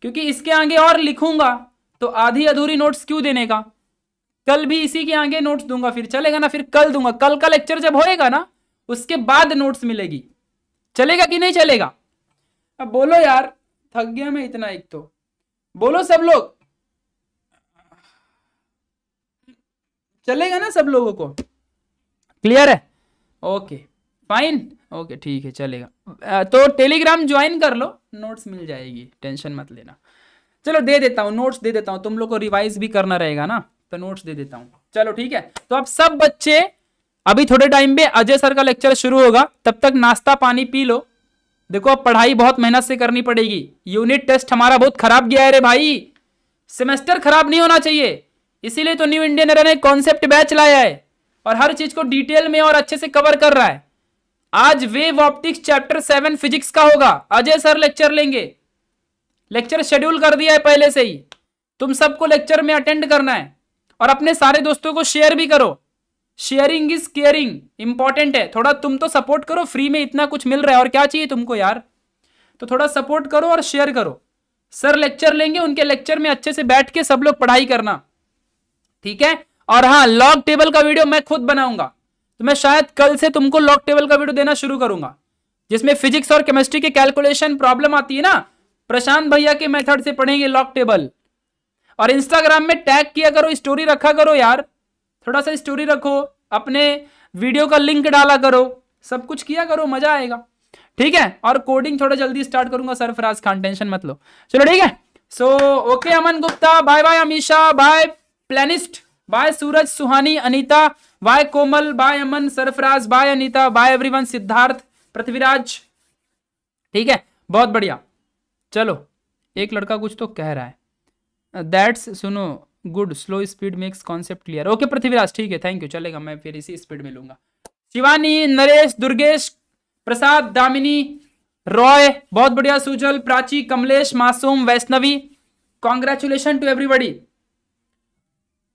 क्योंकि इसके आगे और लिखूंगा तो आधी अधूरी नोट्स क्यों देने का कल भी इसी के आगे नोट्स दूंगा फिर चलेगा ना फिर कल दूंगा कल का लेक्चर जब होएगा ना उसके बाद नोट्स मिलेगी चलेगा कि नहीं चलेगा अब बोलो यार थक गया मैं इतना एक तो बोलो सब लोग चलेगा ना सब लोगों को क्लियर है ओके फाइन ओके ठीक है चलेगा तो टेलीग्राम ज्वाइन कर लो नोट्स मिल जाएगी टेंशन मत लेना चलो दे देता हूँ नोट्स दे देता हूँ तुम लोग को रिवाइज भी करना रहेगा ना तो नोट्स दे देता हूँ चलो ठीक है तो आप सब बच्चे अभी थोड़े टाइम पे अजय सर का लेक्चर शुरू होगा तब तक नाश्ता पानी पी लो देखो अब पढ़ाई बहुत मेहनत से करनी पड़ेगी यूनिट टेस्ट हमारा बहुत खराब गया है रे भाई सेमेस्टर खराब नहीं होना चाहिए इसीलिए तो न्यू इंडियन एरा ने कॉन्सेप्ट बैच लाया है और हर चीज को डिटेल में और अच्छे से कवर कर रहा है आज wave optics chapter seven physics का होगा अजय सर लेक्चर लेंगे लेक्चर शेड्यूल कर दिया है पहले से ही तुम सबको लेक्चर में अटेंड करना है और अपने सारे दोस्तों को शेयर भी करो शेयरिंग इज केयरिंग इंपॉर्टेंट है थोड़ा तुम तो सपोर्ट करो फ्री में इतना कुछ मिल रहा है और क्या चाहिए तुमको यार तो थोड़ा सपोर्ट करो और शेयर करो सर लेक्चर लेंगे उनके लेक्चर में अच्छे से बैठ के सब लोग पढ़ाई करना ठीक है और हाँ लॉग टेबल का वीडियो मैं खुद बनाऊंगा तो मैं शायद कल से तुमको लॉक टेबल का वीडियो देना शुरू करूंगा जिसमें फिजिक्स और केमिस्ट्री के कैलकुलेशन प्रॉब्लम आती है ना प्रशांत भैया के मेथड से पढ़ेंगे लॉक टेबल और इंस्टाग्राम में टैग किया करो स्टोरी रखा करो यार थोड़ा सा स्टोरी रखो अपने वीडियो का लिंक डाला करो सब कुछ किया करो मजा आएगा ठीक है और कोडिंग थोड़ा जल्दी स्टार्ट करूंगा सरफराज खान टेंशन मत लो चलो ठीक है so okay Aman Gupta bye bye Amisha bye प्लानिस्ट bye Suraj Suhani Anita bye Komal bye Aman Sarfaraz bye Anita bye everyone Siddharth Prithviraj ठीक है बहुत बढ़िया चलो एक लड़का कुछ तो कह रहा है दैट्स सुनो good slow speed makes concept clear okay Prithviraj ठीक है थैंक यू चलेगा मैं फिर इसी स्पीड में लूंगा शिवानी नरेश दुर्गेश प्रसाद दामिनी रॉय बहुत बढ़िया Sujal Prachi Kamlesh Masoom Vaishnavi congratulation to everybody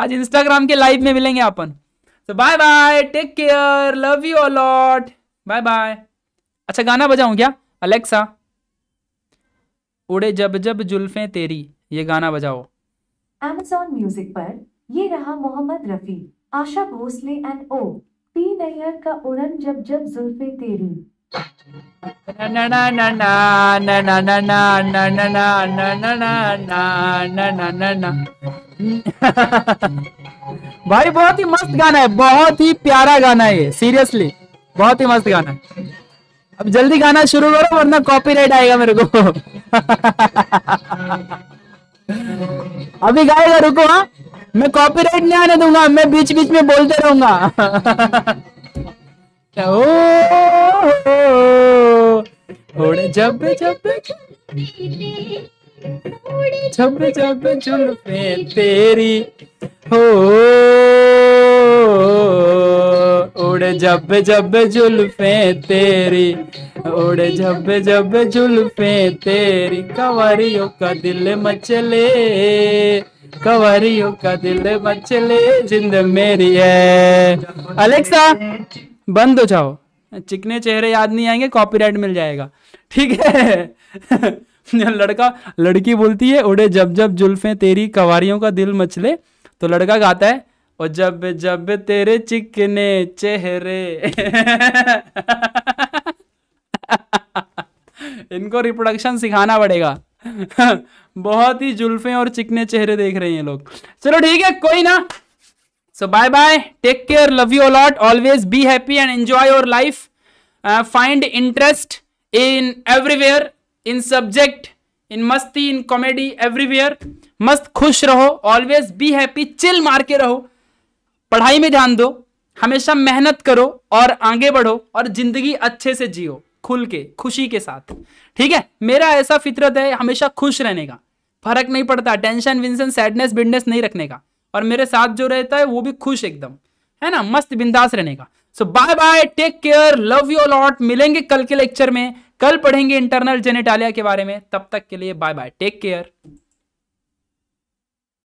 आज इंस्टाग्राम के लाइव में मिलेंगे अपन तो bye bye take care love you a lot bye bye अच्छा गाना बजाऊं क्या अलेक्सा उड़े जब जब जुल्फे तेरी ये गाना बजाओ Amazon म्यूजिक पर ये रहा Mohammad Rafi Asha Bhosle and O P Nayyar का उड़न जब जब जुल्फे तेरी na na na na na na na na na na na na na na na na na भाई बहुत ही मस्त गाना है बहुत ही प्यारा गाना है ये सीरियसली बहुत ही मस्त गाना है अब जल्दी गाना शुरू करो वरना कॉपीराइट आएगा मेरे को अभी गाएगा रुको हाँ मैं कॉपीराइट नहीं आने दूंगा मैं बीच बीच में बोलते रहूंगा ओ होड़े जब जब जब जब जुल्फे तेरी हो उड़े जब जब जुल्फे तेरी उड़े जब जब जुल्फे तेरी कंवरियों का दिल मचले कंवरियों का दिल मचले जिंद मेरी है अलेक्सा बंद हो जाओ चिकने चेहरे याद नहीं आएंगे कॉपीराइट मिल जाएगा ठीक है लड़का लड़की बोलती है उड़े जब जब जुल्फे तेरी कवारियों का दिल मचले तो लड़का गाता है और जब जब तेरे चिकने चेहरे इनको रिप्रोडक्शन सिखाना पड़ेगा बहुत ही जुल्फे और चिकने चेहरे देख रहे हैं लोग चलो ठीक है कोई ना so bye bye take care love you a lot always be happy and enjoy your life find interest in everywhere in subject in मस्ती इन कॉमेडी एवरीवेयर मस्त खुश रहो ऑलवेज बी हैप्पी चिल मार के रहो पढ़ाई में ध्यान दो हमेशा मेहनत करो और आगे बढ़ो और जिंदगी अच्छे से जियो खुल के खुशी के साथ ठीक है मेरा ऐसा फितरत है हमेशा खुश रहने का फर्क नहीं पड़ता टेंशन विंसन सैडनेस बिडनेस नहीं रखने का और मेरे साथ जो रहता है वो भी खुश एकदम है ना मस्त बिंदास रहने का so bye bye take care love you lot मिलेंगे कल के लेक्चर में कल पढ़ेंगे इंटरनल जेनेटालिया के बारे में तब तक के लिए बाय बाय टेक केयर